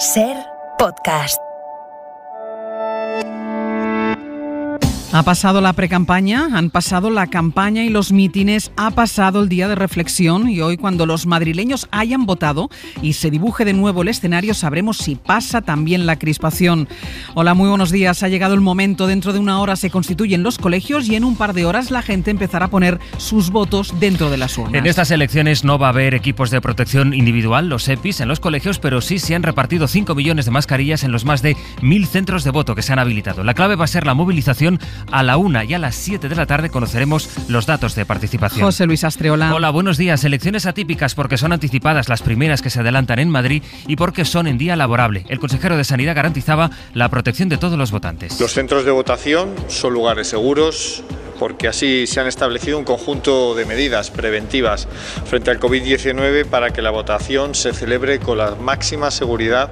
Ser podcast. Ha pasado la precampaña, han pasado la campaña y los mítines, ha pasado el día de reflexión y hoy cuando los madrileños hayan votado y se dibuje de nuevo el escenario sabremos si pasa también la crispación. Hola, muy buenos días. Ha llegado el momento. Dentro de una hora se constituyen los colegios y en un par de horas la gente empezará a poner sus votos dentro de las urnas. En estas elecciones no va a haber equipos de protección individual, los EPIs, en los colegios, pero sí se han repartido 5 millones de mascarillas en los más de mil centros de voto que se han habilitado. La clave va a ser la movilización a la una y a las 7 de la tarde conoceremos los datos de participación. José Luis Astreola. Hola, buenos días. Elecciones atípicas porque son anticipadas las primeras que se adelantan en Madrid y porque son en día laborable. El consejero de Sanidad garantizaba la protección de todos los votantes. Los centros de votación son lugares seguros porque así se han establecido un conjunto de medidas preventivas frente al COVID-19 para que la votación se celebre con la máxima seguridad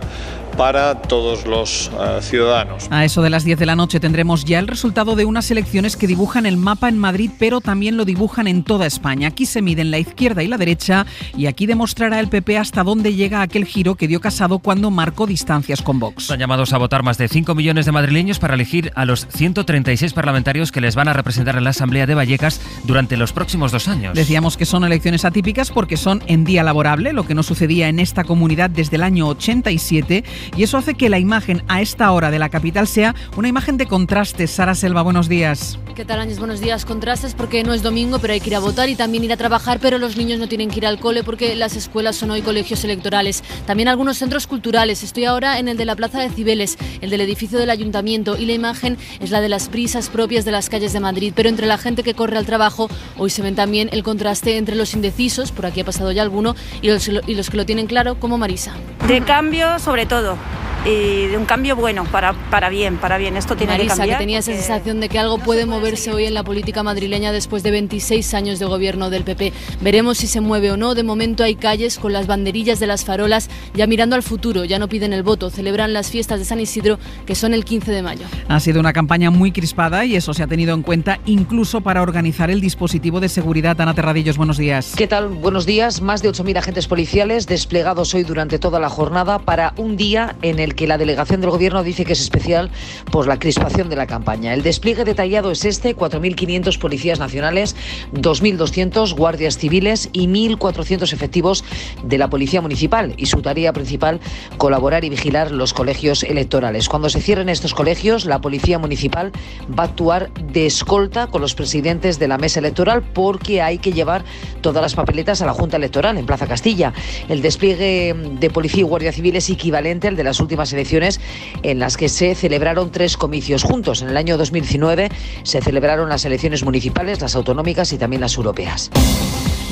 para todos los eh, ciudadanos. A eso de las 10 de la noche tendremos ya el resultado de unas elecciones que dibujan el mapa en Madrid, pero también lo dibujan en toda España. Aquí se miden la izquierda y la derecha y aquí demostrará el PP hasta dónde llega aquel giro que dio Casado cuando marcó distancias con Vox. Son llamados a votar más de 5 millones de madrileños para elegir a los 136 parlamentarios que les van a representar en la Asamblea de Vallecas durante los próximos dos años. Decíamos que son elecciones atípicas porque son en día laborable, lo que no sucedía en esta comunidad desde el año 87 y eso hace que la imagen a esta hora de la capital sea una imagen de contrastes. Sara Selva, buenos días. ¿Qué tal, Áñez? Buenos días. Contrastes porque no es domingo, pero hay que ir a votar y también ir a trabajar, pero los niños no tienen que ir al cole porque las escuelas son hoy colegios electorales. También algunos centros culturales. Estoy ahora en el de la Plaza de Cibeles, el del edificio del Ayuntamiento y la imagen es la de las prisas propias de las calles de Madrid, pero entre la gente que corre al trabajo hoy se ven también el contraste entre los indecisos, por aquí ha pasado ya alguno, y los que lo tienen claro, como Marisa. De cambio, sobre todo, y eh, de un cambio bueno, para, para bien, para bien. Esto tiene que cambiar. que tenía esa sensación de que algo puede, moverse hoy en la política madrileña después de 26 años de gobierno del PP. Veremos si se mueve o no. De momento hay calles con las banderillas de las farolas ya mirando al futuro, ya no piden el voto, celebran las fiestas de San Isidro que son el 15 de mayo. Ha sido una campaña muy crispada y eso se ha tenido en cuenta incluso para organizar el dispositivo de seguridad. Ana Terradillos, buenos días. ¿Qué tal? Buenos días. Más de 8.000 agentes policiales desplegados hoy durante toda la jornada para un día en el que la delegación del Gobierno dice que es especial por la crispación de la campaña. El despliegue detallado es este, 4.500 policías nacionales, 2.200 guardias civiles y 1.400 efectivos de la Policía Municipal y su tarea principal, colaborar y vigilar los colegios electorales. Cuando se cierren estos colegios, la Policía Municipal va a actuar de escolta con los presidentes de la mesa electoral porque hay que llevar todas las papeletas a la Junta Electoral en Plaza Castilla. El despliegue de policía y guardia civil es equivalente de las últimas elecciones en las que se celebraron tres comicios juntos. En el año 2019 se celebraron las elecciones municipales, las autonómicas y también las europeas.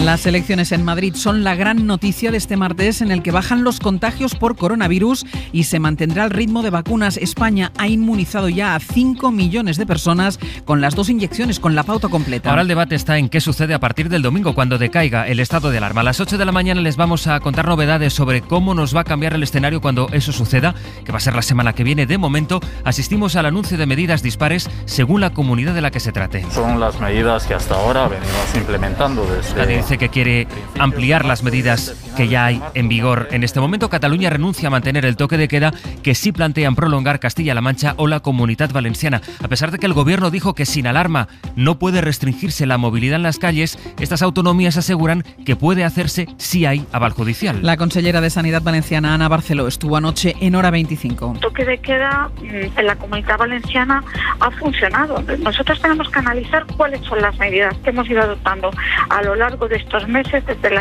Las elecciones en Madrid son la gran noticia de este martes en el que bajan los contagios por coronavirus y se mantendrá el ritmo de vacunas. España ha inmunizado ya a 5 millones de personas con las dos inyecciones, con la pauta completa. Ahora el debate está en qué sucede a partir del domingo cuando decaiga el estado de alarma. A las 8 de la mañana les vamos a contar novedades sobre cómo nos va a cambiar el escenario cuando eso suceda, que va a ser la semana que viene, de momento asistimos al anuncio de medidas dispares según la comunidad de la que se trate. Son las medidas que hasta ahora venimos implementando desde... Nadie dice que quiere ampliar las medidas que ya hay en vigor. En este momento Cataluña renuncia a mantener el toque de queda que sí plantean prolongar Castilla-La Mancha o la Comunidad Valenciana. A pesar de que el gobierno dijo que sin alarma no puede restringirse la movilidad en las calles, estas autonomías aseguran que puede hacerse si hay aval judicial. La consellera de Sanidad Valenciana, Ana Barceló, estuvo a anoche en hora 25. El toque de queda mm, en la comunidad valenciana ha funcionado. Nosotros tenemos que analizar cuáles son las medidas que hemos ido adoptando a lo largo de estos meses desde la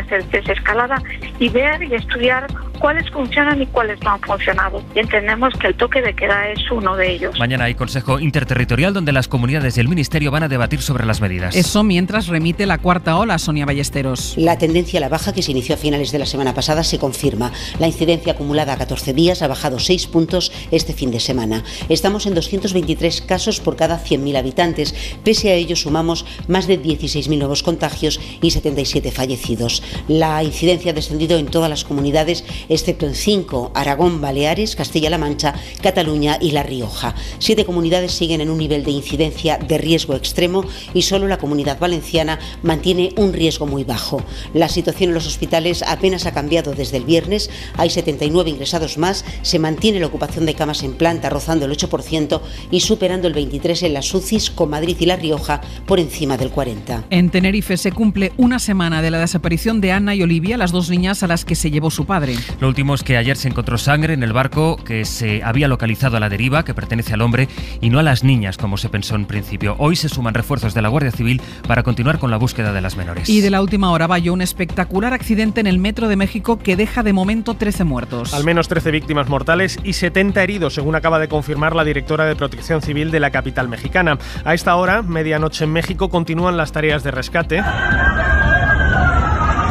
escalada y ver y estudiar cuáles funcionan y cuáles no han funcionado. Y entendemos que el toque de queda es uno de ellos. Mañana hay Consejo Interterritorial donde las comunidades y el Ministerio van a debatir sobre las medidas. Eso mientras remite la cuarta ola, Sonia Ballesteros. La tendencia a la baja que se inició a finales de la semana pasada se confirma. La incidencia acumulada a 14 días ha bajado 6 puntos este fin de semana. Estamos en 223 casos por cada 100.000 habitantes. Pese a ello, sumamos más de 16.000 nuevos contagios y 77 fallecidos. La incidencia ha descendido en todas las comunidades, excepto en cinco Aragón, Baleares, Castilla-La Mancha, Cataluña y La Rioja. Siete comunidades siguen en un nivel de incidencia de riesgo extremo y solo la comunidad valenciana mantiene un riesgo muy bajo. La situación en los hospitales apenas ha cambiado desde el viernes. Hay 79 ingresados más se mantiene la ocupación de camas en planta rozando el 8% y superando el 23% en las UCIs con Madrid y La Rioja por encima del 40%. En Tenerife se cumple una semana de la desaparición de Ana y Olivia, las dos niñas a las que se llevó su padre. Lo último es que ayer se encontró sangre en el barco que se había localizado a la deriva, que pertenece al hombre, y no a las niñas, como se pensó en principio. Hoy se suman refuerzos de la Guardia Civil para continuar con la búsqueda de las menores. Y de la última hora vaya un espectacular accidente en el metro de México que deja de momento 13 muertos. Al menos 13 víctimas mortales y 70 heridos, según acaba de confirmar la directora de Protección Civil de la capital mexicana. A esta hora, medianoche en México, continúan las tareas de rescate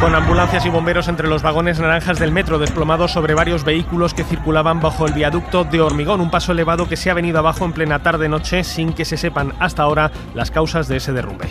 con ambulancias y bomberos entre los vagones naranjas del metro desplomados sobre varios vehículos que circulaban bajo el viaducto de hormigón, un paso elevado que se ha venido abajo en plena tarde-noche sin que se sepan hasta ahora las causas de ese derrumbe.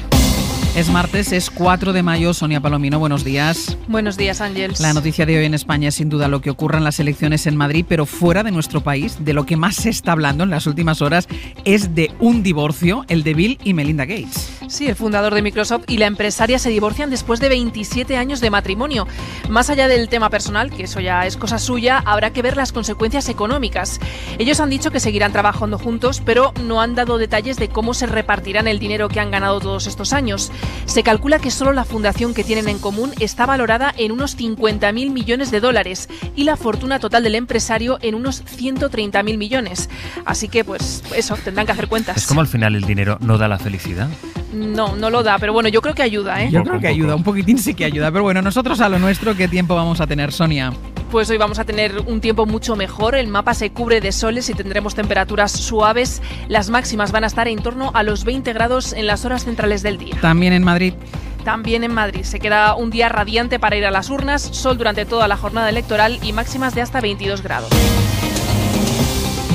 Es martes, es 4 de mayo. Sonia Palomino, buenos días. Buenos días, Ángel. La noticia de hoy en España es sin duda lo que ocurra en las elecciones en Madrid, pero fuera de nuestro país, de lo que más se está hablando en las últimas horas es de un divorcio, el de Bill y Melinda Gates. Sí, el fundador de Microsoft y la empresaria se divorcian después de 27 años de matrimonio. Más allá del tema personal, que eso ya es cosa suya, habrá que ver las consecuencias económicas. Ellos han dicho que seguirán trabajando juntos, pero no han dado detalles de cómo se repartirán el dinero que han ganado todos estos años. Se calcula que solo la fundación que tienen en común está valorada en unos 50.000 millones de dólares y la fortuna total del empresario en unos 130.000 millones. Así que, pues, eso, tendrán que hacer cuentas. Es como al final el dinero no da la felicidad. No, no lo da, pero bueno, yo creo que ayuda, ¿eh? Yo creo que ayuda, un poquitín sí que ayuda, pero bueno, nosotros a lo nuestro, ¿qué tiempo vamos a tener, Sonia? Pues hoy vamos a tener un tiempo mucho mejor, el mapa se cubre de soles y tendremos temperaturas suaves, las máximas van a estar en torno a los 20 grados en las horas centrales del día. También en Madrid. También en Madrid se queda un día radiante para ir a las urnas, sol durante toda la jornada electoral y máximas de hasta 22 grados.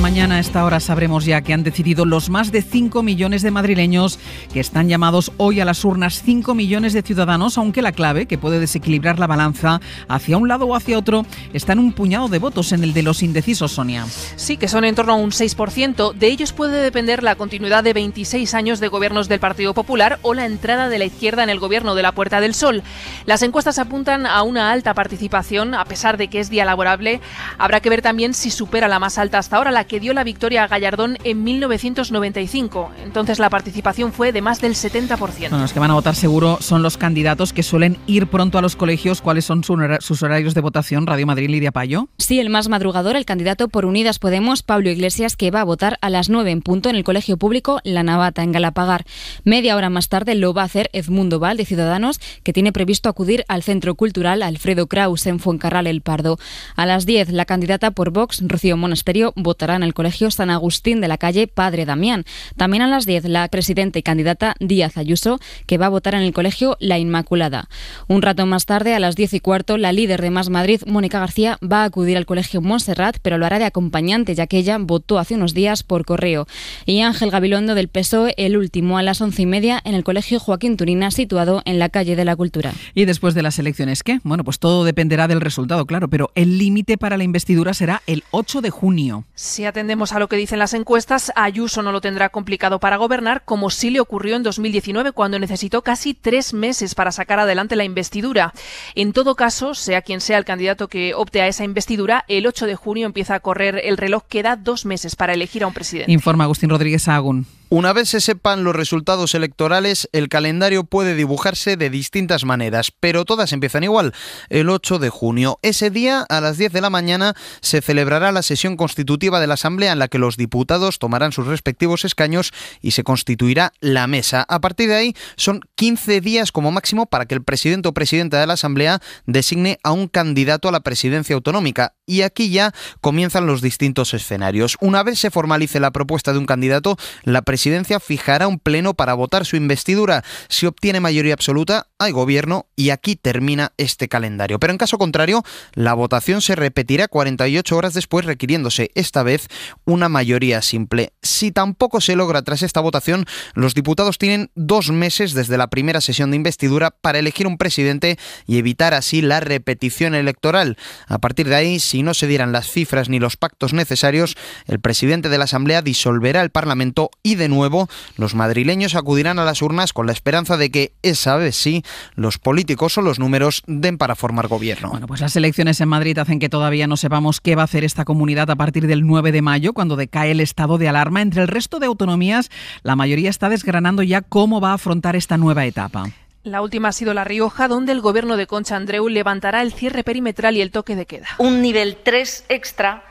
Mañana a esta hora sabremos ya que han decidido los más de 5 millones de madrileños que están llamados hoy a las urnas 5 millones de ciudadanos, aunque la clave que puede desequilibrar la balanza hacia un lado o hacia otro está en un puñado de votos en el de los indecisos, Sonia. Sí, que son en torno a un 6%. De ellos puede depender la continuidad de 26 años de gobiernos del Partido Popular o la entrada de la izquierda en el gobierno de la Puerta del Sol. Las encuestas apuntan a una alta participación, a pesar de que es día laborable. Habrá que ver también si supera la más alta hasta ahora, la que dio la victoria a Gallardón en 1995. Entonces la participación fue de más del 70%. los que van a votar seguro son los candidatos que suelen ir pronto a los colegios. ¿Cuáles son sus horarios de votación? Radio Madrid, Lidia Payo. Sí, el más madrugador, el candidato por Unidas Podemos, Pablo Iglesias, que va a votar a las 9 en punto en el colegio público La Navata, en Galapagar. Media hora más tarde lo va a hacer Edmundo Val, de Ciudadanos, que tiene previsto acudir al Centro Cultural Alfredo Kraus en Fuencarral, El Pardo. A las 10, la candidata por Vox, Rocío Monasterio, votará en el Colegio San Agustín de la calle Padre Damián. También a las 10, la presidenta y candidata Díaz Ayuso, que va a votar en el Colegio La Inmaculada. Un rato más tarde, a las 10 y cuarto, la líder de Más Madrid, Mónica García, va a acudir al Colegio Montserrat, pero lo hará de acompañante, ya que ella votó hace unos días por correo. Y Ángel Gabilondo del PSOE, el último, a las 11 y media, en el Colegio Joaquín Turina, situado en la calle de la Cultura. ¿Y después de las elecciones qué? Bueno, pues todo dependerá del resultado, claro, pero el límite para la investidura será el 8 de junio atendemos a lo que dicen las encuestas, Ayuso no lo tendrá complicado para gobernar, como sí le ocurrió en 2019, cuando necesitó casi tres meses para sacar adelante la investidura. En todo caso, sea quien sea el candidato que opte a esa investidura, el 8 de junio empieza a correr el reloj, queda dos meses para elegir a un presidente. Informa Agustín Rodríguez Agún. Una vez se sepan los resultados electorales, el calendario puede dibujarse de distintas maneras, pero todas empiezan igual, el 8 de junio. Ese día, a las 10 de la mañana, se celebrará la sesión constitutiva de la Asamblea en la que los diputados tomarán sus respectivos escaños y se constituirá la mesa. A partir de ahí, son 15 días como máximo para que el presidente o presidenta de la Asamblea designe a un candidato a la presidencia autonómica. Y aquí ya comienzan los distintos escenarios. Una vez se formalice la propuesta de un candidato, la presidencia fijará un pleno para votar su investidura. Si obtiene mayoría absoluta, hay gobierno y aquí termina este calendario. Pero en caso contrario, la votación se repetirá 48 horas después requiriéndose esta vez una mayoría simple. Si tampoco se logra tras esta votación, los diputados tienen dos meses desde la primera sesión de investidura para elegir un presidente y evitar así la repetición electoral. A partir de ahí, si no se dieran las cifras ni los pactos necesarios, el presidente de la Asamblea disolverá el Parlamento y de nuevo, los madrileños acudirán a las urnas con la esperanza de que, esa vez sí, los políticos o los números den para formar gobierno. Bueno, pues las elecciones en Madrid hacen que todavía no sepamos qué va a hacer esta comunidad a partir del 9 de mayo, cuando decae el estado de alarma. Entre el resto de autonomías, la mayoría está desgranando ya cómo va a afrontar esta nueva etapa. La última ha sido La Rioja, donde el gobierno de Concha Andreu levantará el cierre perimetral y el toque de queda. Un nivel 3 extra,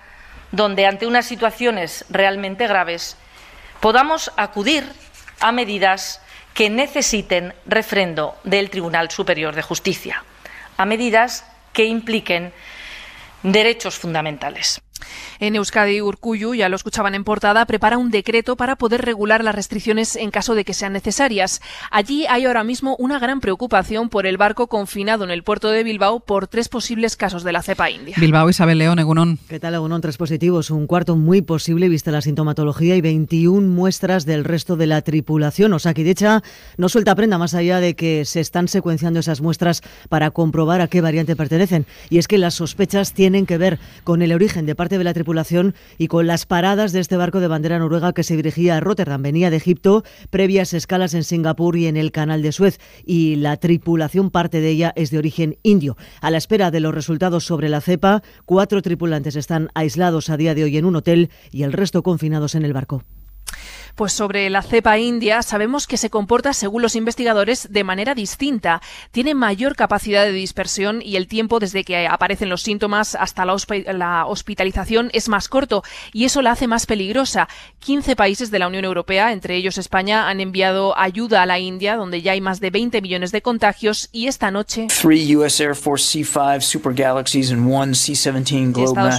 donde ante unas situaciones realmente graves podamos acudir a medidas que necesiten refrendo del Tribunal Superior de Justicia, a medidas que impliquen derechos fundamentales. En Euskadi, Urcuyu, ya lo escuchaban en portada, prepara un decreto para poder regular las restricciones en caso de que sean necesarias. Allí hay ahora mismo una gran preocupación por el barco confinado en el puerto de Bilbao por tres posibles casos de la cepa india. Bilbao, Isabel León, Egunón. ¿Qué tal, Egunón? Tres positivos, un cuarto muy posible vista la sintomatología y 21 muestras del resto de la tripulación. O sea, que de hecho no suelta prenda más allá de que se están secuenciando esas muestras para comprobar a qué variante pertenecen. Y es que las sospechas tienen que ver con el origen de parte de la tripulación y con las paradas de este barco de bandera noruega que se dirigía a Rotterdam. Venía de Egipto, previas escalas en Singapur y en el Canal de Suez. Y la tripulación, parte de ella, es de origen indio. A la espera de los resultados sobre la cepa, cuatro tripulantes están aislados a día de hoy en un hotel y el resto confinados en el barco. Pues sobre la cepa india sabemos que se comporta, según los investigadores, de manera distinta. Tiene mayor capacidad de dispersión y el tiempo desde que aparecen los síntomas hasta la, hospitalización es más corto y eso la hace más peligrosa. 15 países de la Unión Europea, entre ellos España, han enviado ayuda a la India, donde ya hay más de 20 millones de contagios y esta noche Estados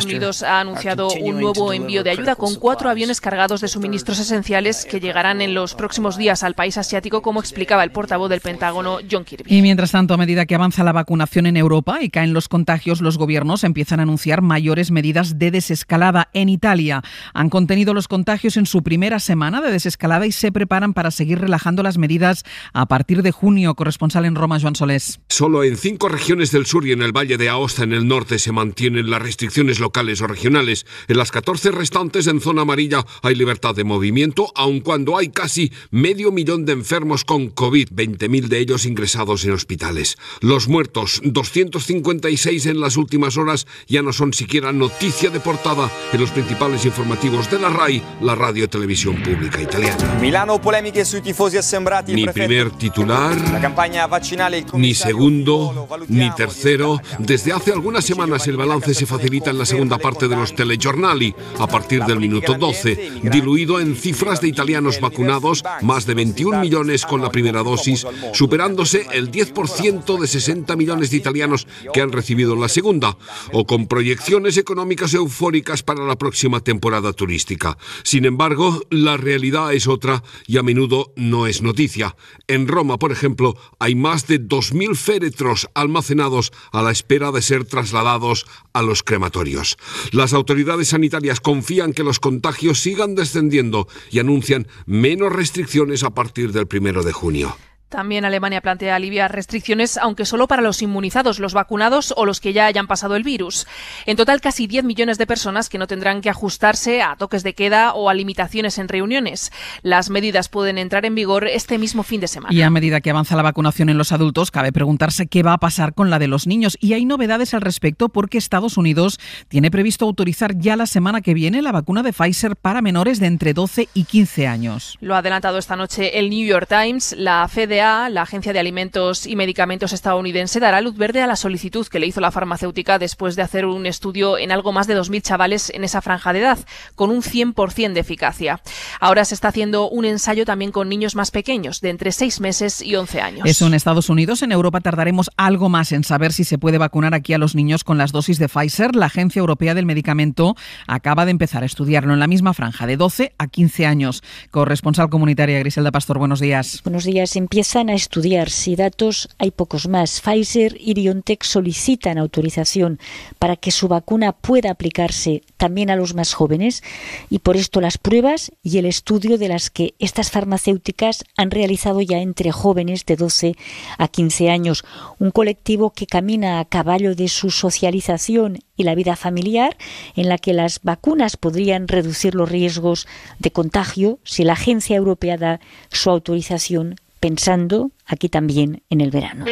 Unidos ha anunciado un nuevo envío de ayuda con cuatro aviones cargados de suministros esenciales que llegarán en los próximos días al país asiático, como explicaba el portavoz del Pentágono, John Kirby. Y mientras tanto, a medida que avanza la vacunación en Europa y caen los contagios, los gobiernos empiezan a anunciar mayores medidas de desescalada. En Italia han contenido los contagios en su primera semana de desescalada y se preparan para seguir relajando las medidas a partir de junio. Corresponsal en Roma, Joan Solés. Solo en cinco regiones del sur y en el Valle de Aosta, en el norte, se mantienen las restricciones locales o regionales. En las 14 restantes en zona amarilla hay libertad de movimiento aun cuando hay casi medio millón de enfermos con COVID, 20.000 de ellos ingresados en hospitales. Los muertos, 256 en las últimas horas, ya no son siquiera noticia de portada en los principales informativos de la RAI, la radio televisión Pública italiana. Milano, polémica sui tifosi assembrati. Ni primer titular, ni segundo, ni tercero. Desde hace algunas semanas el balance se facilita en la segunda parte de los telegiornali... a partir del minuto 12, diluido en cifras de italianos vacunados, más de 21 millones con la primera dosis, superándose el 10% de 60 millones de italianos que han recibido la segunda, o con proyecciones económicas eufóricas para la próxima temporada turística. Sin embargo, la realidad es otra y a menudo no es noticia. En Roma, por ejemplo, hay más de 2.000 féretros almacenados a la espera de ser trasladados a los crematorios. Las autoridades sanitarias confían que los contagios sigan descendiendo y han anuncian menos restricciones a partir del primero de junio. También Alemania plantea aliviar restricciones, aunque solo para los inmunizados, los vacunados o los que ya hayan pasado el virus. En total, casi 10 millones de personas que no tendrán que ajustarse a toques de queda o a limitaciones en reuniones. Las medidas pueden entrar en vigor este mismo fin de semana. Y a medida que avanza la vacunación en los adultos, cabe preguntarse qué va a pasar con la de los niños. Y hay novedades al respecto porque Estados Unidos tiene previsto autorizar ya la semana que viene la vacuna de Pfizer para menores de entre 12 y 15 años. Lo ha adelantado esta noche el New York Times. La FED la Agencia de Alimentos y Medicamentos estadounidense, dará luz verde a la solicitud que le hizo la farmacéutica después de hacer un estudio en algo más de 2.000 chavales en esa franja de edad, con un 100% de eficacia. Ahora se está haciendo un ensayo también con niños más pequeños, de entre 6 meses y 11 años. Eso en Estados Unidos. En Europa tardaremos algo más en saber si se puede vacunar aquí a los niños con las dosis de Pfizer. La Agencia Europea del Medicamento acaba de empezar a estudiarlo en la misma franja, de 12 a 15 años. Corresponsal comunitaria Griselda Pastor, buenos días. Buenos días. Empieza sana a estudiar. Si datos hay pocos más. Pfizer y BioNTech solicitan autorización para que su vacuna pueda aplicarse también a los más jóvenes y por esto las pruebas y el estudio de las que estas farmacéuticas han realizado ya entre jóvenes de 12 a 15 años, un colectivo que camina a caballo de su socialización y la vida familiar, en la que las vacunas podrían reducir los riesgos de contagio si la Agencia Europea da su autorización pensando aquí también en el verano.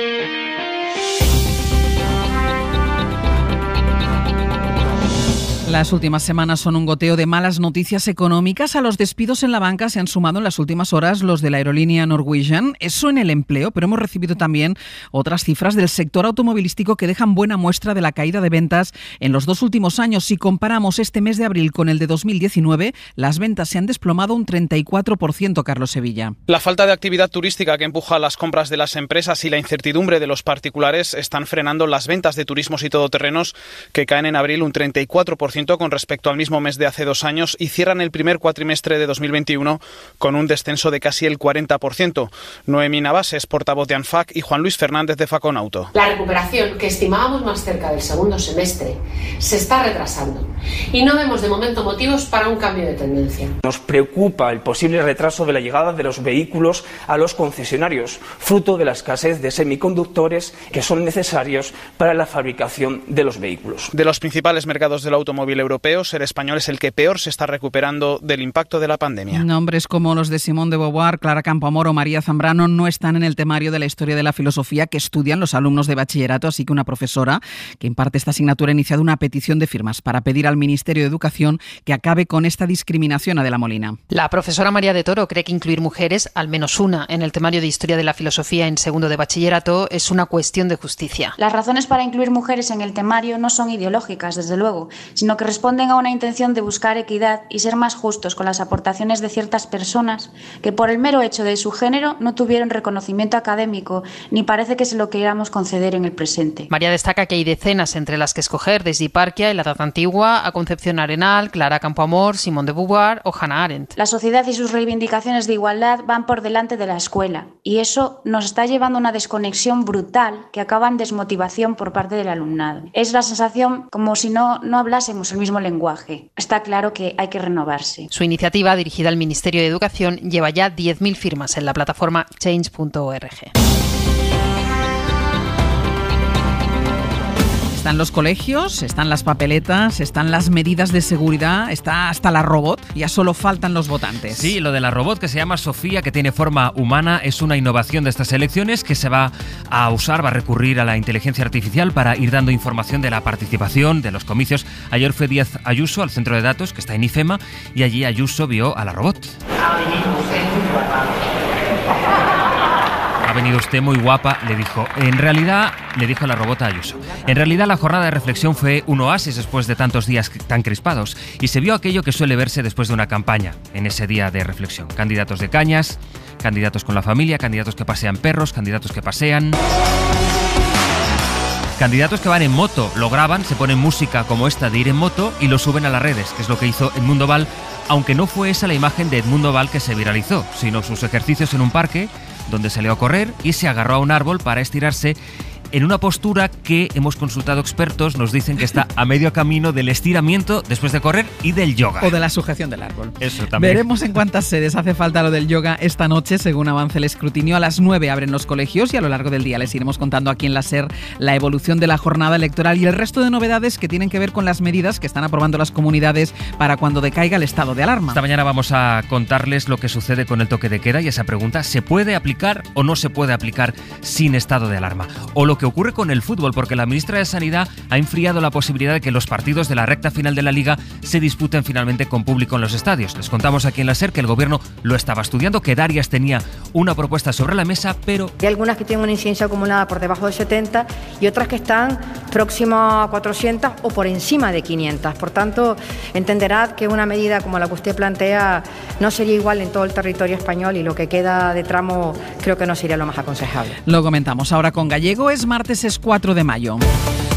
Las últimas semanas son un goteo de malas noticias económicas. A los despidos en la banca se han sumado en las últimas horas los de la aerolínea Norwegian. Eso en el empleo, pero hemos recibido también otras cifras del sector automovilístico que dejan buena muestra de la caída de ventas en los dos últimos años. Si comparamos este mes de abril con el de 2019, las ventas se han desplomado un 34%, Carlos Sevilla. La falta de actividad turística que empuja las compras de las empresas y la incertidumbre de los particulares están frenando las ventas de turismos y todoterrenos que caen en abril un 34% con respecto al mismo mes de hace dos años y cierran el primer cuatrimestre de 2021 con un descenso de casi el 40%. Noemí Navas portavoz de ANFAC y Juan Luis Fernández de Faconauto. La recuperación que estimábamos más cerca del segundo semestre se está retrasando y no vemos de momento motivos para un cambio de tendencia. Nos preocupa el posible retraso de la llegada de los vehículos a los concesionarios, fruto de la escasez de semiconductores que son necesarios para la fabricación de los vehículos. De los principales mercados del automóvil europeo, ser español es el que peor se está recuperando del impacto de la pandemia. Nombres como los de Simón de Beauvoir, Clara Campoamor o María Zambrano no están en el temario de la historia de la filosofía que estudian los alumnos de bachillerato, así que una profesora que imparte esta asignatura ha iniciado una petición de firmas para pedir al Ministerio de Educación que acabe con esta discriminación a De la Molina. La profesora María de Toro cree que incluir mujeres, al menos una, en el temario de historia de la filosofía en segundo de bachillerato es una cuestión de justicia. Las razones para incluir mujeres en el temario no son ideológicas, desde luego, sino que responden a una intención de buscar equidad y ser más justos con las aportaciones de ciertas personas que por el mero hecho de su género no tuvieron reconocimiento académico ni parece que se lo queramos conceder en el presente. María destaca que hay decenas entre las que escoger, desde Hiparquia en la Edad Antigua a Concepción Arenal, Clara Campoamor, Simón de Beauvoir o Hannah Arendt. La sociedad y sus reivindicaciones de igualdad van por delante de la escuela y eso nos está llevando a una desconexión brutal que acaba en desmotivación por parte del alumnado. Es la sensación como si no, no hablásemos el mismo lenguaje. Está claro que hay que renovarse. Su iniciativa, dirigida al Ministerio de Educación, lleva ya 10.000 firmas en la plataforma change.org. Están los colegios, están las papeletas, están las medidas de seguridad, está hasta la robot, ya solo faltan los votantes. Sí, lo de la robot que se llama Sofía, que tiene forma humana, es una innovación de estas elecciones que se va a usar, va a recurrir a la inteligencia artificial para ir dando información de la participación, de los comicios. Ayer fue Díaz Ayuso al centro de datos que está en IFEMA y allí Ayuso vio a la robot venido usted muy guapa, le dijo. En realidad, le dijo la robota Ayuso. En realidad, la jornada de reflexión fue un oasis después de tantos días tan crispados y se vio aquello que suele verse después de una campaña, en ese día de reflexión. Candidatos de cañas, candidatos con la familia, candidatos que pasean perros, candidatos que pasean. Candidatos que van en moto, lo graban, se ponen música como esta de ir en moto y lo suben a las redes, que es lo que hizo Edmundo Val, aunque no fue esa la imagen de Edmundo Val que se viralizó, sino sus ejercicios en un parque donde salió a correr y se agarró a un árbol para estirarse en una postura que hemos consultado expertos, nos dicen que está a medio camino del estiramiento después de correr y del yoga. O de la sujeción del árbol. Eso también. Veremos en cuántas sedes hace falta lo del yoga esta noche, según avance el escrutinio. A las 9 abren los colegios y a lo largo del día les iremos contando aquí en la SER la evolución de la jornada electoral y el resto de novedades que tienen que ver con las medidas que están aprobando las comunidades para cuando decaiga el estado de alarma. Esta mañana vamos a contarles lo que sucede con el toque de queda y esa pregunta, ¿se puede aplicar o no se puede aplicar sin estado de alarma? O lo que ocurre con el fútbol, porque la ministra de Sanidad ha enfriado la posibilidad de que los partidos de la recta final de la liga se disputen finalmente con público en los estadios. Les contamos aquí en la SER que el gobierno lo estaba estudiando, que Darias tenía una propuesta sobre la mesa, pero... Hay algunas que tienen una incidencia acumulada por debajo de 70 y otras que están próximas a 400 o por encima de 500. Por tanto, entenderá que una medida como la que usted plantea no sería igual en todo el territorio español y lo que queda de tramo creo que no sería lo más aconsejable. Lo comentamos ahora con Gallego. Es martes, es 4 de mayo.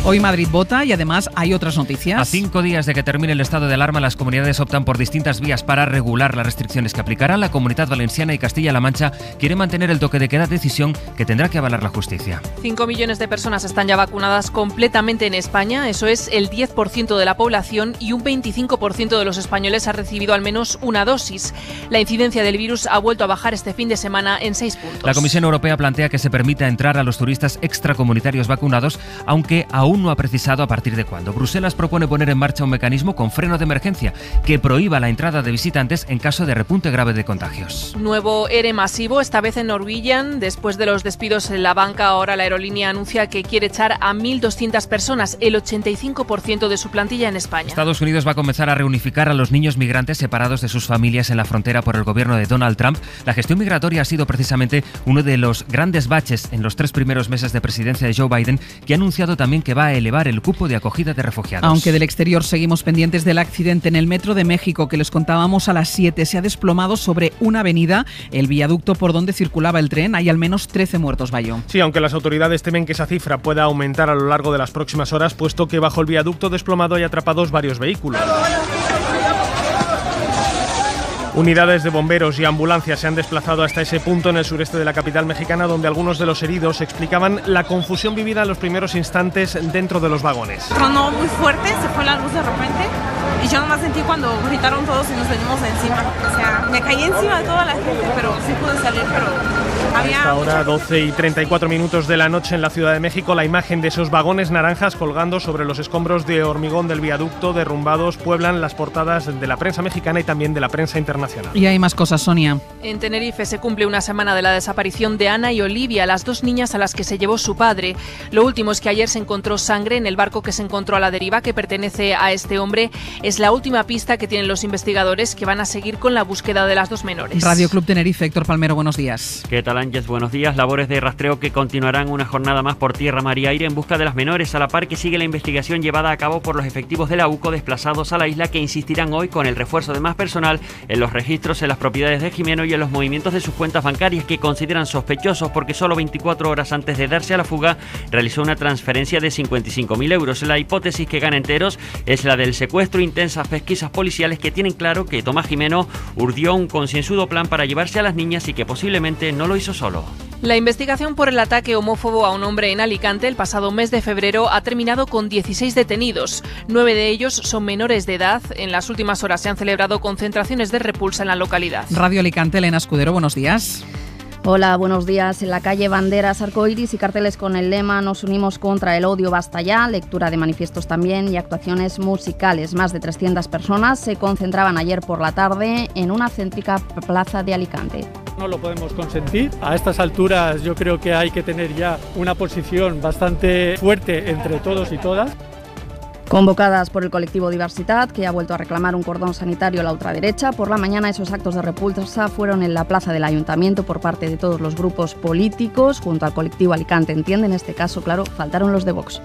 Hoy Madrid vota y además hay otras noticias. A cinco días de que termine el estado de alarma, las comunidades optan por distintas vías para regular las restricciones que aplicarán. La Comunidad Valenciana y Castilla-La Mancha quiere mantener el toque de queda, decisión que tendrá que avalar la justicia. Cinco millones de personas están ya vacunadas completamente en España, eso es el 10% de la población y un 25% de los españoles ha recibido al menos una dosis. La incidencia del virus ha vuelto a bajar este fin de semana en seis puntos. La Comisión Europea plantea que se permita entrar a los turistas extra comunitarios vacunados, aunque aún no ha precisado a partir de cuándo. Bruselas propone poner en marcha un mecanismo con freno de emergencia que prohíba la entrada de visitantes en caso de repunte grave de contagios. Nuevo ERE masivo, esta vez en Norwegian. Después de los despidos en la banca, ahora la aerolínea anuncia que quiere echar a 1.200 personas, el 85% de su plantilla en España. Estados Unidos va a comenzar a reunificar a los niños migrantes separados de sus familias en la frontera por el gobierno de Donald Trump. La gestión migratoria ha sido precisamente uno de los grandes baches en los tres primeros meses de presidencia de Joe Biden, que ha anunciado también que va a elevar el cupo de acogida de refugiados. Aunque del exterior seguimos pendientes del accidente en el metro de México que les contábamos a las 7, se ha desplomado sobre una avenida el viaducto por donde circulaba el tren. Hay al menos 13 muertos, Bayo. Sí, aunque las autoridades temen que esa cifra pueda aumentar a lo largo de las próximas horas, puesto que bajo el viaducto desplomado hay atrapados varios vehículos. Unidades de bomberos y ambulancias se han desplazado hasta ese punto en el sureste de la capital mexicana donde algunos de los heridos explicaban la confusión vivida en los primeros instantes dentro de los vagones. Tronó muy fuerte, se fue la luz de repente y yo nomás sentí cuando gritaron todos y nos venimos encima. O sea, me caí encima de toda la gente, pero sí pude salir, pero había... Hasta ahora 12 y 34 minutos de la noche en la Ciudad de México, la imagen de esos vagones naranjas colgando sobre los escombros de hormigón del viaducto derrumbados pueblan las portadas de la prensa mexicana y también de la prensa internacional. Y hay más cosas, Sonia. En Tenerife se cumple una semana de la desaparición de Ana y Olivia, las dos niñas a las que se llevó su padre. Lo último es que ayer se encontró sangre en el barco que se encontró a la deriva que pertenece a este hombre es la última pista que tienen los investigadores que van a seguir con la búsqueda de las dos menores. Radio Club Tenerife, Héctor Palmero, buenos días. ¿Qué tal, Ángeles? Buenos días. Labores de rastreo que continuarán una jornada más por tierra, mar y aire en busca de las menores, a la par que sigue la investigación llevada a cabo por los efectivos de la UCO desplazados a la isla que insistirán hoy con el refuerzo de más personal en los registros, en las propiedades de Jimeno y en los movimientos de sus cuentas bancarias que consideran sospechosos porque solo 24 horas antes de darse a la fuga realizó una transferencia de 55.000 euros. La hipótesis que gana enteros es la del secuestro intensas pesquisas policiales que tienen claro que Tomás Jimeno urdió un concienzudo plan para llevarse a las niñas y que posiblemente no lo hizo solo. La investigación por el ataque homófobo a un hombre en Alicante el pasado mes de febrero ha terminado con 16 detenidos. Nueve de ellos son menores de edad. En las últimas horas se han celebrado concentraciones de repulsa en la localidad. Radio Alicante, Elena Escudero, buenos días. Hola, buenos días. En la calle banderas, arcoiris y carteles con el lema Nos unimos contra el odio, basta ya. Lectura de manifiestos también y actuaciones musicales. Más de 300 personas se concentraban ayer por la tarde en una céntrica plaza de Alicante. No lo podemos consentir. A estas alturas yo creo que hay que tener ya una posición bastante fuerte entre todos y todas. Convocadas por el colectivo Diversidad, que ha vuelto a reclamar un cordón sanitario a la ultraderecha, por la mañana esos actos de repulsa fueron en la plaza del ayuntamiento por parte de todos los grupos políticos, junto al colectivo Alicante Entiende, en este caso, claro, faltaron los de Vox.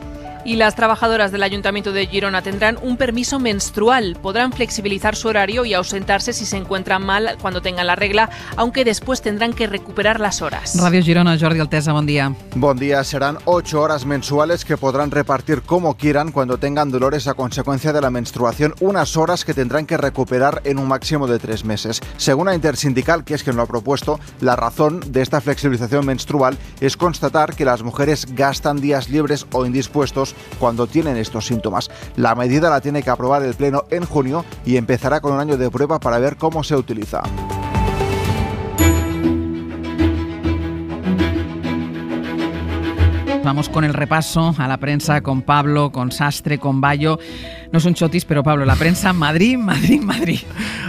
Y las trabajadoras del Ayuntamiento de Girona tendrán un permiso menstrual. Podrán flexibilizar su horario y ausentarse si se encuentran mal cuando tengan la regla, aunque después tendrán que recuperar las horas. Radio Girona, Jordi Altesa, buen día. Buen día. Serán ocho horas mensuales que podrán repartir como quieran cuando tengan dolores a consecuencia de la menstruación. Unas horas que tendrán que recuperar en un máximo de tres meses. Según la Intersindical, que es quien lo ha propuesto, la razón de esta flexibilización menstrual es constatar que las mujeres gastan días libres o indispuestos cuando tienen estos síntomas. La medida la tiene que aprobar el Pleno en junio y empezará con un año de prueba para ver cómo se utiliza. Vamos con el repaso a la prensa con Pablo, con Sastre, con Bayo. No son chotis, pero Pablo, la prensa Madrid, Madrid, Madrid.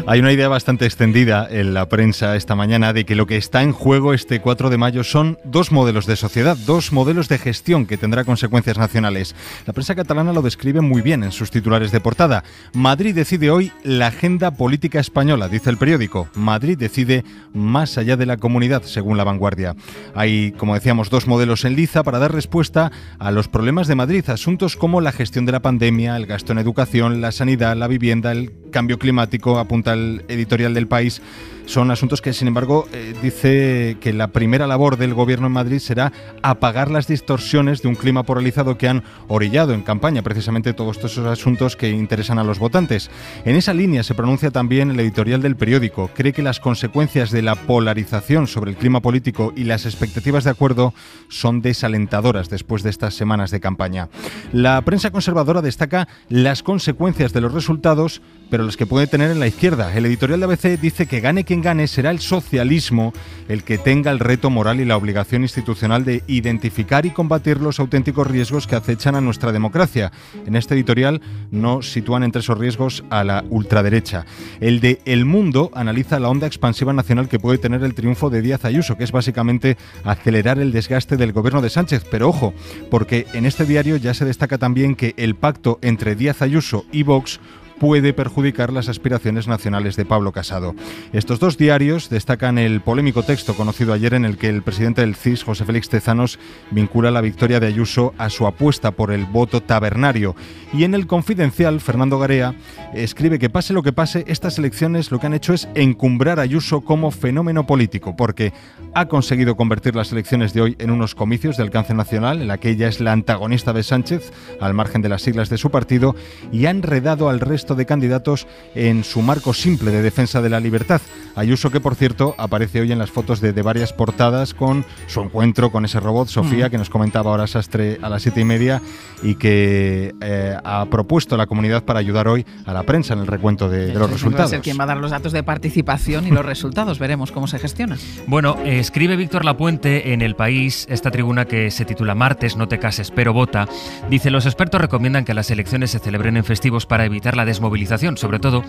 Hay una idea bastante extendida en la prensa esta mañana de que lo que está en juego este 4 de mayo son dos modelos de sociedad, dos modelos de gestión que tendrá consecuencias nacionales. La prensa catalana lo describe muy bien en sus titulares de portada. Madrid decide hoy la agenda política española, dice el periódico. Madrid decide más allá de la comunidad, según la vanguardia. Hay, como decíamos, dos modelos en liza para dar respuesta a los problemas de Madrid, asuntos como la gestión de la pandemia, el gasto en educación, la sanidad, la vivienda, el cambio climático, apunta el editorial del país. Son asuntos que, sin embargo, eh, dice que la primera labor del gobierno en Madrid será apagar las distorsiones de un clima polarizado que han orillado en campaña precisamente todos estos asuntos que interesan a los votantes. En esa línea se pronuncia también el editorial del periódico. Cree que las consecuencias de la polarización sobre el clima político y las expectativas de acuerdo son desalentadoras después de estas semanas de campaña. La prensa conservadora destaca las consecuencias de los resultados, pero las que puede tener en la izquierda. El editorial de ABC dice que gane quien quien será el socialismo el que tenga el reto moral y la obligación institucional de identificar y combatir los auténticos riesgos que acechan a nuestra democracia. En este editorial no sitúan entre esos riesgos a la ultraderecha. El de El Mundo analiza la onda expansiva nacional que puede tener el triunfo de Díaz Ayuso, que es básicamente acelerar el desgaste del gobierno de Sánchez. Pero ojo, porque en este diario ya se destaca también que el pacto entre Díaz Ayuso y Vox puede perjudicar las aspiraciones nacionales de Pablo Casado. Estos dos diarios destacan el polémico texto conocido ayer en el que el presidente del CIS, José Félix Tezanos, vincula la victoria de Ayuso a su apuesta por el voto tabernario. Y en el confidencial, Fernando Garea escribe que pase lo que pase, estas elecciones lo que han hecho es encumbrar a Ayuso como fenómeno político, porque ha conseguido convertir las elecciones de hoy en unos comicios de alcance nacional, en la que ella es la antagonista de Sánchez, al margen de las siglas de su partido, y ha enredado al resto de candidatos en su marco simple de defensa de la libertad. Ayuso que, por cierto, aparece hoy en las fotos de, varias portadas con su encuentro con ese robot, Sofía, que nos comentaba ahora Sastre a las siete y media y que eh, ha propuesto la comunidad para ayudar hoy a la prensa en el recuento de, este los resultados. Va quien va a dar los datos de participación y los resultados. Veremos cómo se gestiona. Bueno, escribe Víctor Lapuente en El País, esta tribuna que se titula Martes, no te cases, pero vota. Dice, los expertos recomiendan que las elecciones se celebren en festivos para evitar la movilización, sobre todo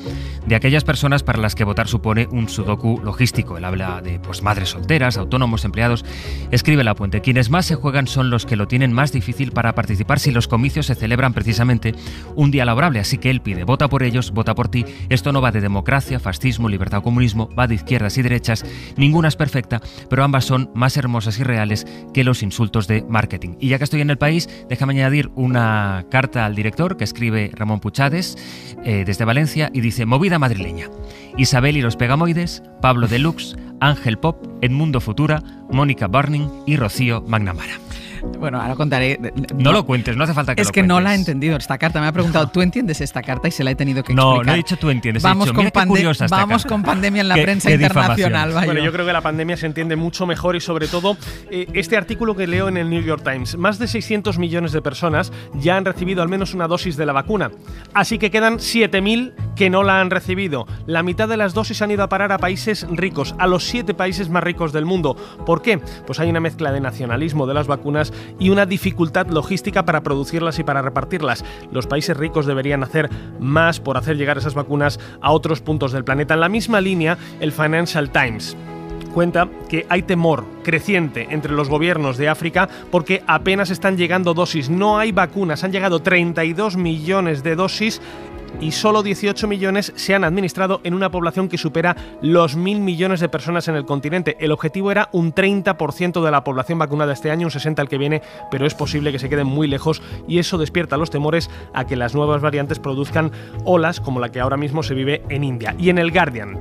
de aquellas personas para las que votar supone un sudoku logístico. Él habla de pues, madres solteras, autónomos, empleados. Escribe La Puente, quienes más se juegan son los que lo tienen más difícil para participar si los comicios se celebran precisamente un día laborable, así que él pide, vota por ellos, vota por ti. Esto no va de democracia, fascismo, libertad o comunismo, va de izquierdas y derechas, ninguna es perfecta, pero ambas son más hermosas y reales que los insultos de marketing. Y ya que estoy en el país, déjame añadir una carta al director que escribe Ramón Puchades eh, desde Valencia y dice Movida madrileña. Isabel y los Pegamoides, Pablo Deluxe, Ángel Pop, Edmundo Futura, Mónica Burning y Rocío Magnamara. Bueno, ahora contaré. Eh, no, lo cuentes, no hace falta que Es que no la he entendido esta carta. Me ha preguntado, ¿tú entiendes esta carta? Y se la he tenido que explicar. No, no he dicho tú entiendes. Vamos, con, vamos con pandemia en la prensa internacional. Bueno, yo creo que la pandemia se entiende mucho mejor y sobre todo eh, este artículo que leo en el New York Times. Más de 600 millones de personas ya han recibido al menos una dosis de la vacuna. Así que quedan 7.000 que no la han recibido. La mitad de las dosis han ido a parar a países ricos, a los siete países más ricos del mundo. ¿Por qué? Pues hay una mezcla de nacionalismo de las vacunas y una dificultad logística para producirlas y para repartirlas. Los países ricos deberían hacer más por hacer llegar esas vacunas a otros puntos del planeta. En la misma línea, el Financial Times cuenta que hay temor creciente entre los gobiernos de África porque apenas están llegando dosis, no hay vacunas, han llegado 32 millones de dosis y solo 18 millones se han administrado en una población que supera los mil millones de personas en el continente. El objetivo era un 30% de la población vacunada este año, un 60% el que viene, pero es posible que se queden muy lejos y eso despierta los temores a que las nuevas variantes produzcan olas como la que ahora mismo se vive en India. Y en el Guardian,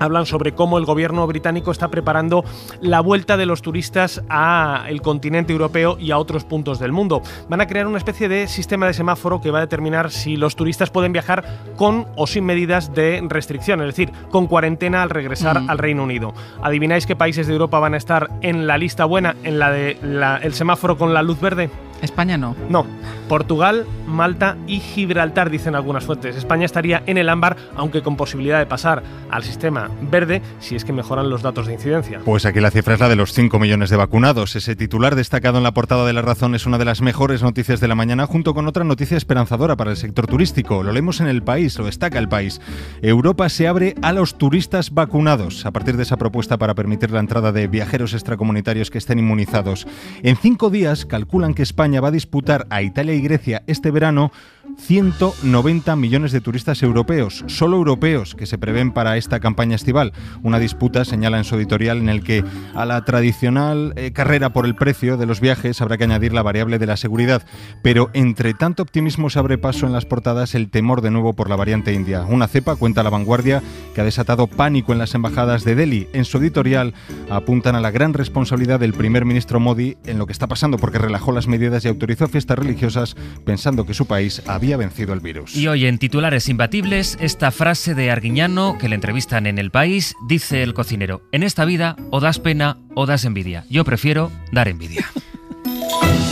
hablan sobre cómo el gobierno británico está preparando la vuelta de los turistas al continente europeo y a otros puntos del mundo. Van a crear una especie de sistema de semáforo que va a determinar si los turistas pueden viajar con o sin medidas de restricción, es decir, con cuarentena al regresar al Reino Unido. ¿Adivináis qué países de Europa van a estar en la lista buena, en la de el semáforo con la luz verde? España no. No. Portugal, Malta y Gibraltar, dicen algunas fuentes. España estaría en el ámbar, aunque con posibilidad de pasar al sistema verde si es que mejoran los datos de incidencia. Pues aquí la cifra es la de los 5 millones de vacunados. Ese titular destacado en la portada de La Razón es una de las mejores noticias de la mañana, junto con otra noticia esperanzadora para el sector turístico. Lo leemos en el país, lo destaca el país. Europa se abre a los turistas vacunados a partir de esa propuesta para permitir la entrada de viajeros extracomunitarios que estén inmunizados. En cinco días calculan que España va a disputar a Italia y Grecia este verano 190 millones de turistas europeos, solo europeos, que se prevén para esta campaña estival. Una disputa, señala en su editorial, en el que a la tradicional eh, carrera por el precio de los viajes habrá que añadir la variable de la seguridad. Pero entre tanto optimismo se abre paso en las portadas el temor de nuevo por la variante india. Una cepa, cuenta la vanguardia, que ha desatado pánico en las embajadas de Delhi. En su editorial apuntan a la gran responsabilidad del primer ministro Modi en lo que está pasando, porque relajó las medidas y autorizó fiestas religiosas pensando que su país había vencido el virus. Y hoy en Titulares Imbatibles, esta frase de Arguiñano, que le entrevistan en El País, dice el cocinero, en esta vida o das pena o das envidia. Yo prefiero dar envidia.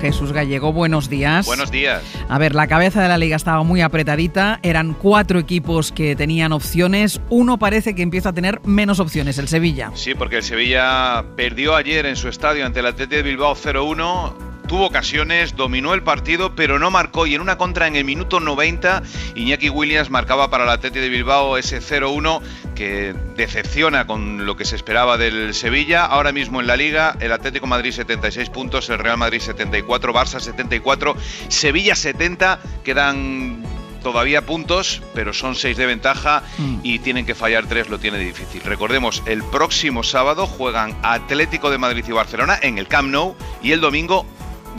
Jesús Gallego, buenos días. Buenos días. A ver, la cabeza de la liga estaba muy apretadita, eran cuatro equipos que tenían opciones, uno parece que empieza a tener menos opciones, el Sevilla. Sí, porque el Sevilla perdió ayer en su estadio ante el Atlético de Bilbao 0-1 tuvo ocasiones, dominó el partido, pero no marcó y en una contra en el minuto 90 Iñaki Williams marcaba para el Atlético de Bilbao ese 0-1 que decepciona con lo que se esperaba del Sevilla. Ahora mismo en la Liga, el Atlético Madrid 76 puntos, el Real Madrid 74, Barça 74, Sevilla 70, quedan todavía puntos, pero son 6 de ventaja mm. y tienen que fallar 3, lo tiene difícil. Recordemos, el próximo sábado juegan Atlético de Madrid y Barcelona en el Camp Nou y el domingo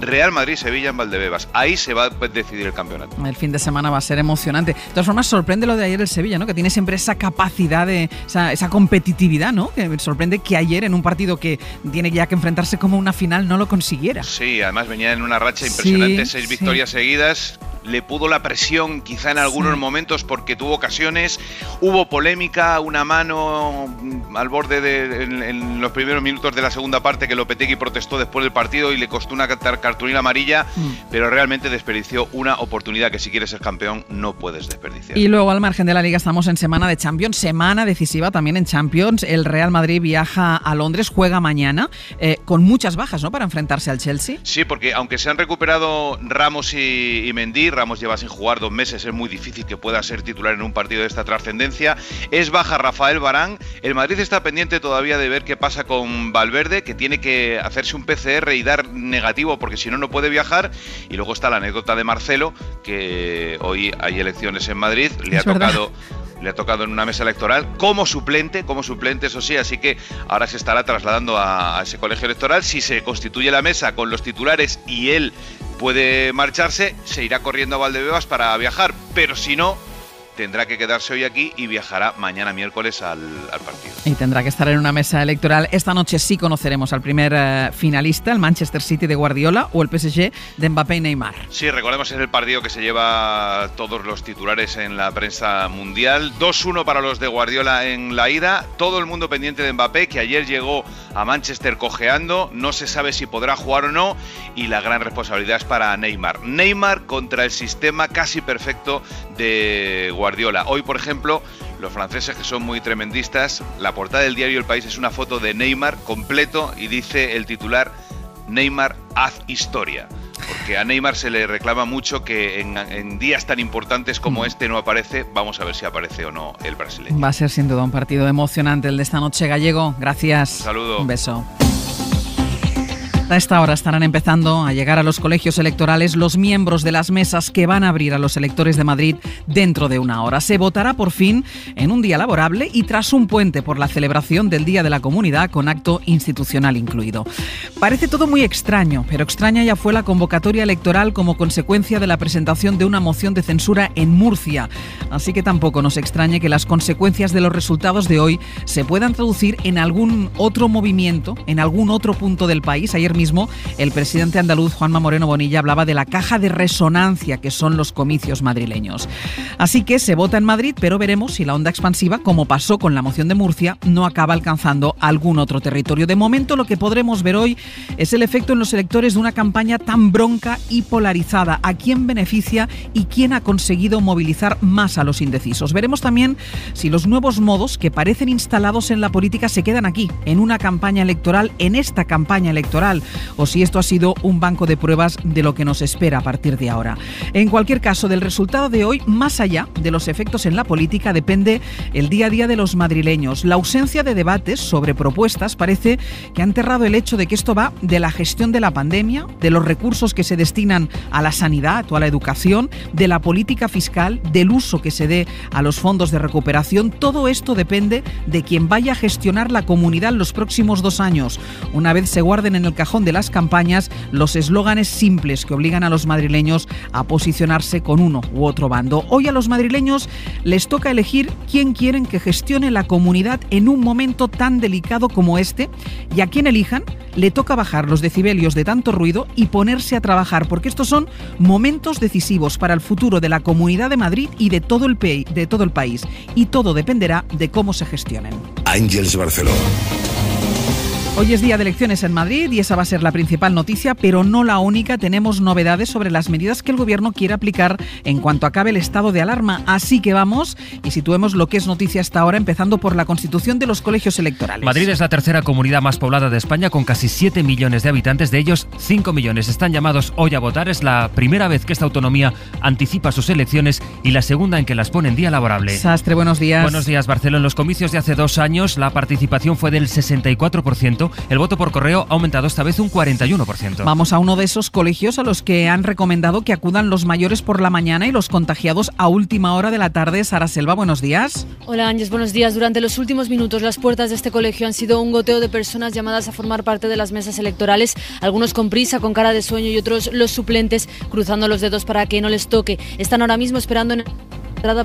Real Madrid-Sevilla en Valdebebas. Ahí se va a decidir el campeonato. El fin de semana va a ser emocionante. De todas formas, sorprende lo de ayer el Sevilla, ¿no? Que tiene siempre esa capacidad, de, esa, competitividad, ¿no? Que sorprende que ayer en un partido que tiene ya que enfrentarse como una final no lo consiguiera. Sí, además venía en una racha impresionante, seis victorias seguidas, le pudo la presión quizá en algunos momentos porque tuvo ocasiones, hubo polémica, una mano al borde de, en, los primeros minutos de la segunda parte que Lopetegui protestó después del partido y le costó una tarjeta cartulina amarilla, mm. pero realmente desperdició una oportunidad que si quieres ser campeón no puedes desperdiciar. Y luego al margen de la liga estamos en semana de Champions, semana decisiva también en Champions. El Real Madrid viaja a Londres, juega mañana eh, con muchas bajas, ¿no? Para enfrentarse al Chelsea. Sí, porque aunque se han recuperado Ramos y, y Mendy, Ramos lleva sin jugar dos meses, es muy difícil que pueda ser titular en un partido de esta trascendencia. Es baja Rafael Barán. El Madrid está pendiente todavía de ver qué pasa con Valverde, que tiene que hacerse un PCR y dar negativo porque si no, no puede viajar. Y luego está la anécdota de Marcelo, que hoy hay elecciones en Madrid, le ha tocado le ha tocado en una mesa electoral como suplente, como suplente, eso sí, así que ahora se estará trasladando a, ese colegio electoral. Si se constituye la mesa con los titulares y él puede marcharse, se irá corriendo a Valdebebas para viajar, pero si no, tendrá que quedarse hoy aquí y viajará mañana miércoles al, partido. Y tendrá que estar en una mesa electoral. Esta noche sí conoceremos al primer eh, finalista, el Manchester City de Guardiola o el PSG de Mbappé y Neymar. Sí, recordemos es el partido que se lleva todos los titulares en la prensa mundial. 2-1 para los de Guardiola en la ida. Todo el mundo pendiente de Mbappé, que ayer llegó a Manchester cojeando. No se sabe si podrá jugar o no. Y la gran responsabilidad es para Neymar. Neymar contra el sistema casi perfecto de Guardiola. Guardiola. Hoy, por ejemplo, los franceses que son muy tremendistas, la portada del diario El País es una foto de Neymar completo y dice el titular Neymar haz historia. Porque a Neymar se le reclama mucho que en, días tan importantes como mm. este no aparece. Vamos a ver si aparece o no el brasileño. Va a ser sin duda un partido emocionante el de esta noche gallego. Gracias. Un saludo. Un beso. A esta hora estarán empezando a llegar a los colegios electorales los miembros de las mesas que van a abrir a los electores de Madrid dentro de una hora. Se votará por fin en un día laborable y tras un puente por la celebración del Día de la Comunidad con acto institucional incluido. Parece todo muy extraño, pero extraña ya fue la convocatoria electoral como consecuencia de la presentación de una moción de censura en Murcia. Así que tampoco nos extrañe que las consecuencias de los resultados de hoy se puedan traducir en algún otro movimiento, en algún otro punto del país. Ayer mismo el presidente andaluz Juanma Moreno Bonilla hablaba de la caja de resonancia que son los comicios madrileños. Así que se vota en Madrid, pero veremos si la onda expansiva, como pasó con la moción de Murcia, no acaba alcanzando algún otro territorio. De momento lo que podremos ver hoy es el efecto en los electores de una campaña tan bronca y polarizada. ¿A quién beneficia y quién ha conseguido movilizar más a los indecisos? Veremos también si los nuevos modos que parecen instalados en la política se quedan aquí, en una campaña electoral, en esta campaña electoral o si esto ha sido un banco de pruebas de lo que nos espera a partir de ahora. En cualquier caso, del resultado de hoy, más allá de los efectos en la política, depende el día a día de los madrileños. La ausencia de debates sobre propuestas parece que ha enterrado el hecho de que esto va de la gestión de la pandemia, de los recursos que se destinan a la sanidad o a la educación, de la política fiscal, del uso que se dé a los fondos de recuperación. Todo esto depende de quien vaya a gestionar la comunidad en los próximos dos años. Una vez se guarden en el cajón de las campañas los eslóganes simples que obligan a los madrileños a posicionarse con uno u otro bando. Hoy a los madrileños les toca elegir quién quieren que gestione la comunidad en un momento tan delicado como este y a quien elijan le toca bajar los decibelios de tanto ruido y ponerse a trabajar, porque estos son momentos decisivos para el futuro de la Comunidad de Madrid y de todo el, de todo el país, y todo dependerá de cómo se gestionen. Hoy es día de elecciones en Madrid y esa va a ser la principal noticia, pero no la única. Tenemos novedades sobre las medidas que el gobierno quiere aplicar en cuanto acabe el estado de alarma. Así que vamos y situemos lo que es noticia hasta ahora, empezando por la constitución de los colegios electorales. Madrid es la tercera comunidad más poblada de España, con casi 7 millones de habitantes. De ellos, 5 millones están llamados hoy a votar. Es la primera vez que esta autonomía anticipa sus elecciones y la segunda en que las pone en día laborable. Sastre, buenos días. Buenos días, Barcelona. En los comicios de hace dos años, la participación fue del 64% el voto por correo ha aumentado esta vez un 41%. Vamos a uno de esos colegios a los que han recomendado que acudan los mayores por la mañana y los contagiados a última hora de la tarde. Sara Selva, buenos días. Hola Ángel, buenos días. Durante los últimos minutos las puertas de este colegio han sido un goteo de personas llamadas a formar parte de las mesas electorales, algunos con prisa, con cara de sueño y otros los suplentes cruzando los dedos para que no les toque. Están ahora mismo esperando en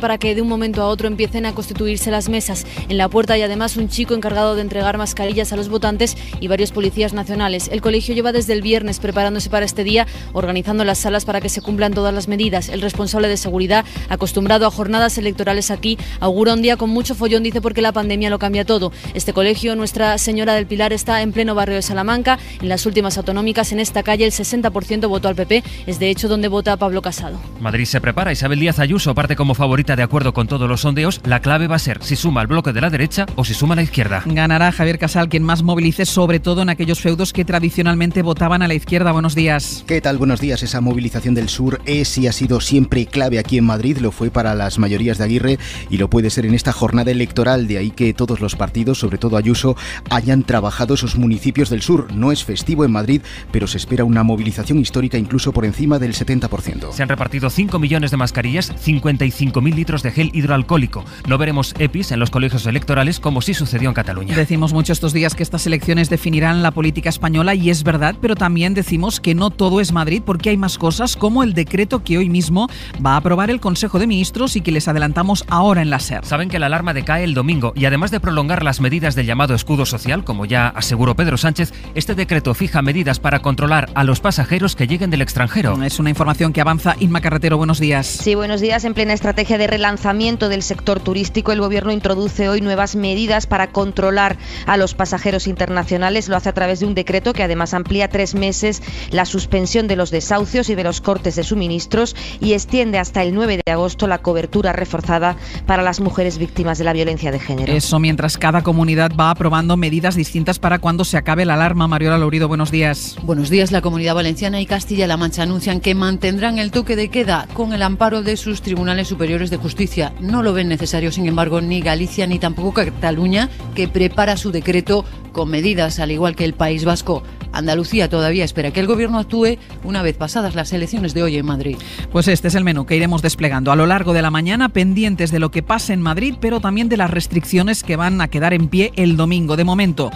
para que de un momento a otro empiecen a constituirse las mesas. En la puerta hay además un chico encargado de entregar mascarillas a los votantes y varios policías nacionales. El colegio lleva desde el viernes preparándose para este día, organizando las salas para que se cumplan todas las medidas. El responsable de seguridad, acostumbrado a jornadas electorales aquí, augura un día con mucho follón, dice, porque la pandemia lo cambia todo. Este colegio, Nuestra Señora del Pilar, está en pleno barrio de Salamanca. En las últimas autonómicas, en esta calle, el 60% votó al PP. Es de hecho donde vota Pablo Casado. Madrid se prepara. Isabel Díaz Ayuso parte como favorita ahorita, de acuerdo con todos los sondeos, la clave va a ser si suma al bloque de la derecha o si suma a la izquierda. Ganará Javier Casal, quien más movilice, sobre todo en aquellos feudos que tradicionalmente votaban a la izquierda. Buenos días. ¿Qué tal? Buenos días. Esa movilización del sur es y ha sido siempre clave aquí en Madrid, lo fue para las mayorías de Aguirre y lo puede ser en esta jornada electoral, de ahí que todos los partidos, sobre todo Ayuso, hayan trabajado esos municipios del sur. No es festivo en Madrid, pero se espera una movilización histórica incluso por encima del 70%. Se han repartido 5 millones de mascarillas, 55 mil litros de gel hidroalcohólico. No veremos EPIs en los colegios electorales como sí sucedió en Cataluña. Decimos mucho estos días que estas elecciones definirán la política española y es verdad, pero también decimos que no todo es Madrid porque hay más cosas como el decreto que hoy mismo va a aprobar el Consejo de Ministros y que les adelantamos ahora en la SER. Saben que la alarma decae el domingo y además de prolongar las medidas del llamado escudo social, como ya aseguró Pedro Sánchez, este decreto fija medidas para controlar a los pasajeros que lleguen del extranjero. Es una información que avanza Inma Carretero. Buenos días. Sí, buenos días. En plena estrategia estrategia de relanzamiento del sector turístico, el Gobierno introduce hoy nuevas medidas para controlar a los pasajeros internacionales. Lo hace a través de un decreto que además amplía tres meses la suspensión de los desahucios y de los cortes de suministros y extiende hasta el 9 de agosto la cobertura reforzada para las mujeres víctimas de la violencia de género. Eso mientras cada comunidad va aprobando medidas distintas para cuando se acabe la alarma. Mariola Lourido, buenos días. Buenos días. La Comunidad Valenciana y Castilla-La Mancha anuncian que mantendrán el toque de queda con el amparo de sus tribunales superiores de Justicia no lo ven necesario, sin embargo, ni Galicia ni tampoco Cataluña, que prepara su decreto con medidas, al igual que el País Vasco. Andalucía todavía espera que el Gobierno actúe una vez pasadas las elecciones de hoy en Madrid. Pues este es el menú que iremos desplegando a lo largo de la mañana, pendientes de lo que pase en Madrid, pero también de las restricciones que van a quedar en pie el domingo. De momento,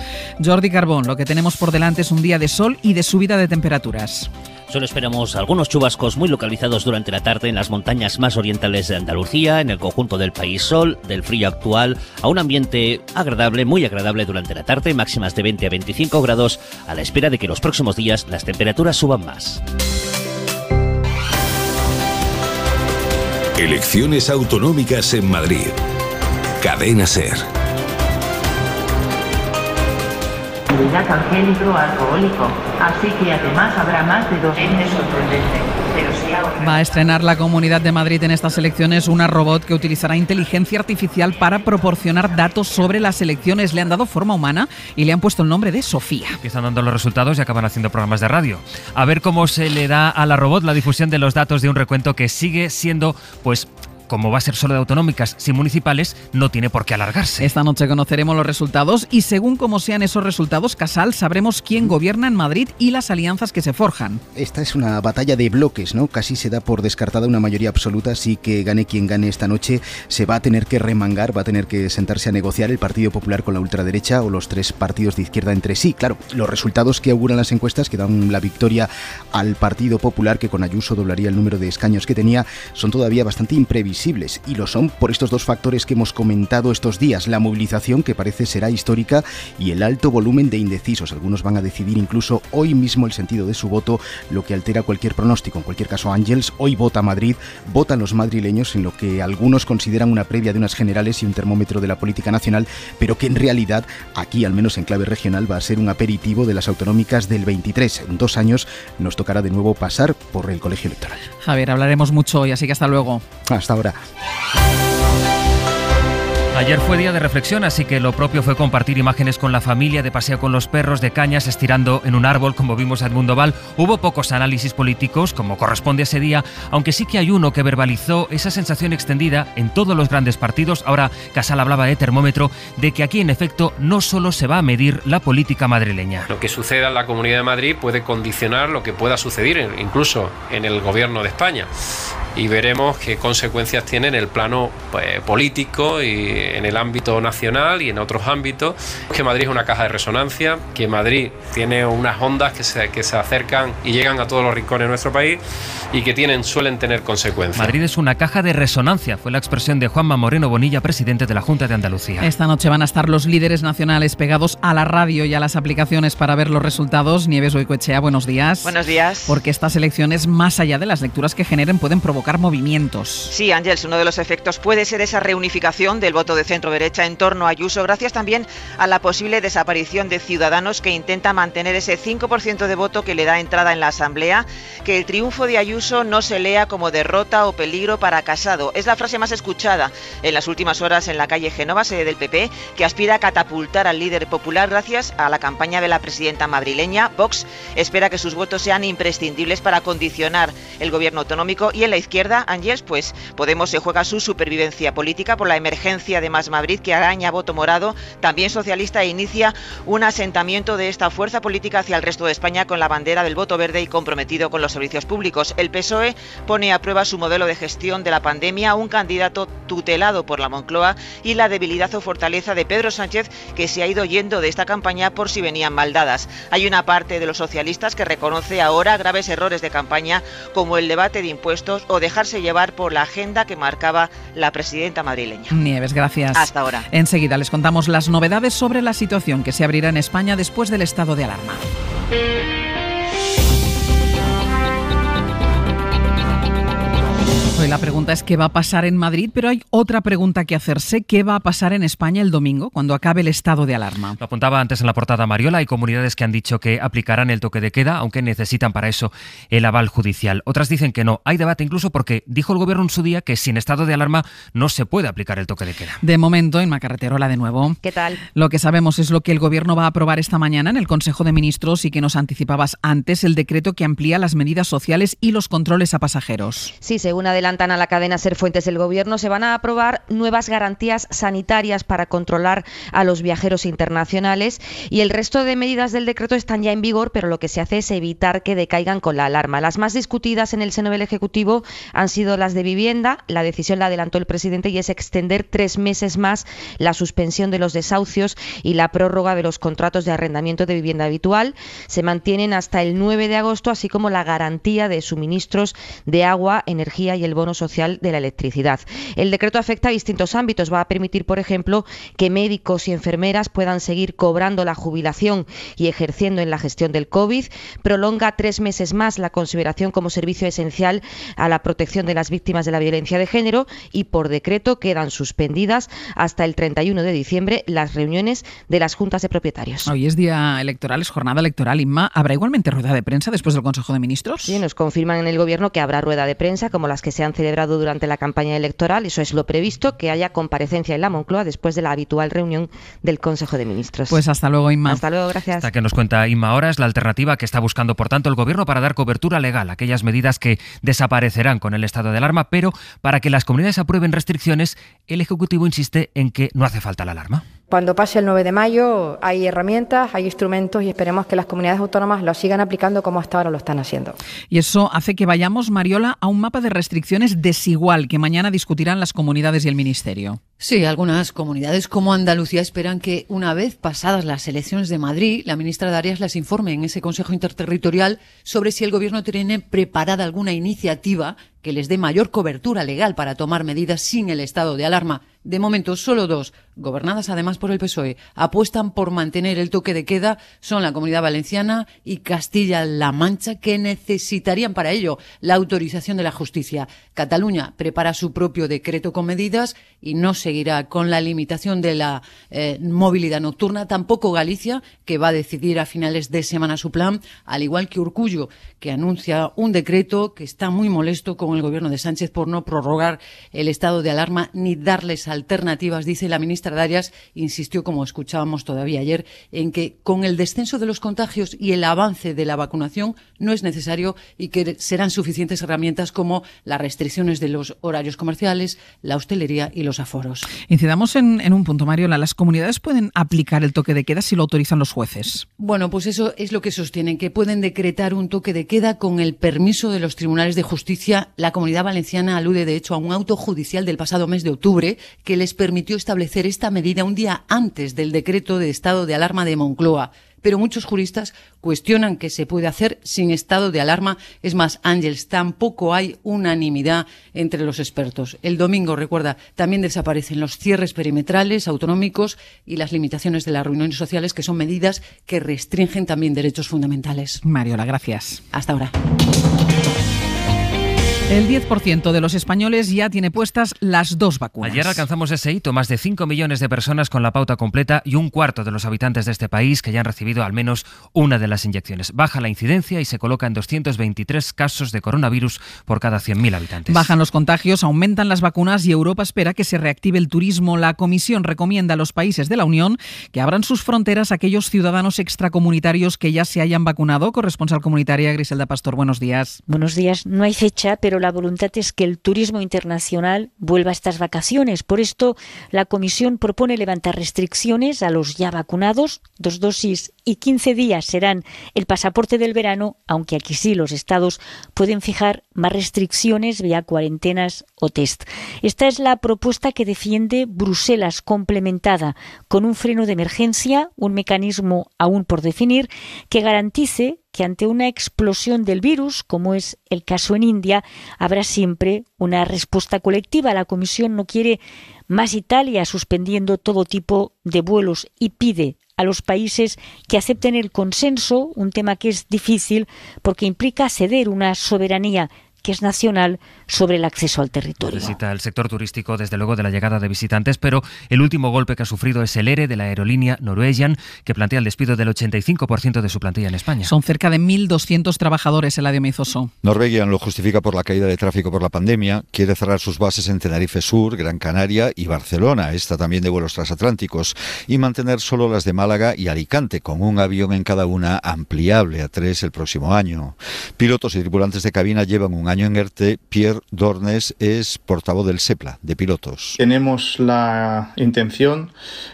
Jordi Carbón, lo que tenemos por delante es un día de sol y de subida de temperaturas. Solo esperamos algunos chubascos muy localizados durante la tarde en las montañas más orientales de Andalucía, en el conjunto del país sol, del frío actual, a un ambiente agradable, muy agradable durante la tarde, máximas de 20 a 25 grados, a la espera de que los próximos días las temperaturas suban más. Elecciones autonómicas en Madrid. Cadena Ser. así que además habrá más de Va a estrenar la Comunidad de Madrid en estas elecciones una robot que utilizará inteligencia artificial para proporcionar datos sobre las elecciones. Le han dado forma humana y le han puesto el nombre de Sofía. Que están dando los resultados y acaban haciendo programas de radio. A ver cómo se le da a la robot la difusión de los datos de un recuento que sigue siendo, pues, como va a ser solo de autonómicas sin municipales, no tiene por qué alargarse. Esta noche conoceremos los resultados y según como sean esos resultados, Casal, sabremos quién gobierna en Madrid y las alianzas que se forjan. Esta es una batalla de bloques, ¿no? Casi se da por descartada una mayoría absoluta, así que gane quien gane esta noche, se va a tener que remangar, va a tener que sentarse a negociar el Partido Popular con la ultraderecha o los tres partidos de izquierda entre sí. Claro, los resultados que auguran las encuestas que dan la victoria al Partido Popular, que con Ayuso doblaría el número de escaños que tenía, son todavía bastante imprevistos y lo son por estos dos factores que hemos comentado estos días, la movilización que parece será histórica y el alto volumen de indecisos. Algunos van a decidir incluso hoy mismo el sentido de su voto, lo que altera cualquier pronóstico. En cualquier caso, Ángels hoy vota Madrid, votan los madrileños en lo que algunos consideran una previa de unas generales y un termómetro de la política nacional, pero que en realidad aquí, al menos en clave regional, va a ser un aperitivo de las autonómicas del 23. En dos años nos tocará de nuevo pasar por el colegio electoral. Javier, hablaremos mucho hoy, así que hasta luego. Hasta Laura. Ayer fue día de reflexión, así que lo propio fue compartir imágenes con la familia de paseo con los perros de cañas estirando en un árbol, como vimos a Edmundo Val. Hubo pocos análisis políticos, como corresponde ese día, aunque sí que hay uno que verbalizó esa sensación extendida en todos los grandes partidos. Ahora Casal hablaba de termómetro, de que aquí en efecto no solo se va a medir la política madrileña. Lo que suceda en la Comunidad de Madrid puede condicionar lo que pueda suceder incluso en el gobierno de España. Y veremos qué consecuencias tiene en el plano eh, político y eh, en el ámbito nacional y en otros ámbitos, que Madrid es una caja de resonancia, que Madrid tiene unas ondas que se, que se acercan y llegan a todos los rincones de nuestro país y que tienen, suelen tener consecuencias. Madrid es una caja de resonancia, fue la expresión de Juanma Moreno Bonilla, presidente de la Junta de Andalucía. Esta noche van a estar los líderes nacionales pegados a la radio y a las aplicaciones para ver los resultados. Nieves Oycochea, buenos días. Buenos días. Porque estas elecciones, más allá de las lecturas que generen, pueden provocar movimientos. Sí, Ángels, uno de los efectos puede ser esa reunificación del voto de centro derecha en torno a Ayuso, gracias también a la posible desaparición de Ciudadanos que intenta mantener ese 5% de voto que le da entrada en la Asamblea, que el triunfo de Ayuso no se lea como derrota o peligro para Casado. Es la frase más escuchada en las últimas horas en la calle Genova, sede del PP, que aspira a catapultar al líder popular gracias a la campaña de la presidenta madrileña. Vox espera que sus votos sean imprescindibles para condicionar el gobierno autonómico y en la izquierda, Ángels, pues Podemos se juega su supervivencia política por la emergencia de Además Madrid, que araña voto morado, también socialista, e inicia un asentamiento de esta fuerza política hacia el resto de España con la bandera del voto verde y comprometido con los servicios públicos. El PSOE pone a prueba su modelo de gestión de la pandemia, un candidato tutelado por la Moncloa y la debilidad o fortaleza de Pedro Sánchez, que se ha ido yendo de esta campaña por si venían maldadas. Hay una parte de los socialistas que reconoce ahora graves errores de campaña, como el debate de impuestos o dejarse llevar por la agenda que marcaba la presidenta madrileña. Nieves, gracias. Hasta ahora. Enseguida les contamos las novedades sobre la situación que se abrirá en España después del estado de alarma. Hoy la pregunta es qué va a pasar en Madrid, pero hay otra pregunta que hacerse, ¿qué va a pasar en España el domingo cuando acabe el estado de alarma? Lo apuntaba antes en la portada Mariola, hay comunidades que han dicho que aplicarán el toque de queda, aunque necesitan para eso el aval judicial. Otras dicen que no, hay debate incluso porque dijo el gobierno en su día que sin estado de alarma no se puede aplicar el toque de queda. De momento, en Macarreterola de nuevo. ¿Qué tal? Lo que sabemos es lo que el gobierno va a aprobar esta mañana en el Consejo de Ministros y que nos anticipabas antes, el decreto que amplía las medidas sociales y los controles a pasajeros. Sí, según adelante adelantan a la cadena Ser Fuentes del Gobierno, se van a aprobar nuevas garantías sanitarias para controlar a los viajeros internacionales y el resto de medidas del decreto están ya en vigor, pero lo que se hace es evitar que decaigan con la alarma. Las más discutidas en el seno del Ejecutivo han sido las de vivienda. La decisión la adelantó el presidente y es extender tres meses más la suspensión de los desahucios y la prórroga de los contratos de arrendamiento de vivienda habitual. Se mantienen hasta el 9 de agosto, así como la garantía de suministros de agua, energía y el bono social de la electricidad. El decreto afecta a distintos ámbitos. Va a permitir, por ejemplo, que médicos y enfermeras puedan seguir cobrando la jubilación y ejerciendo en la gestión del COVID. Prolonga tres meses más la consideración como servicio esencial a la protección de las víctimas de la violencia de género y por decreto quedan suspendidas hasta el 31 de diciembre las reuniones de las juntas de propietarios. Hoy es día electoral, es jornada electoral. Inma, ¿habrá igualmente rueda de prensa después del Consejo de Ministros? Sí, nos confirman en el Gobierno que habrá rueda de prensa como las que se han celebrado durante la campaña electoral, eso es lo previsto, que haya comparecencia en la Moncloa después de la habitual reunión del Consejo de Ministros. Pues hasta luego, Inma. Hasta luego, gracias. Hasta que nos cuenta Inma ahora es la alternativa que está buscando, por tanto, el Gobierno para dar cobertura legal, a aquellas medidas que desaparecerán con el estado de alarma, pero para que las comunidades aprueben restricciones, el Ejecutivo insiste en que no hace falta la alarma. Cuando pase el 9 de mayo hay herramientas, hay instrumentos y esperemos que las comunidades autónomas lo sigan aplicando como hasta ahora lo están haciendo. Y eso hace que vayamos, Mariola, a un mapa de restricciones desigual que mañana discutirán las comunidades y el Ministerio. Sí, algunas comunidades como Andalucía esperan que una vez pasadas las elecciones de Madrid, la ministra de Arias las informe en ese Consejo Interterritorial sobre si el Gobierno tiene preparada alguna iniciativa que les dé mayor cobertura legal para tomar medidas sin el estado de alarma. De momento, solo dos, gobernadas además por el PSOE, apuestan por mantener el toque de queda, son la Comunidad Valenciana y Castilla-La Mancha, que necesitarían para ello la autorización de la justicia. Cataluña prepara su propio decreto con medidas y no seguirá con la limitación de la eh, movilidad nocturna, tampoco Galicia, que va a decidir a finales de semana su plan, al igual que Urcullo, que anuncia un decreto que está muy molesto con el gobierno de Sánchez por no prorrogar el estado de alarma ni darles alternativas, dice la ministra Darias, insistió, como escuchábamos todavía ayer, en que con el descenso de los contagios y el avance de la vacunación no es necesario y que serán suficientes herramientas como las restricciones de los horarios comerciales, la hostelería y los aforos. Incidamos en, en un punto, Mariola. ¿Las comunidades pueden aplicar el toque de queda si lo autorizan los jueces? Bueno, pues eso es lo que sostienen, que pueden decretar un toque de queda con el permiso de los tribunales de justicia, la comunidad valenciana alude, de hecho, a un auto judicial del pasado mes de octubre que les permitió establecer esta medida un día antes del decreto de estado de alarma de Moncloa pero muchos juristas cuestionan que se puede hacer sin estado de alarma. Es más, Ángels, tampoco hay unanimidad entre los expertos. El domingo, recuerda, también desaparecen los cierres perimetrales, autonómicos y las limitaciones de las reuniones sociales, que son medidas que restringen también derechos fundamentales. Mariola, gracias. Hasta ahora. El 10% de los españoles ya tiene puestas las dos vacunas. Ayer alcanzamos ese hito, más de 5 millones de personas con la pauta completa y un cuarto de los habitantes de este país que ya han recibido al menos una de las inyecciones. Baja la incidencia y se coloca en 223 casos de coronavirus por cada 100.000 habitantes. Bajan los contagios, aumentan las vacunas y Europa espera que se reactive el turismo. La Comisión recomienda a los países de la Unión que abran sus fronteras a aquellos ciudadanos extracomunitarios que ya se hayan vacunado. Corresponsal comunitaria Griselda Pastor, buenos días. Buenos días. No hay fecha, pero la voluntad es que el turismo internacional vuelva a estas vacaciones. Por esto, la Comisión propone levantar restricciones a los ya vacunados, dos dosis y 15 días serán el pasaporte del verano, aunque aquí sí los estados pueden fijar más restricciones vía cuarentenas o test. Esta es la propuesta que defiende Bruselas, complementada con un freno de emergencia, un mecanismo aún por definir, que garantice que ante una explosión del virus, como es el caso en India, habrá siempre una respuesta colectiva. La Comisión no quiere más Italia suspendiendo todo tipo de vuelos y pide a los países que acepten el consenso, un tema que es difícil porque implica ceder una soberanía que es nacional sobre el acceso al territorio. Necesita el sector turístico, desde luego, de la llegada de visitantes, pero el último golpe que ha sufrido es el ERE de la aerolínea Norwegian, que plantea el despido del 85% de su plantilla en España. Son cerca de 1.200 trabajadores el son. Norwegian lo justifica por la caída de tráfico por la pandemia, quiere cerrar sus bases en Tenerife Sur, Gran Canaria y Barcelona, está también de vuelos transatlánticos, y mantener solo las de Málaga y Alicante, con un avión en cada una ampliable a tres el próximo año. Pilotos y tripulantes de cabina llevan un año en ERTE, pierden Dornes es portavoz del SEPLA, de pilotos. Tenemos la intención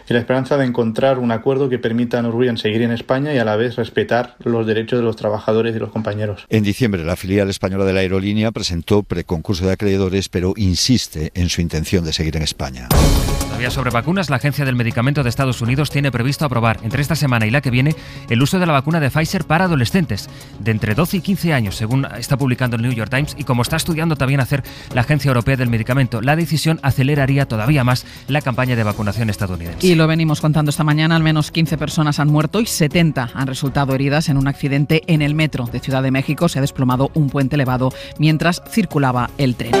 y la esperanza de encontrar un acuerdo que permita a Norwegian seguir en España y a la vez respetar los derechos de los trabajadores y los compañeros. En diciembre, la filial española de la aerolínea presentó preconcurso de acreedores, pero insiste en su intención de seguir en España sobre vacunas, la Agencia del Medicamento de Estados Unidos tiene previsto aprobar entre esta semana y la que viene el uso de la vacuna de Pfizer para adolescentes de entre 12 y 15 años, según está publicando el New York Times y como está estudiando también hacer la Agencia Europea del Medicamento. La decisión aceleraría todavía más la campaña de vacunación estadounidense. Y lo venimos contando esta mañana, al menos 15 personas han muerto y 70 han resultado heridas en un accidente en el metro de Ciudad de México. Se ha desplomado un puente elevado mientras circulaba el tren.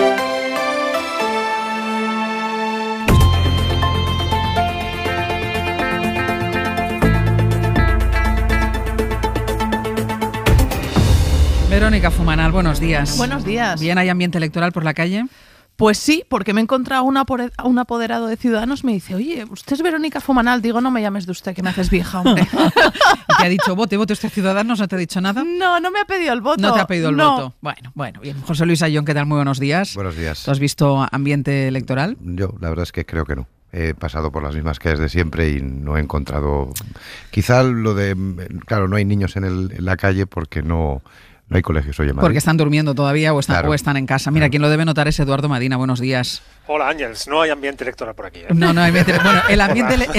Verónica Fumanal, buenos días. Buenos días. ¿Bien hay ambiente electoral por la calle? Pues sí, porque me he encontrado a un apoderado de Ciudadanos, me dice, oye, usted es Verónica Fumanal. Digo, no me llames de usted, que me haces vieja, hombre. ¿Te ha dicho vote, vote usted Ciudadanos? ¿No te ha dicho nada? No, no me ha pedido el voto. No te ha pedido el voto. Bueno, bueno. Bien. José Luis Ayón, ¿qué tal? Muy buenos días. Buenos días. ¿Tú has visto ambiente electoral? Yo, la verdad es que creo que no he pasado por las mismas calles de siempre y no he encontrado. Quizá lo de. Claro, no hay niños en la calle porque no no hay colegios hoy en Porque están durmiendo todavía o están, o están en casa. Mira, quien lo debe notar es Eduardo Madina. Buenos días. Hola Ángels, no hay ambiente electoral por aquí. ¿eh? No, no hay ambiente. Bueno, el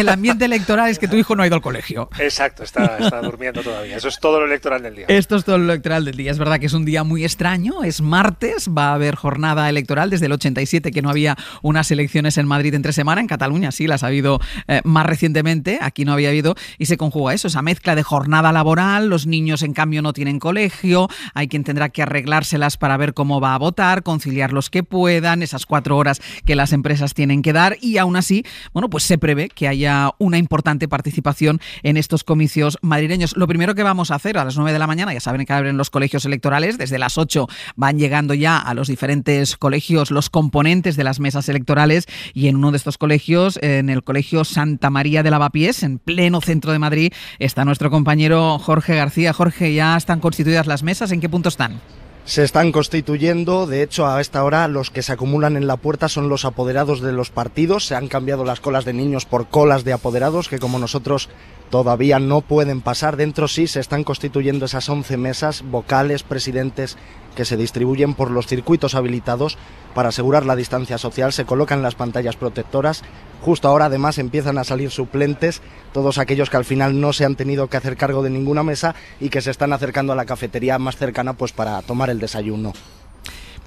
ambiente, electoral es que tu hijo no ha ido al colegio. Exacto, está, durmiendo todavía. Eso es todo lo electoral del día. Esto es todo lo electoral del día. Es verdad que es un día muy extraño. Es martes, va a haber jornada electoral desde el 87 que no había unas elecciones en Madrid entre semana. En Cataluña sí las ha habido eh, más recientemente. Aquí no había habido y se conjuga eso, esa mezcla de jornada laboral. Los niños en cambio no tienen colegio. Hay quien tendrá que arreglárselas para ver cómo va a votar, conciliar los que puedan, esas cuatro horas que las empresas tienen que dar y aún así, bueno, pues se prevé que haya una importante participación en estos comicios madrileños. Lo primero que vamos a hacer a las 9 de la mañana, ya saben que abren los colegios electorales, desde las 8 van llegando ya a los diferentes colegios los componentes de las mesas electorales y en uno de estos colegios, en el Colegio Santa María de Lavapiés, en pleno centro de Madrid, está nuestro compañero Jorge García. Jorge, ¿ya están constituidas las mesas? ¿En qué punto están? Se están constituyendo, de hecho a esta hora los que se acumulan en la puerta son los apoderados de los partidos, se han cambiado las colas de niños por colas de apoderados, que como nosotros todavía no pueden pasar. Dentro sí se están constituyendo esas 11 mesas vocales, presidentes, que se distribuyen por los circuitos habilitados para asegurar la distancia social. Se colocan las pantallas protectoras. Justo ahora además empiezan a salir suplentes, todos aquellos que al final no se han tenido que hacer cargo de ninguna mesa y que se están acercando a la cafetería más cercana pues para tomar el desayuno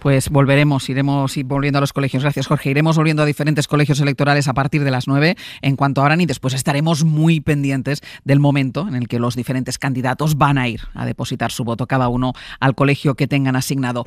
pues volveremos, iremos volviendo a los colegios. Gracias, Jorge. Iremos volviendo a diferentes colegios electorales a partir de las 9 en cuanto ahora y después estaremos muy pendientes del momento en el que los diferentes candidatos van a ir a depositar su voto cada uno al colegio que tengan asignado.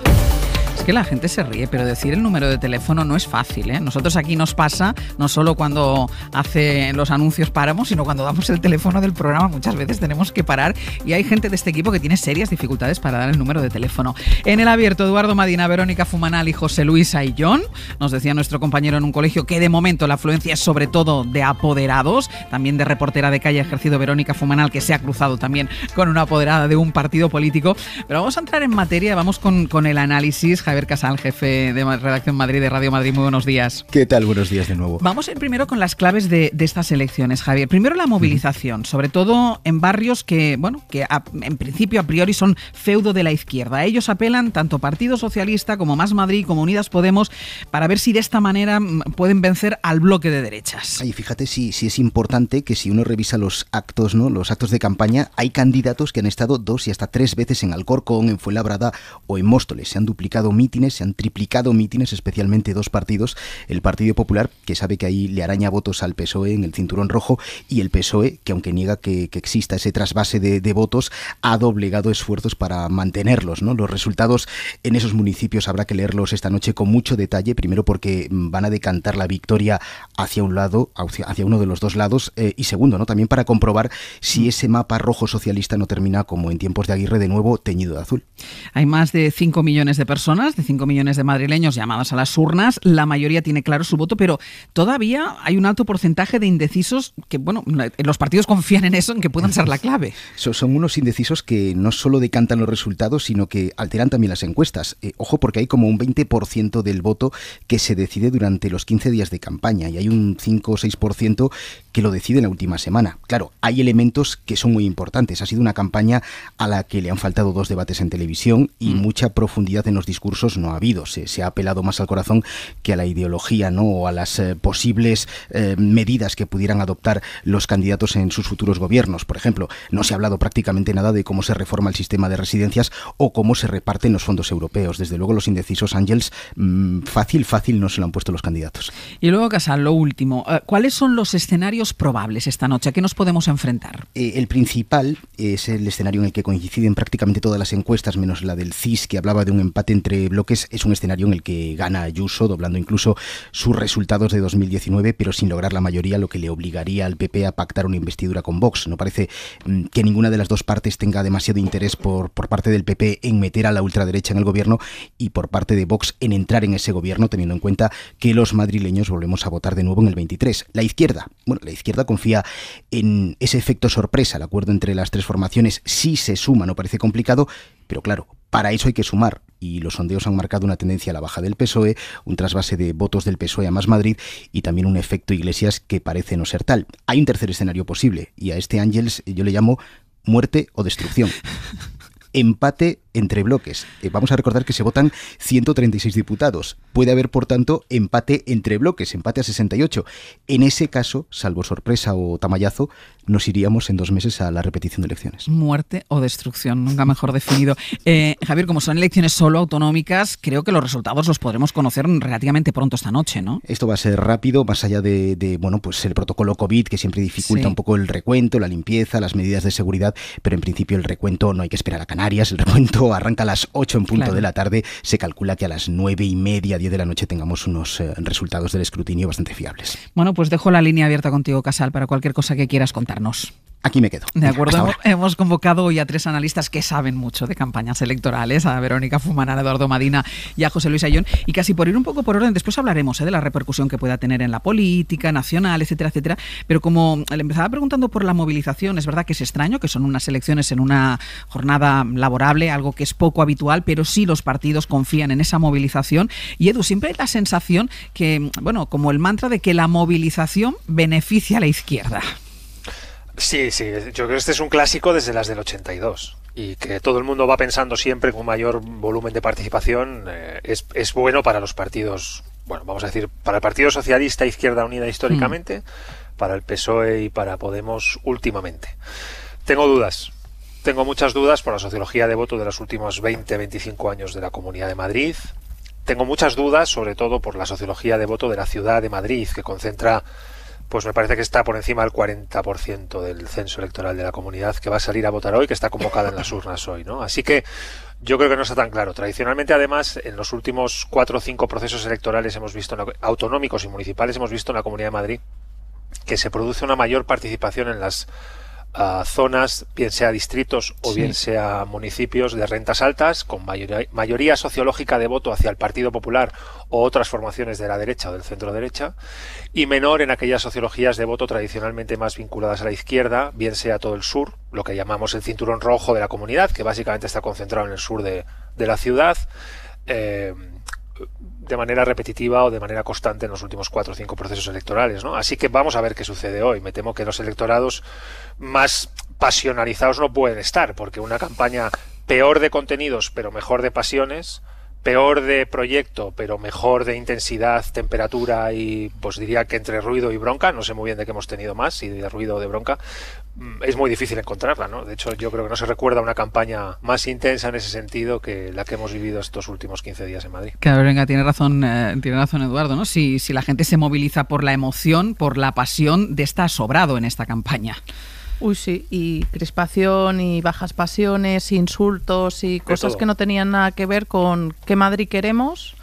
Es que la gente se ríe, pero decir el número de teléfono no es fácil. ¿eh? Nosotros aquí nos pasa, no solo cuando hace los anuncios paramos, sino cuando damos el teléfono del programa, muchas veces tenemos que parar y hay gente de este equipo que tiene serias dificultades para dar el número de teléfono. En el abierto, Eduardo Madina, Verónica Fumanal y José Luis Ayllón, nos decía nuestro compañero en un colegio que de momento la afluencia es sobre todo de apoderados, también de reportera de calle ejercido Verónica Fumanal, que se ha cruzado también con una apoderada de un partido político. Pero vamos a entrar en materia, vamos con, con el análisis. Javier Casal, jefe de Redacción Madrid de Radio Madrid. Muy buenos días. ¿Qué tal? Buenos días de nuevo. Vamos a primero con las claves de, estas elecciones, Javier. Primero la movilización, sobre todo en barrios que, bueno, que en principio a priori son feudo de la izquierda. Ellos apelan tanto Partido Socialista como Más Madrid, como Unidas Podemos, para ver si de esta manera mm, pueden vencer al bloque de derechas. Y fíjate si, es importante que si uno revisa los actos, ¿no? Los actos de campaña, hay candidatos que han estado dos y hasta tres veces en Alcorcón, en Fuenlabrada o en Móstoles. Se han duplicado mítines, se han triplicado mítines, especialmente dos partidos, el Partido Popular, que sabe que ahí le araña votos al PSOE en el cinturón rojo, y el PSOE, que aunque niega que, exista ese trasvase de, votos, ha doblegado esfuerzos para mantenerlos. ¿no? Los resultados en esos municipios habrá que leerlos esta noche con mucho detalle, primero porque van a decantar la victoria hacia un lado, hacia uno de los dos lados, eh, y segundo, ¿no? también para comprobar si ese mapa rojo socialista no termina como en tiempos de Aguirre de nuevo teñido de azul. Hay más de 5 millones de personas de 5 millones de madrileños llamadas a las urnas, la mayoría tiene claro su voto, pero todavía hay un alto porcentaje de indecisos que, bueno, los partidos confían en eso, en que puedan ser la clave. Son unos indecisos que no solo decantan los resultados, sino que alteran también las encuestas. Eh, ojo, porque hay como un 20% del voto que se decide durante los 15 días de campaña y hay un 5 o 6% que lo decide en la última semana. Claro, hay elementos que son muy importantes. Ha sido una campaña a la que le han faltado dos debates en televisión y mm. mucha profundidad en los discursos no ha habido. Se, se ha apelado más al corazón que a la ideología ¿no? o a las eh, posibles eh, medidas que pudieran adoptar los candidatos en sus futuros gobiernos. Por ejemplo, no se ha hablado prácticamente nada de cómo se reforma el sistema de residencias o cómo se reparten los fondos europeos. Desde luego los indecisos Ángels mm, fácil, fácil no se lo han puesto los candidatos. Y luego, Casal, lo último. Eh, ¿Cuáles son los escenarios probables esta noche? ¿A qué nos podemos enfrentar? el principal es el escenario en el que coinciden prácticamente todas las encuestas, menos la del CIS, que hablaba de un empate entre bloques es un escenario en el que gana Ayuso, doblando incluso sus resultados de 2019, pero sin lograr la mayoría, lo que le obligaría al PP a pactar una investidura con Vox. No parece mm, que ninguna de las dos partes tenga demasiado interés por, por parte del PP en meter a la ultraderecha en el gobierno y por parte de Vox en entrar en ese gobierno, teniendo en cuenta que los madrileños volvemos a votar de nuevo en el 23. La izquierda, bueno, la izquierda confía en ese efecto sorpresa, el acuerdo entre las tres formaciones sí se suma, no parece complicado, pero claro, para eso hay que sumar y los sondeos han marcado una tendencia a la baja del PSOE, un trasvase de votos del PSOE a Más Madrid y también un efecto Iglesias que parece no ser tal. Hay un tercer escenario posible y a este Ángels yo le llamo muerte o destrucción. Empate entre bloques. Eh, vamos a recordar que se votan 136 diputados. Puede haber, por tanto, empate entre bloques, empate a 68. En ese caso, salvo sorpresa o tamallazo, nos iríamos en dos meses a la repetición de elecciones. Muerte o destrucción, nunca mejor definido. Eh, Javier, como son elecciones solo autonómicas, creo que los resultados los podremos conocer relativamente pronto esta noche, ¿no? Esto va a ser rápido, más allá de, bueno, pues el protocolo COVID, que siempre dificulta un poco el recuento, la limpieza, las medidas de seguridad, pero en principio el recuento no hay que esperar a Canarias, el recuento arranca a las 8 en punto de la tarde. Se calcula que a las 9 y media, 10 de la noche tengamos unos eh, resultados del escrutinio bastante fiables. Bueno, pues dejo la línea abierta contigo, Casal, para cualquier cosa que quieras contarnos. Aquí me quedo. De acuerdo, hemos, convocado hoy a tres analistas que saben mucho de campañas electorales, a Verónica Fumana, a Eduardo Madina y a José Luis Ayón. Y casi por ir un poco por orden, después hablaremos eh, de la repercusión que pueda tener en la política nacional, etcétera, etcétera. Pero como le empezaba preguntando por la movilización, es verdad que es extraño que son unas elecciones en una jornada laborable, algo que que es poco habitual, pero sí los partidos confían en esa movilización. Y Edu, siempre hay la sensación que, bueno, como el mantra de que la movilización beneficia a la izquierda. Sí, sí, yo creo que este es un clásico desde las del 82 y que todo el mundo va pensando siempre con mayor volumen de participación eh, es, bueno para los partidos, bueno, vamos a decir, para el Partido Socialista Izquierda Unida históricamente, mm. para el PSOE y para Podemos últimamente. Tengo dudas, tengo muchas dudas por la sociología de voto de los últimos 20-25 años de la Comunidad de Madrid. Tengo muchas dudas, sobre todo por la sociología de voto de la ciudad de Madrid, que concentra, pues me parece que está por encima del 40% del censo electoral de la comunidad que va a salir a votar hoy, que está convocada en las urnas hoy, ¿no? Así que yo creo que no está tan claro. Tradicionalmente, además, en los últimos cuatro o cinco procesos electorales hemos visto, autonómicos y municipales, hemos visto en la Comunidad de Madrid que se produce una mayor participación en las a zonas, bien sea distritos o bien sea municipios de rentas altas, con mayoría, sociológica de voto hacia el Partido Popular o otras formaciones de la derecha o del centro derecha, y menor en aquellas sociologías de voto tradicionalmente más vinculadas a la izquierda, bien sea todo el sur, lo que llamamos el cinturón rojo de la comunidad, que básicamente está concentrado en el sur de, la ciudad. Eh, de manera repetitiva o de manera constante en los últimos cuatro o cinco procesos electorales. ¿no? Así que vamos a ver qué sucede hoy. Me temo que los electorados más pasionalizados no pueden estar, porque una campaña peor de contenidos pero mejor de pasiones, peor de proyecto, pero mejor de intensidad, temperatura y pues diría que entre ruido y bronca, no sé muy bien de qué hemos tenido más, si de ruido o de bronca, es muy difícil encontrarla, ¿no? De hecho, yo creo que no se recuerda una campaña más intensa en ese sentido que la que hemos vivido estos últimos 15 días en Madrid. Claro, venga, tiene razón, eh, tiene razón Eduardo, ¿no? Si, si la gente se moviliza por la emoción, por la pasión, de estar sobrado en esta campaña. Uy, sí, y crispación y bajas pasiones, insultos y cosas que no tenían nada que ver con qué Madrid queremos,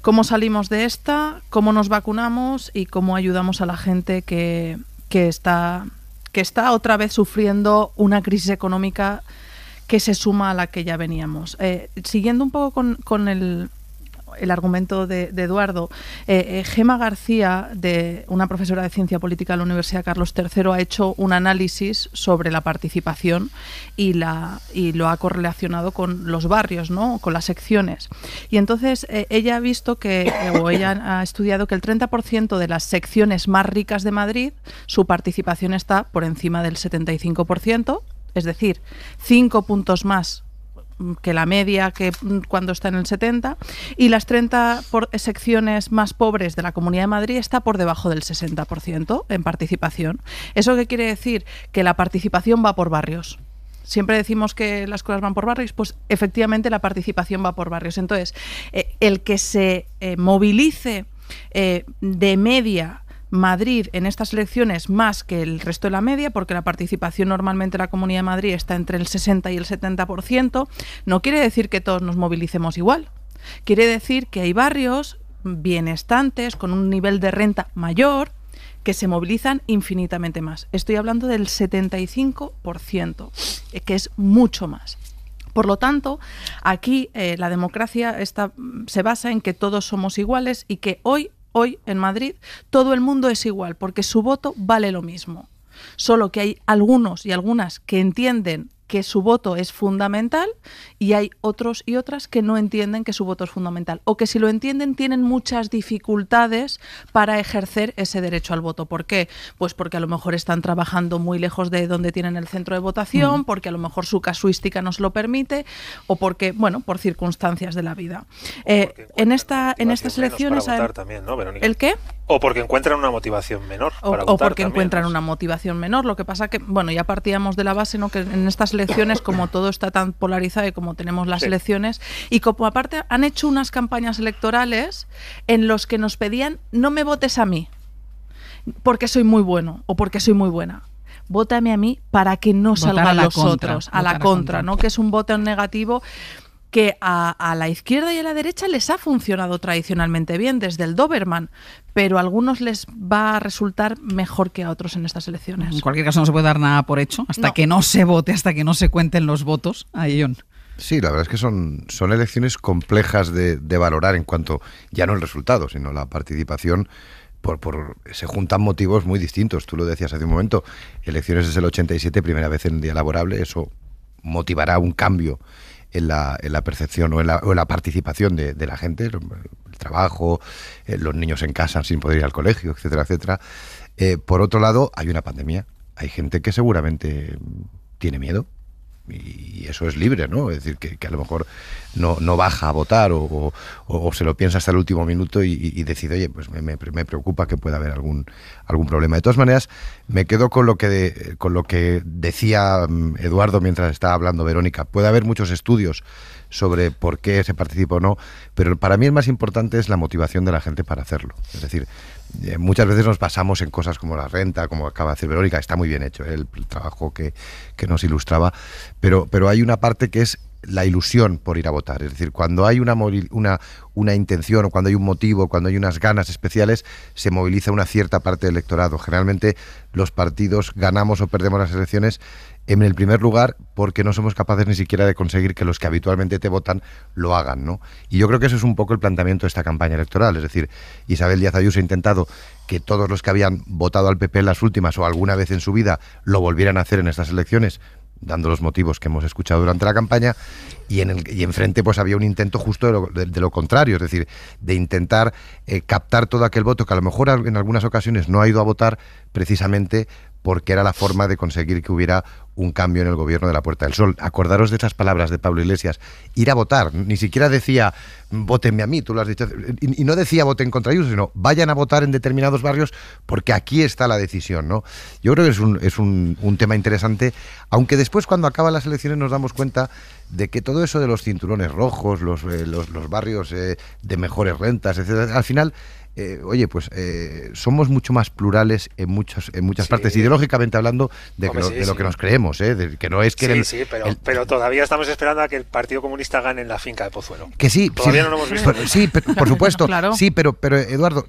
cómo salimos de esta, cómo nos vacunamos y cómo ayudamos a la gente que, que está que está otra vez sufriendo una crisis económica que se suma a la que ya veníamos. Eh, siguiendo un poco con, con el, el argumento de, Eduardo, eh, eh, Gema García, de una profesora de ciencia política de la Universidad Carlos III, ha hecho un análisis sobre la participación y, lo ha correlacionado con los barrios, ¿no? con las secciones. Y entonces eh, ella ha visto que, o ella ha estudiado que el 30% de las secciones más ricas de Madrid, su participación está por encima del 75%, es decir, 5 puntos más que la media que cuando está en el 70 y las 30 por, eh, secciones más pobres de la Comunidad de Madrid está por debajo del 60% en participación. ¿Eso qué quiere decir? Que la participación va por barrios siempre decimos que las cosas van por barrios, pues efectivamente la participación va por barrios. Entonces, eh, el que se eh, movilice de media Madrid en estas elecciones más que el resto de la media, porque la participación normalmente de la Comunidad de Madrid está entre el 60 y el 70%, no quiere decir que todos nos movilicemos igual. Quiere decir que hay barrios bienestantes, con un nivel de renta mayor, que se movilizan infinitamente más. Estoy hablando del 75%, que es mucho más. Por lo tanto, aquí eh, la democracia se basa en que todos somos iguales y que hoy hoy en Madrid, todo el mundo es igual, porque su voto vale lo mismo. Solo que hay algunos y algunas que entienden que su voto es fundamental y hay otros y otras que no entienden que su voto es fundamental o que si lo entienden tienen muchas dificultades para ejercer ese derecho al voto. ¿Por qué? Pues porque a lo mejor están trabajando muy lejos de donde tienen el centro de votación, mm. porque a lo mejor su casuística nos lo permite o porque, bueno, por circunstancias de la vida. Eh, en esta en estas elecciones... También, ¿no, ¿El qué? O porque encuentran una motivación menor. O, porque encuentran una motivación menor. Lo que pasa que, bueno, ya partíamos de la base, ¿no? Que en estas elecciones, como todo está tan polarizado y como tenemos las elecciones, y como aparte han hecho unas campañas electorales en los que nos pedían no me votes a mí, porque soy muy bueno o porque soy muy buena vótame a mí para que no salgan los otros, a la contra, ¿no? Que es un voto negativo que a, la izquierda y a la derecha les ha funcionado tradicionalmente bien desde el Doberman, pero a algunos les va a resultar mejor que a otros en estas elecciones. En cualquier caso, no se puede dar nada por hecho hasta que no se vote, hasta que no se cuenten los votos. Sí, la verdad es que son, son elecciones complejas de, valorar en cuanto ya no el resultado, sino la participación por, por, se juntan motivos muy distintos. Tú lo decías hace un momento, elecciones desde el 87, primera vez en un día laborable, eso motivará un cambio en la, en la percepción o en la, o la participación de, la gente, el trabajo, eh, los niños en casa sin poder ir al colegio, etcétera, etcétera. Eh, por otro lado, hay una pandemia, hay gente que seguramente tiene miedo, y, eso es libre, ¿no? Es decir, que, a lo mejor no, baja a votar o, se lo piensa hasta el último minuto y, decide, oye, pues me, preocupa que pueda haber algún, algún problema. De todas maneras, me quedo con lo que, con lo que decía mm, Eduardo mientras estaba hablando Verónica. Puede haber muchos estudios sobre por qué se participa o no, pero para mí el más importante es la motivación de la gente para hacerlo. Es decir, eh, muchas veces nos basamos en cosas como la renta, como acaba de decir Verónica, está muy bien hecho ¿eh? el, trabajo que, nos ilustraba, pero, pero hay una parte que es la ilusión por ir a votar. Es decir, cuando hay una, una, una intención o cuando hay un motivo, cuando hay unas ganas especiales, se moviliza una cierta parte del electorado. Generalmente los partidos ganamos o perdemos las elecciones en el primer lugar, porque no somos capaces ni siquiera de conseguir que los que habitualmente te votan lo hagan, ¿no? Y yo creo que eso es un poco el planteamiento de esta campaña electoral. Es decir, Isabel Díaz Ayuso ha intentado que todos los que habían votado al PP en las últimas o alguna vez en su vida lo volvieran a hacer en estas elecciones, dando los motivos que hemos escuchado durante la campaña, y, en el, enfrente pues había un intento justo de lo, contrario, es decir, de intentar eh, captar todo aquel voto que a lo mejor en algunas ocasiones no ha ido a votar precisamente porque era la forma de conseguir que hubiera un cambio en el gobierno de la Puerta del Sol. Acordaros de esas palabras de Pablo Iglesias, ir a votar, ni siquiera decía votenme a mí, tú lo has dicho, y, no decía voten contra ellos, sino vayan a votar en determinados barrios porque aquí está la decisión, ¿no? Yo creo que es un, tema interesante, aunque después cuando acaban las elecciones nos damos cuenta de que todo eso de los cinturones rojos, los, eh, los, barrios eh, de mejores rentas, etc., al final eh, oye, pues eh, somos mucho más plurales en, muchos, en muchas partes, ideológicamente hablando, de, lo, que nos creemos, ¿eh? que no es que... Sí, sí, pero, todavía estamos esperando a que el Partido Comunista gane en la finca de Pozuelo. Que sí, todavía no lo hemos visto. sí, pero, por supuesto, sí, pero, pero Eduardo,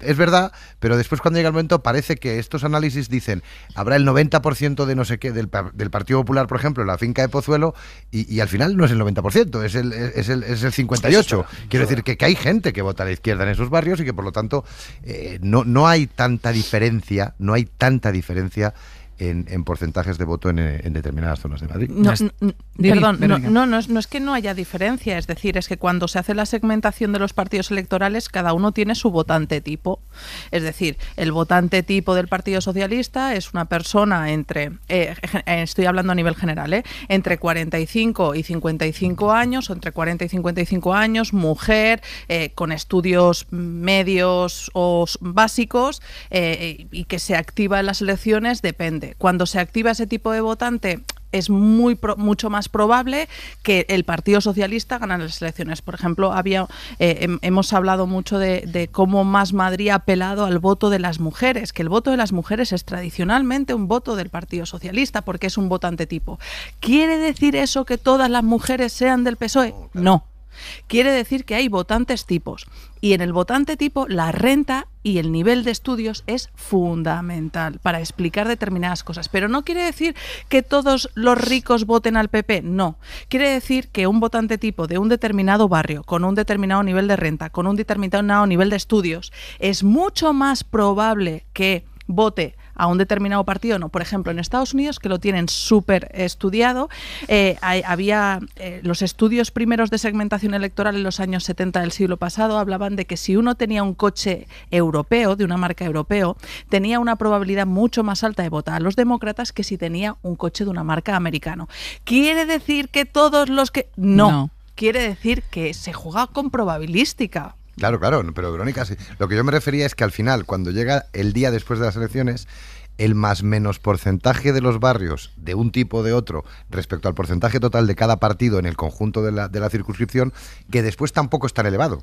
es verdad, pero después cuando llega el momento parece que estos análisis dicen, habrá el 90% de no sé qué, del, Partido Popular, por ejemplo, en la finca de Pozuelo, y, al final no es el 90%, es el, es el, 58%. Quiero decir que, hay gente que vota a la izquierda en esos barrios y que por lo tanto eh, no, no hay tanta diferencia, no hay tanta diferencia en, porcentajes de voto en, determinadas zonas de Madrid. No, perdón, no, es, que no haya diferencia, es decir, es que cuando se hace la segmentación de los partidos electorales, cada uno tiene su votante tipo. Es decir, el votante tipo del Partido Socialista es una persona entre, eh, eh, estoy hablando a nivel general, eh, entre 45 y 55 años, o entre 40 y 55 años, mujer, con estudios medios o básicos, y que se activa en las elecciones, depende. Cuando se activa ese tipo de votante, es muy mucho más probable que el Partido Socialista gane las elecciones. Por ejemplo, había eh, hemos hablado mucho de, de, cómo Más Madrid ha apelado al voto de las mujeres, que el voto de las mujeres es tradicionalmente un voto del Partido Socialista porque es un votante tipo. ¿Quiere decir eso que todas las mujeres sean del PSOE? No. Quiere decir que hay votantes tipos y en el votante tipo la renta y el nivel de estudios es fundamental para explicar determinadas cosas. Pero no quiere decir que todos los ricos voten al PP, no. Quiere decir que un votante tipo de un determinado barrio, con un determinado nivel de renta, con un determinado nivel de estudios, es mucho más probable que vote a un determinado partido, no. Por ejemplo, en Estados Unidos, que lo tienen súper estudiado, eh, había eh, los estudios primeros de segmentación electoral en los años 70 del siglo pasado hablaban de que si uno tenía un coche europeo, de una marca europeo, tenía una probabilidad mucho más alta de votar a los demócratas que si tenía un coche de una marca americano. ¿Quiere decir que todos los que... no. no. Quiere decir que se juega con probabilística. Claro, claro, pero Verónica, lo que yo me refería es que al final, cuando llega el día después de las elecciones, el más menos porcentaje de los barrios de un tipo o de otro respecto al porcentaje total de cada partido en el conjunto de la, de la circunscripción, que después tampoco es tan elevado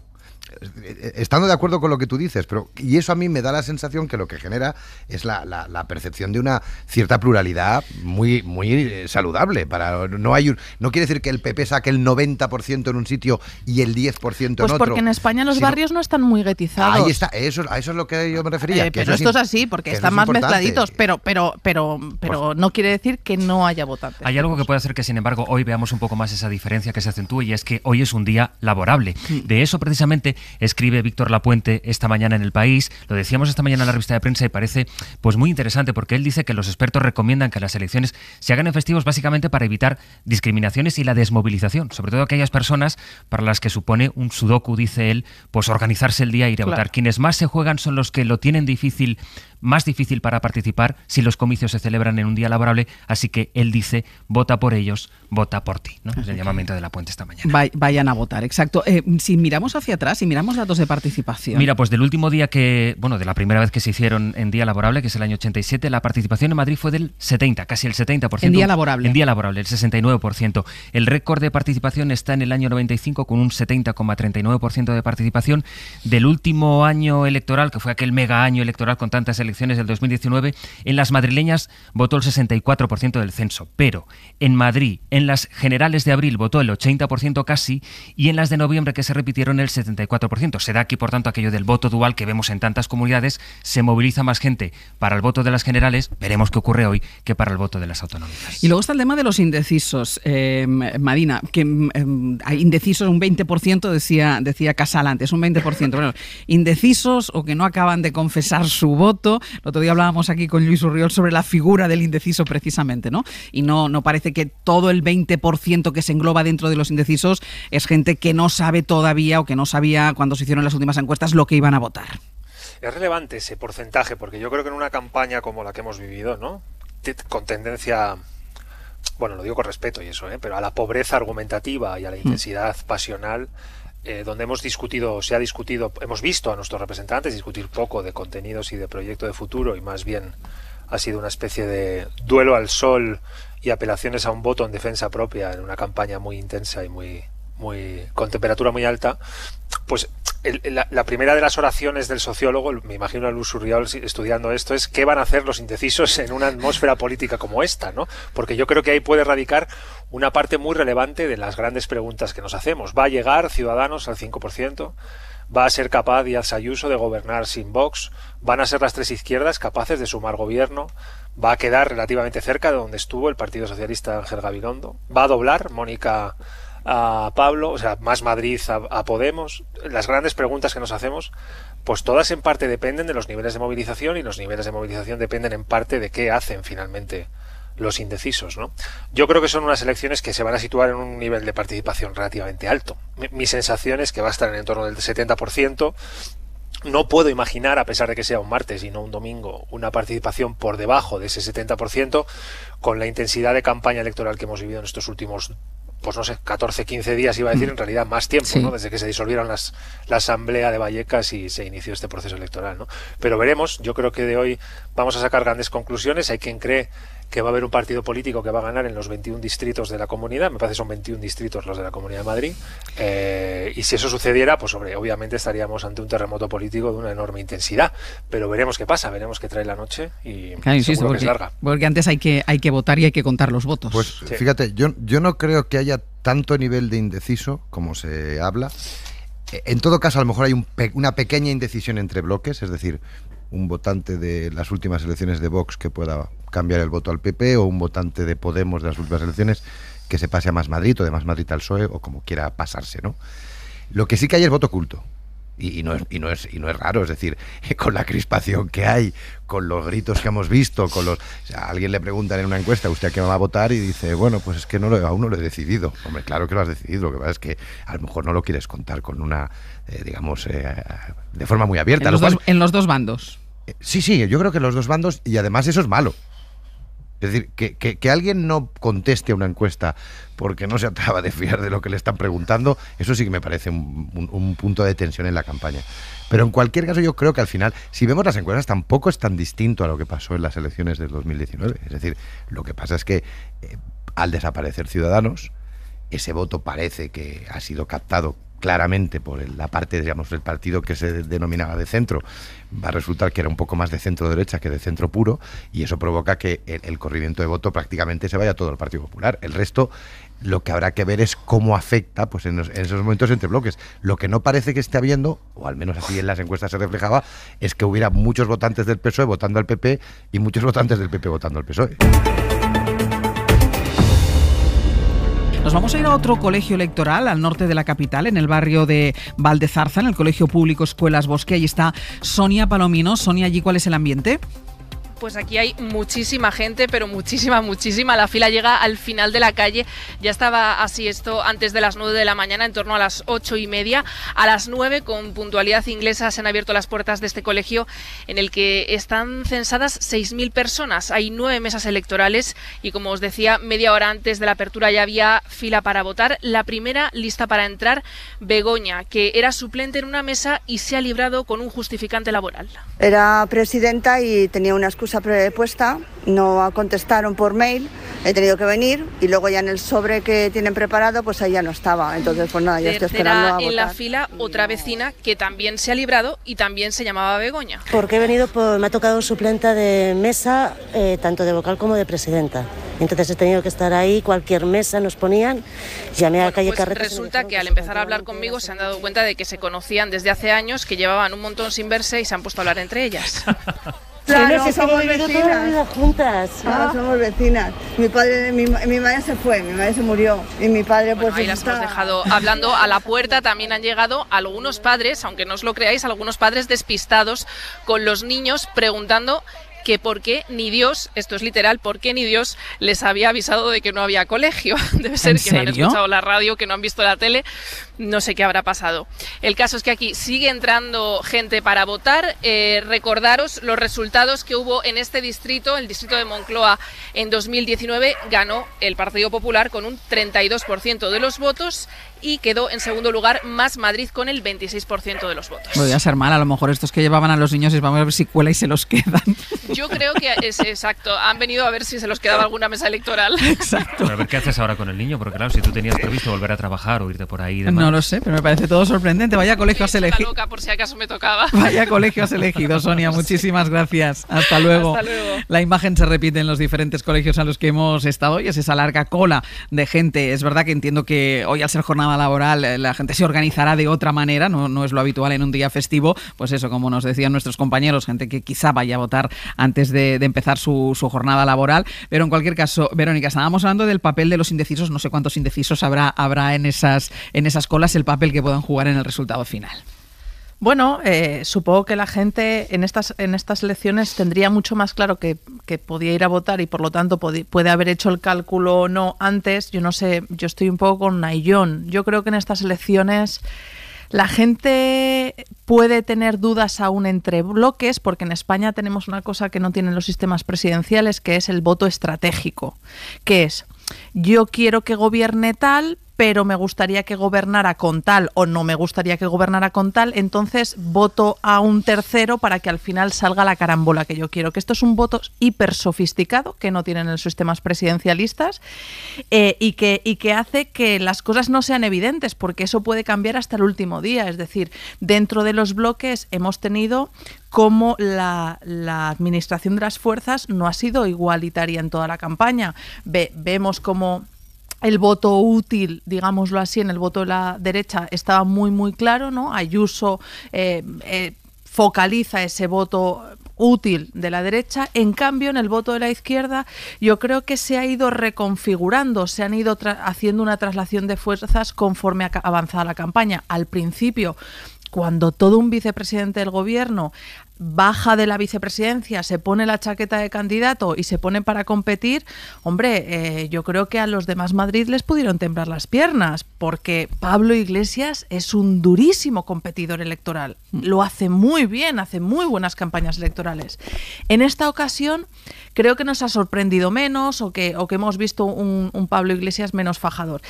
estando de acuerdo con lo que tú dices, pero y eso a mí me da la sensación que lo que genera es la, percepción de una cierta pluralidad muy muy eh, saludable para no hay no quiere decir que el PP saque el 90% en un sitio y el 10% en pues otro. Pues porque en España los barrios no están muy guetizados. Ahí está, eso, a eso es lo que yo me refería. Eh, pero esto es, así porque están más mezcladitos, pero pero pero pero pues no quiere decir que no haya votantes. Hay algo que puede hacer que sin embargo hoy veamos un poco más esa diferencia que se acentúa y es que hoy es un día laborable. Hmm. De eso precisamente escribe Víctor Lapuente esta mañana en El País. Lo decíamos esta mañana en la revista de prensa y parece pues muy interesante porque él dice que los expertos recomiendan que las elecciones se hagan en festivos básicamente para evitar discriminaciones y la desmovilización, sobre todo aquellas personas para las que supone un sudoku, dice él, pues organizarse el día y ir a votar. Quienes más se juegan son los que lo tienen difícil más difícil para participar si los comicios se celebran en un día laborable, así que él dice, vota por ellos, vota por ti. ¿no? Es el llamamiento de la puente esta mañana. Vayan a votar, exacto. Eh, si miramos hacia atrás, si miramos datos de participación. Mira, pues del último día que, bueno, de la primera vez que se hicieron en día laborable, que es el año 87, la participación en Madrid fue del 70, casi el 70%. En día laborable. En día laborable, el 69%. El récord de participación está en el año 95 con un 70,39% de participación. Del último año electoral, que fue aquel mega año electoral con tantas elecciones, elecciones del 2019, en las madrileñas votó el 64% del censo, pero en Madrid, en las generales de abril votó el 80% casi y en las de noviembre que se repitieron el 74%. Se da aquí, por tanto, aquello del voto dual que vemos en tantas comunidades, se moviliza más gente para el voto de las generales, veremos qué ocurre hoy, que para el voto de las autonómicas. Y luego está el tema de los indecisos, eh, Marina, que em, em, hay indecisos un 20%, decía, decía Casal antes, un 20%. Bueno, indecisos o que no acaban de confesar su voto el otro día hablábamos aquí con Luis Urriol sobre la figura del indeciso precisamente, ¿no? Y no, no parece que todo el 20% que se engloba dentro de los indecisos es gente que no sabe todavía o que no sabía cuando se hicieron las últimas encuestas lo que iban a votar. Es relevante ese porcentaje, porque yo creo que en una campaña como la que hemos vivido, ¿no? Con tendencia bueno, lo digo con respeto y eso, ¿eh? pero a la pobreza argumentativa y a la mm. intensidad pasional, eh, donde hemos discutido, se ha discutido, hemos visto a nuestros representantes discutir poco de contenidos y de proyecto de futuro y más bien ha sido una especie de duelo al sol y apelaciones a un voto en defensa propia en una campaña muy intensa y muy muy, con temperatura muy alta, pues la, primera de las oraciones del sociólogo, me imagino a Luz Surriol estudiando esto, es qué van a hacer los indecisos en una atmósfera política como esta, ¿no? Porque yo creo que ahí puede radicar una parte muy relevante de las grandes preguntas que nos hacemos. ¿Va a llegar Ciudadanos al 5%? ¿Va a ser capaz Díaz Ayuso de gobernar sin Vox? ¿Van a ser las tres izquierdas capaces de sumar gobierno? ¿Va a quedar relativamente cerca de donde estuvo el Partido Socialista Ángel Gabilondo? ¿Va a doblar Mónica a Pablo, o sea, más Madrid a, Podemos, las grandes preguntas que nos hacemos, pues todas en parte dependen de los niveles de movilización y los niveles de movilización dependen en parte de qué hacen finalmente los indecisos, ¿no? Yo creo que son unas elecciones que se van a situar en un nivel de participación relativamente alto. Mi, sensación es que va a estar en torno del 70%. No puedo imaginar, a pesar de que sea un martes y no un domingo, una participación por debajo de ese 70%, con la intensidad de campaña electoral que hemos vivido en estos últimos pues no sé, 14, 15 días, iba a decir, mm. en realidad más tiempo, ¿no? desde que se disolvieron las, la Asamblea de Vallecas y se inició este proceso electoral. Pero veremos, yo creo que de hoy vamos a sacar grandes conclusiones. Hay quien cree que va a haber un partido político que va a ganar en los 21 distritos de la comunidad, me parece que son 21 distritos los de la Comunidad de Madrid, eh, y si eso sucediera, pues hombre, obviamente estaríamos ante un terremoto político de una enorme intensidad, pero veremos qué pasa, veremos qué trae la noche y es larga. Porque antes hay que, hay que votar y hay que contar los votos. Pues fíjate, yo, yo no creo que haya tanto nivel de indeciso como se habla. Eh, en todo caso, a lo mejor hay una pequeña indecisión entre bloques, es decir, un votante de las últimas elecciones de Vox que pueda cambiar el voto al PP o un votante de Podemos de las últimas elecciones que se pase a Más Madrid o de Más Madrid al PSOE o como quiera pasarse, ¿no? Lo que sí que hay es voto oculto. Y, no es, y, no es, raro, es decir, con la crispación que hay, con los gritos que hemos visto, con los... alguien le pregunta en una encuesta, ¿usted a qué va a votar? Y dice, bueno, pues es que no lo, aún no lo he decidido. Hombre, claro que lo has decidido, lo que pasa es que a lo mejor no lo quieres contar con una, eh, digamos, eh, de forma muy abierta. En los, dos, bandos. Eh, sí, sí, yo creo que los dos bandos, y además eso es malo. Es decir, que, alguien no conteste a una encuesta porque no se acaba de fiar de lo que le están preguntando, eso sí que me parece un, punto de tensión en la campaña. Pero en cualquier caso, yo creo que al final, si vemos las encuestas, tampoco es tan distinto a lo que pasó en las elecciones del 2019. Es decir, lo que pasa es que eh, al desaparecer Ciudadanos, ese voto parece que ha sido captado claramente por la parte, digamos, del partido que se denominaba de centro, va a resultar que era un poco más de centro derecha que de centro puro, y eso provoca que el, corrimiento de voto prácticamente se vaya todo el Partido Popular. El resto lo que habrá que ver es cómo afecta pues en, en, esos momentos entre bloques. Lo que no parece que esté habiendo, o al menos así en las encuestas se reflejaba, es que hubiera muchos votantes del PSOE votando al PP y muchos votantes del PP votando al PSOE. Nos vamos a ir a otro colegio electoral al norte de la capital, en el barrio de Valdezarza, en el Colegio Público Escuelas Bosque. Ahí está Sonia Palomino. Sonia, allí, ¿cuál es el ambiente? pues aquí hay muchísima gente, pero muchísima, muchísima. La fila llega al final de la calle. Ya estaba así esto antes de las 9 de la mañana, en torno a las ocho y media. A las 9, con puntualidad inglesa, se han abierto las puertas de este colegio en el que están censadas 6.000 personas. Hay nueve mesas electorales y, como os decía, media hora antes de la apertura ya había fila para votar. La primera lista para entrar, Begoña, que era suplente en una mesa y se ha librado con un justificante laboral. Era presidenta y tenía una esa propuesta, no contestaron por mail, he tenido que venir y luego ya en el sobre que tienen preparado, pues ahí ya no estaba. Entonces, pues nada, yo estoy esperando. A en la fila otra vecina que también se ha librado y también se llamaba Begoña. Porque he venido, me ha tocado suplenta de mesa, eh, tanto de vocal como de presidenta. Entonces he tenido que estar ahí, cualquier mesa nos ponían, llamé a calle pues Resulta que al empezar a hablar conmigo se han dado cuenta de que se conocían desde hace años, que llevaban un montón sin verse y se han puesto a hablar entre ellas. Claro, que somos vecinas. juntas. Ah, ah. somos vecinas. Mi padre, mi, madre se fue, mi madre se murió y mi padre bueno, pues, ahí las hemos dejado hablando a la puerta. También han llegado algunos padres, aunque no os lo creáis, algunos padres despistados con los niños preguntando que por qué ni Dios, esto es literal, por qué ni Dios les había avisado de que no había colegio. Debe ser que no han escuchado la radio, que no han visto la tele no sé qué habrá pasado. El caso es que aquí sigue entrando gente para votar. Eh, recordaros los resultados que hubo en este distrito, el distrito de Moncloa, en 2019 ganó el Partido Popular con un 32% de los votos y quedó en segundo lugar Más Madrid con el 26% de los votos. Podría ser mal, a lo mejor estos que llevaban a los niños y vamos a ver si cuela y se los quedan. Yo creo que es exacto, han venido a ver si se los quedaba alguna mesa electoral. Exacto. a ver qué haces ahora con el niño, porque claro, si tú tenías previsto volver a trabajar o irte por ahí de no lo sé, pero me parece todo sorprendente. Vaya colegio has elegido. Vaya colegio has elegido, Sonia. Muchísimas gracias. Hasta luego. La imagen se repite en los diferentes colegios a los que hemos estado y es esa larga cola de gente. Es verdad que entiendo que hoy al ser jornada laboral eh, la gente se organizará de otra manera, no, es lo habitual en un día festivo. Pues eso, como nos decían nuestros compañeros, gente que quizá vaya a votar antes de, empezar su, jornada laboral. Pero en cualquier caso, Verónica, estábamos hablando del papel de los indecisos. No sé cuántos indecisos habrá, habrá en esas, en esas es el papel que puedan jugar en el resultado final. Bueno, eh, supongo que la gente en estas, en estas elecciones tendría mucho más claro que, podía ir a votar y por lo tanto puede, haber hecho el cálculo o no antes. Yo no sé, yo estoy un poco con Nayón. Yo creo que en estas elecciones la gente puede tener dudas aún entre bloques porque en España tenemos una cosa que no tienen los sistemas presidenciales, que es el voto estratégico, que es yo quiero que gobierne tal, pero me gustaría que gobernara con tal o no me gustaría que gobernara con tal, entonces voto a un tercero para que al final salga la carambola que yo quiero. Que esto es un voto hiper sofisticado que no tienen los sistemas presidencialistas eh, y, que, hace que las cosas no sean evidentes, porque eso puede cambiar hasta el último día. Es decir, dentro de los bloques hemos tenido cómo la, administración de las fuerzas no ha sido igualitaria en toda la campaña. vemos cómo el voto útil, digámoslo así, en el voto de la derecha estaba muy, muy claro, ¿no? Ayuso eh, eh, focaliza ese voto útil de la derecha. En cambio, en el voto de la izquierda, yo creo que se ha ido reconfigurando, se han ido haciendo una traslación de fuerzas conforme ha avanzado la campaña. Al principio, cuando todo un vicepresidente del gobierno baja de la vicepresidencia, se pone la chaqueta de candidato y se pone para competir, hombre, eh, yo creo que a los demás Madrid les pudieron temblar las piernas, porque Pablo Iglesias es un durísimo competidor electoral. Mm. Lo hace muy bien, hace muy buenas campañas electorales. En esta ocasión creo que nos ha sorprendido menos o que, o que hemos visto un, Pablo Iglesias menos fajador.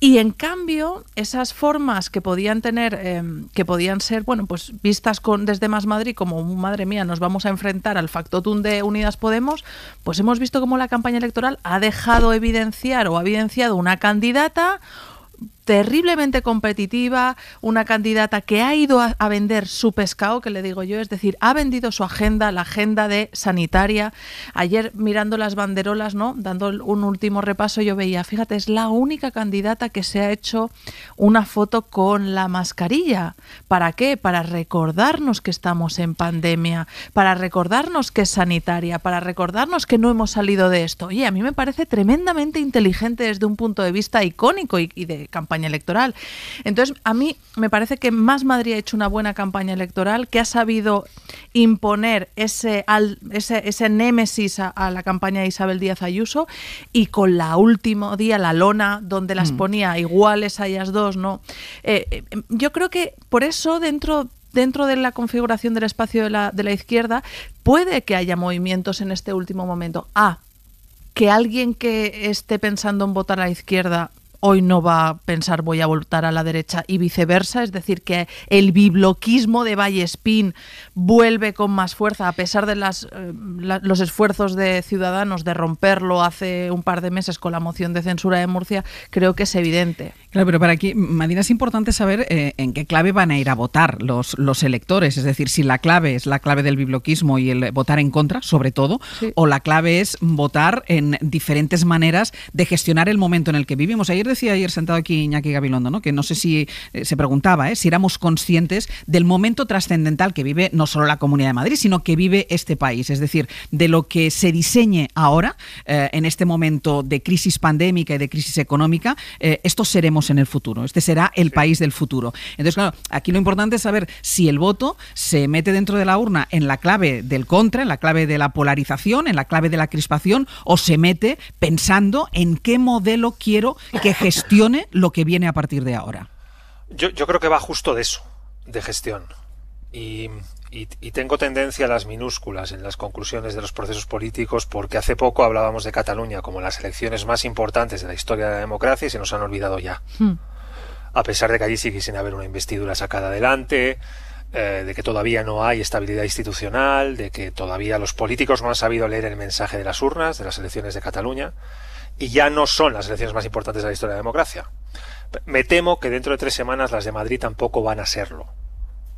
Y en cambio, esas formas que podían tener, em, que podían ser, bueno, pues vistas con, desde Más Madrid como, madre mía, nos vamos a enfrentar al factotum de Unidas Podemos, pues hemos visto cómo la campaña electoral ha dejado evidenciar o ha evidenciado una candidata terriblemente competitiva, una candidata que ha ido a, vender su pescado, que le digo yo, es decir, ha vendido su agenda, la agenda de sanitaria. Ayer mirando las banderolas, ¿no? Dando un último repaso, yo veía, fíjate, es la única candidata que se ha hecho una foto con la mascarilla. ¿Para qué? Para recordarnos que estamos en pandemia, para recordarnos que es sanitaria, para recordarnos que no hemos salido de esto. Oye, a mí me parece tremendamente inteligente desde un punto de vista icónico y de campaña electoral. Entonces, a mí me parece que más Madrid ha hecho una buena campaña electoral, que ha sabido imponer ese, ese, némesis a, la campaña de Isabel Díaz Ayuso y con la último día, la lona, donde las mm. ponía iguales a ellas dos, ¿no? Eh, eh, yo creo que por eso dentro dentro de la configuración del espacio de la, de la izquierda, puede que haya movimientos en este último momento. A, ah, que alguien que esté pensando en votar a la izquierda hoy no va a pensar voy a voltar a la derecha y viceversa, es decir, que el bibloquismo de Vallespín vuelve con más fuerza a pesar de las, eh, los esfuerzos de Ciudadanos de romperlo hace un par de meses con la moción de censura de Murcia, creo que es evidente. Claro, pero para aquí, Madina, es importante saber eh, en qué clave van a ir a votar los, los electores. Es decir, si la clave es la clave del bibloquismo y el votar en contra, sobre todo, o la clave es votar en diferentes maneras de gestionar el momento en el que vivimos. Ayer decía, ayer sentado aquí Iñaki Gabilondo, ¿no? que no sé si eh, se preguntaba ¿eh? si éramos conscientes del momento trascendental que vive no solo la Comunidad de Madrid, sino que vive este país. Es decir, de lo que se diseñe ahora, eh, en este momento de crisis pandémica y de crisis económica, esto seremos en el futuro. Este será el país del futuro. Entonces, claro, aquí lo importante es saber si el voto se mete dentro de la urna en la clave del contra, en la clave de la polarización, en la clave de la crispación, o se mete pensando en qué modelo quiero que gestione lo que viene a partir de ahora. Yo, yo creo que va justo de eso, de gestión. Y y, tengo tendencia a las minúsculas en las conclusiones de los procesos políticos porque hace poco hablábamos de Cataluña como las elecciones más importantes de la historia de la democracia y se nos han olvidado ya. Hmm. A pesar de que allí sí sin haber una investidura sacada adelante, eh, de que todavía no hay estabilidad institucional, de que todavía los políticos no han sabido leer el mensaje de las urnas, de las elecciones de Cataluña, y ya no son las elecciones más importantes de la historia de la democracia. Me temo que dentro de tres semanas las de Madrid tampoco van a serlo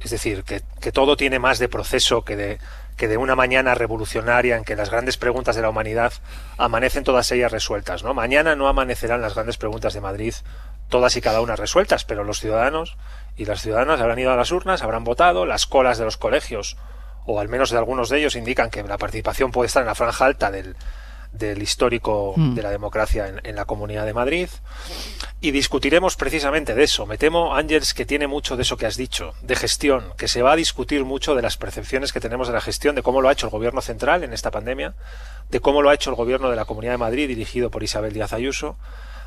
es decir, que, todo tiene más de proceso que de, que de una mañana revolucionaria en que las grandes preguntas de la humanidad amanecen todas ellas resueltas. ¿no? Mañana no amanecerán las grandes preguntas de Madrid todas y cada una resueltas, pero los ciudadanos y las ciudadanas habrán ido a las urnas, habrán votado, las colas de los colegios, o al menos de algunos de ellos, indican que la participación puede estar en la franja alta del del histórico mm. de la democracia en, en, la Comunidad de Madrid. Y discutiremos precisamente de eso. Me temo, Ángels, que tiene mucho de eso que has dicho, de gestión, que se va a discutir mucho de las percepciones que tenemos de la gestión, de cómo lo ha hecho el gobierno central en esta pandemia, de cómo lo ha hecho el gobierno de la Comunidad de Madrid dirigido por Isabel Díaz Ayuso,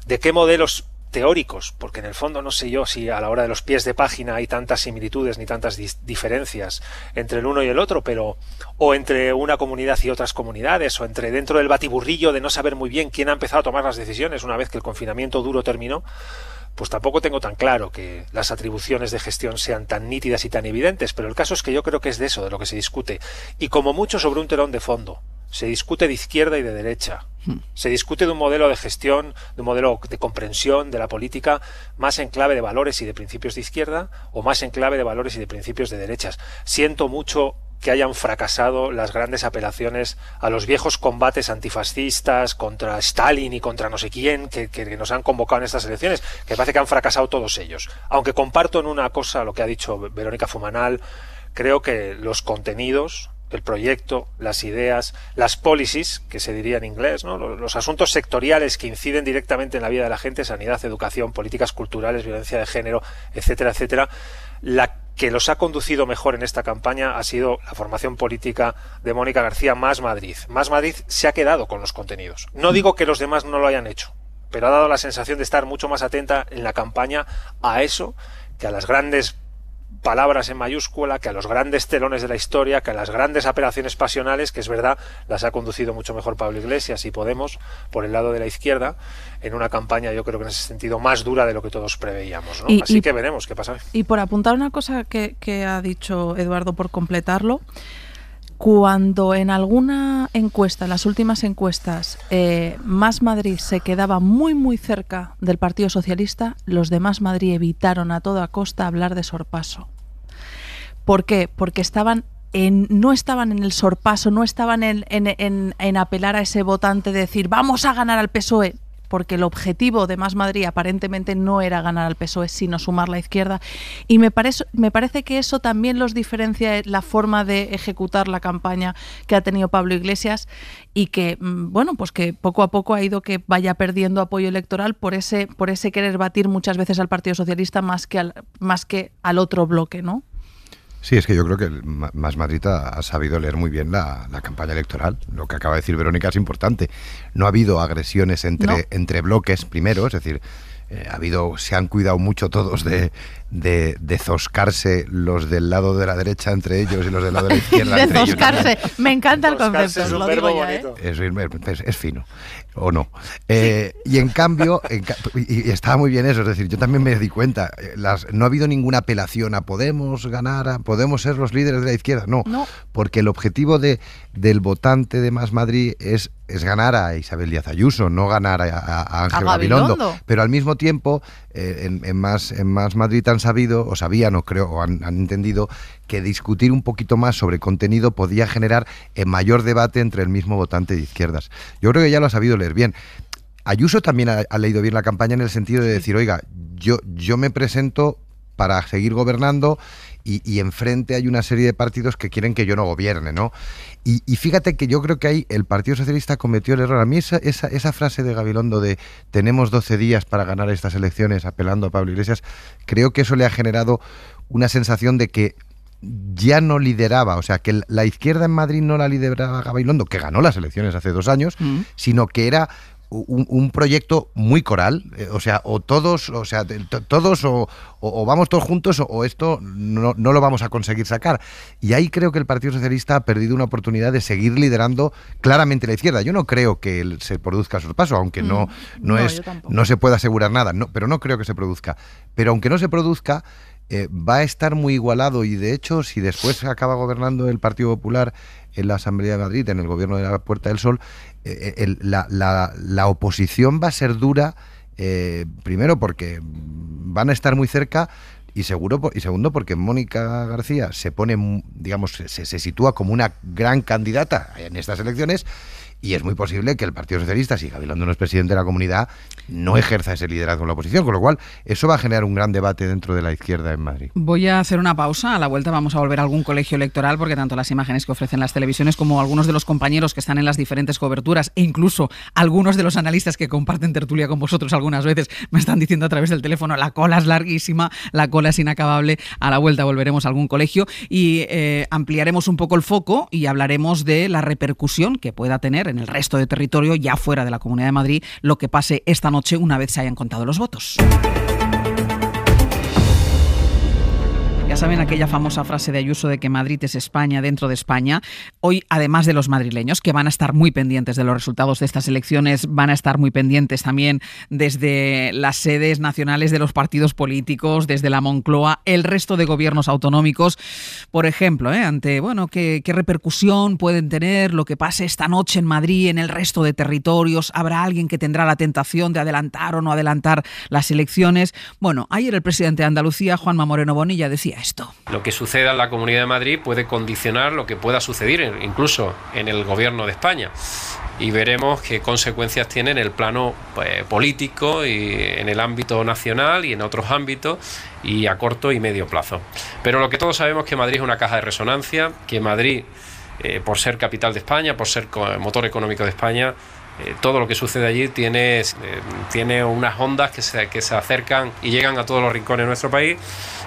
de qué modelos teóricos, porque en el fondo no sé yo si a la hora de los pies de página hay tantas similitudes ni tantas diferencias entre el uno y el otro, pero o entre una comunidad y otras comunidades, o entre dentro del batiburrillo de no saber muy bien quién ha empezado a tomar las decisiones una vez que el confinamiento duro terminó, pues tampoco tengo tan claro que las atribuciones de gestión sean tan nítidas y tan evidentes, pero el caso es que yo creo que es de eso de lo que se discute, y como mucho sobre un telón de fondo. Se discute de izquierda y de derecha, se discute de un modelo de gestión, de un modelo de comprensión de la política más en clave de valores y de principios de izquierda o más en clave de valores y de principios de derechas. Siento mucho que hayan fracasado las grandes apelaciones a los viejos combates antifascistas contra Stalin y contra no sé quién que, nos han convocado en estas elecciones, que parece que han fracasado todos ellos. Aunque comparto en una cosa lo que ha dicho Verónica Fumanal, creo que los contenidos el proyecto, las ideas, las policies, que se diría en inglés, los asuntos sectoriales que inciden directamente en la vida de la gente, sanidad, educación, políticas culturales, violencia de género, etcétera, etcétera, la que los ha conducido mejor en esta campaña ha sido la formación política de Mónica García Más Madrid. Más Madrid se ha quedado con los contenidos. No digo que los demás no lo hayan hecho, pero ha dado la sensación de estar mucho más atenta en la campaña a eso que a las grandes palabras en mayúscula, que a los grandes telones de la historia, que a las grandes apelaciones pasionales, que es verdad, las ha conducido mucho mejor Pablo Iglesias y Podemos por el lado de la izquierda, en una campaña yo creo que en ese sentido más dura de lo que todos preveíamos. Así que veremos qué pasa. Y por apuntar una cosa que ha dicho Eduardo por completarlo, cuando en alguna encuesta, en las últimas encuestas, eh, Más Madrid se quedaba muy, muy cerca del Partido Socialista, los de Más Madrid evitaron a toda costa hablar de sorpaso. ¿Por qué? Porque estaban en, no estaban en el sorpaso, no estaban en, en, en apelar a ese votante de decir, vamos a ganar al PSOE porque el objetivo de Más Madrid aparentemente no era ganar al PSOE, sino sumar la izquierda. Y me, parece, me parece que eso también los diferencia eh, la forma de ejecutar la campaña que ha tenido Pablo Iglesias y que, mm, bueno, pues que poco a poco ha ido que vaya perdiendo apoyo electoral por ese, por ese querer batir muchas veces al Partido Socialista más que al, más que al otro bloque, ¿no? Sí, es que yo creo que Más Madrid ha sabido leer muy bien la, campaña electoral. Lo que acaba de decir Verónica es importante. No ha habido agresiones entre, entre bloques primero, es decir, eh, ha habido, se han cuidado mucho todos de, de, zoscarse los del lado de la derecha entre ellos y los del lado de la izquierda. de zoscarse, me encanta el concepto, es fino, o no. Eh, y en cambio, y, estaba muy bien eso, es decir, yo también me di cuenta, eh, las, no ha habido ninguna apelación a podemos ganar, a podemos ser los líderes de la izquierda, no, porque el objetivo de, del votante de Más Madrid es es ganar a Isabel Díaz Ayuso, no ganar a, Ángel Pero al mismo tiempo, eh, en, más, en Más sabido, o sabían, o creo, o han, entendido que discutir un poquito más sobre contenido podía generar el eh, mayor debate entre el mismo votante de izquierdas. Yo creo que ya lo ha sabido leer bien. Ayuso también ha, ha leído bien la campaña en el sentido de decir, oiga, yo, yo me presento para seguir gobernando y, enfrente hay una serie de partidos que quieren que yo no gobierne, ¿no? Y, fíjate que yo creo que ahí el Partido Socialista cometió el error. A mí esa, esa, frase de Gabilondo de tenemos 12 días para ganar estas elecciones apelando a Pablo Iglesias, creo que eso le ha generado una sensación de que ya no lideraba, o sea, que la izquierda en Madrid no la lideraba Gabilondo, que ganó las elecciones hace dos años, mm. sino que era un, proyecto muy coral, eh, o sea, o todos, o sea, todos o, vamos todos juntos o, esto no, no, lo vamos a conseguir sacar. Y ahí creo que el Partido Socialista ha perdido una oportunidad de seguir liderando claramente la izquierda. Yo no creo que se produzca el sorpaso, aunque no, mm. no, es, no se puede asegurar nada, no, pero no creo que se produzca. Pero aunque no se produzca, eh, va a estar muy igualado y de hecho si después acaba gobernando el Partido Popular en la Asamblea de Madrid, en el gobierno de la Puerta del Sol, eh, eh, la, oposición va a ser dura, primero porque van a estar muy cerca. Y, seguro, y segundo, porque Mónica García se pone, digamos, se, se sitúa como una gran candidata en estas elecciones y es muy posible que el Partido Socialista, si Gabilondo no es presidente de la comunidad, no ejerza ese liderazgo en la oposición, con lo cual eso va a generar un gran debate dentro de la izquierda en Madrid. Voy a hacer una pausa, a la vuelta vamos a volver a algún colegio electoral, porque tanto las imágenes que ofrecen las televisiones como algunos de los compañeros que están en las diferentes coberturas, e incluso algunos de los analistas que comparten tertulia con vosotros algunas veces, me están diciendo a través del teléfono, la cola es larguísima, la cola es inacabable, a la vuelta volveremos a algún colegio y eh, ampliaremos un poco el foco y hablaremos de la repercusión que pueda tener en el resto de territorio, ya fuera de la Comunidad de Madrid, lo que pase esta noche una vez se hayan contado los votos. saben aquella famosa frase de Ayuso de que Madrid es España dentro de España. Hoy, además de los madrileños, que van a estar muy pendientes de los resultados de estas elecciones, van a estar muy pendientes también desde las sedes nacionales de los partidos políticos, desde la Moncloa, el resto de gobiernos autonómicos, por ejemplo, ¿eh? ante bueno, ¿qué, repercusión pueden tener lo que pase esta noche en Madrid, en el resto de territorios, habrá alguien que tendrá la tentación de adelantar o no adelantar las elecciones. Bueno, ayer el presidente de Andalucía, Juanma Moreno Bonilla, decía lo que suceda en la Comunidad de Madrid puede condicionar lo que pueda suceder incluso en el Gobierno de España y veremos qué consecuencias tiene en el plano eh, político y en el ámbito nacional y en otros ámbitos y a corto y medio plazo. Pero lo que todos sabemos es que Madrid es una caja de resonancia, que Madrid, eh, por ser capital de España, por ser motor económico de España, eh, todo lo que sucede allí tiene, eh, tiene unas ondas que se, que se acercan y llegan a todos los rincones de nuestro país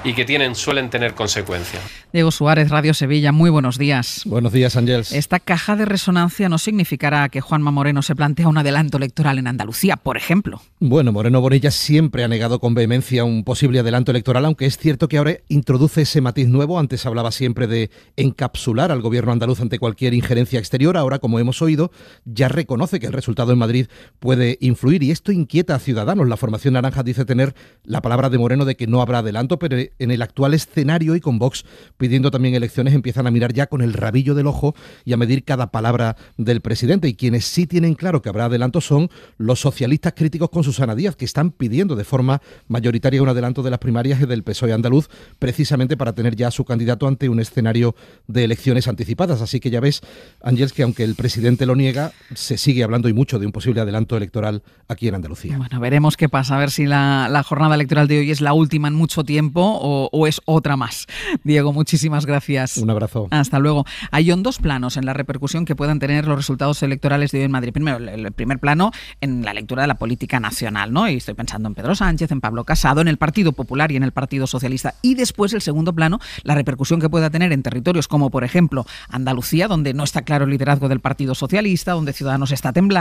y que tienen, suelen tener consecuencias. Diego Suárez, Radio Sevilla, muy buenos días. Buenos días, Ángels. Esta caja de resonancia no significará que Juanma Moreno se plantea un adelanto electoral en Andalucía, por ejemplo. Bueno, Moreno Borella siempre ha negado con vehemencia un posible adelanto electoral, aunque es cierto que ahora introduce ese matiz nuevo. Antes hablaba siempre de encapsular al gobierno andaluz ante cualquier injerencia exterior. Ahora, como hemos oído, ya reconoce que resultado en Madrid puede influir. Y esto inquieta a Ciudadanos. La formación naranja dice tener la palabra de Moreno de que no habrá adelanto, pero en el actual escenario y con Vox pidiendo también elecciones empiezan a mirar ya con el rabillo del ojo y a medir cada palabra del presidente. Y quienes sí tienen claro que habrá adelanto son los socialistas críticos con Susana Díaz, que están pidiendo de forma mayoritaria un adelanto de las primarias y del PSOE andaluz, precisamente para tener ya a su candidato ante un escenario de elecciones anticipadas. Así que ya ves, Ángel, que aunque el presidente lo niega, se sigue hablando mucho de un posible adelanto electoral aquí en Andalucía. Bueno, veremos qué pasa, a ver si la, jornada electoral de hoy es la última en mucho tiempo o, es otra más. Diego, muchísimas gracias. Un abrazo. Hasta luego. Hay dos planos en la repercusión que puedan tener los resultados electorales de hoy en Madrid. Primero, el primer plano en la lectura de la política nacional, ¿no? Y estoy pensando en Pedro Sánchez, en Pablo Casado, en el Partido Popular y en el Partido Socialista. Y después, el segundo plano, la repercusión que pueda tener en territorios como, por ejemplo, Andalucía, donde no está claro el liderazgo del Partido Socialista, donde Ciudadanos está temblando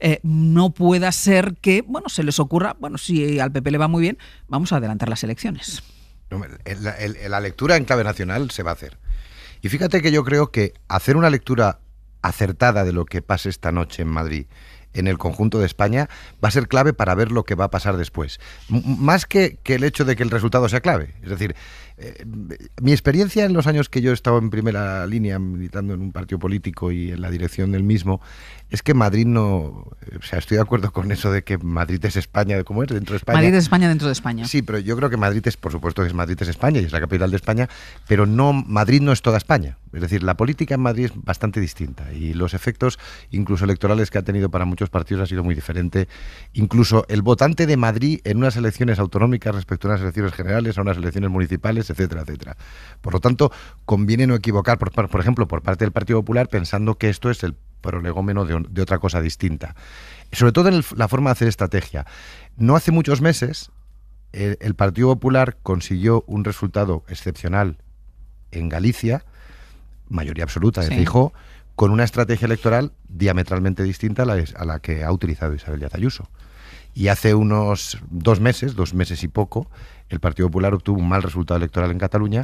eh, no pueda ser que, bueno, se les ocurra, bueno, si al PP le va muy bien, vamos a adelantar las elecciones. La, lectura en clave nacional se va a hacer. Y fíjate que yo creo que hacer una lectura acertada de lo que pase esta noche en Madrid en el conjunto de España va a ser clave para ver lo que va a pasar después. más que, que el hecho de que el resultado sea clave. Es decir, eh, mi experiencia en los años que yo he estado en primera línea militando en un partido político y en la dirección del mismo es que Madrid no. O sea, estoy de acuerdo con eso de que Madrid es España, de ¿cómo es? Dentro de España. Madrid es España dentro de España. Sí, pero yo creo que Madrid es, por supuesto, es Madrid es España y es la capital de España, pero no Madrid no es toda España. Es decir, la política en Madrid es bastante distinta y los efectos, incluso electorales, que ha tenido para muchos partidos ha sido muy diferente. Incluso el votante de Madrid en unas elecciones autonómicas respecto a unas elecciones generales, a unas elecciones municipales, etcétera, etcétera. Por lo tanto, conviene no equivocar, por, ejemplo, por parte del Partido Popular, pensando que esto es el prolegómeno de, otra cosa distinta. Sobre todo en la forma de hacer estrategia. No hace muchos meses, el, Partido Popular consiguió un resultado excepcional en Galicia, mayoría absoluta, se dijo con una estrategia electoral diametralmente distinta a la, a la que ha utilizado Isabel Díaz Ayuso. Y hace unos dos meses, dos meses y poco, el Partido Popular obtuvo un mal resultado electoral en Cataluña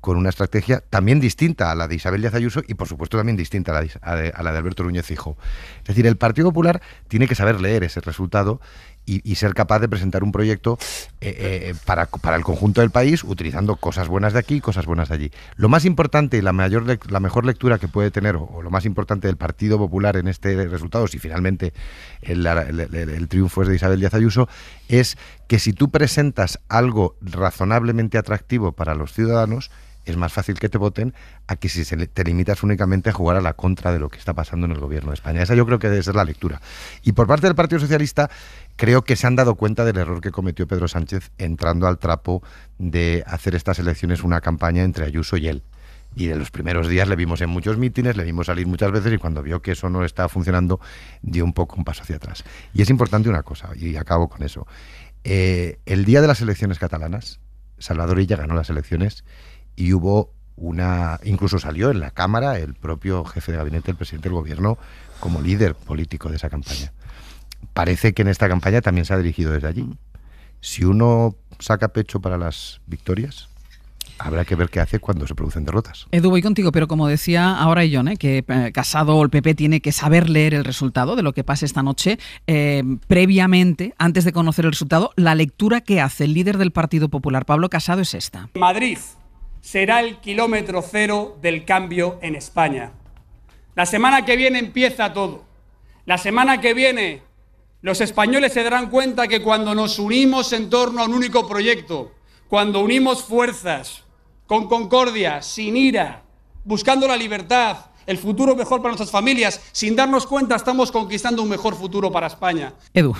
con una estrategia también distinta a la de Isabel Díaz Ayuso y, por supuesto, también distinta a la de, Alberto Núñez Hijo. Es decir, el Partido Popular tiene que saber leer ese resultado y, ser capaz de presentar un proyecto eh, eh, para, para, el conjunto del país utilizando cosas buenas de aquí y cosas buenas de allí. Lo más importante y la, mayor, la mejor lectura que puede tener, o, lo más importante del Partido Popular en este resultado, si finalmente el, el, triunfo es de Isabel Díaz Ayuso, es que si tú presentas algo razonablemente atractivo para los ciudadanos, es más fácil que te voten a que si te limitas únicamente a jugar a la contra de lo que está pasando en el gobierno de España. Esa yo creo que debe ser la lectura. Y por parte del Partido Socialista, creo que se han dado cuenta del error que cometió Pedro Sánchez entrando al trapo de hacer estas elecciones una campaña entre Ayuso y él. Y de los primeros días le vimos en muchos mítines, le vimos salir muchas veces y cuando vio que eso no estaba funcionando, dio un poco un paso hacia atrás. Y es importante una cosa, y acabo con eso. Eh, el día de las elecciones catalanas, Salvador Illa ganó las elecciones y hubo una. Incluso salió en la Cámara el propio jefe de gabinete, el presidente del gobierno, como líder político de esa campaña parece que en esta campaña también se ha dirigido desde allí. Si uno saca pecho para las victorias, Habrá que ver qué hace cuando se producen derrotas. Edu, voy contigo, pero como decía ahora John, eh, que eh, Casado o el PP tiene que saber leer el resultado de lo que pase esta noche. Eh, previamente, antes de conocer el resultado, la lectura que hace el líder del Partido Popular, Pablo Casado, es esta. Madrid será el kilómetro cero del cambio en España. La semana que viene empieza todo. La semana que viene los españoles se darán cuenta que cuando nos unimos en torno a un único proyecto, cuando unimos fuerzas, con concordia, sin ira, buscando la libertad, el futuro mejor para nuestras familias, sin darnos cuenta estamos conquistando un mejor futuro para España. Edu,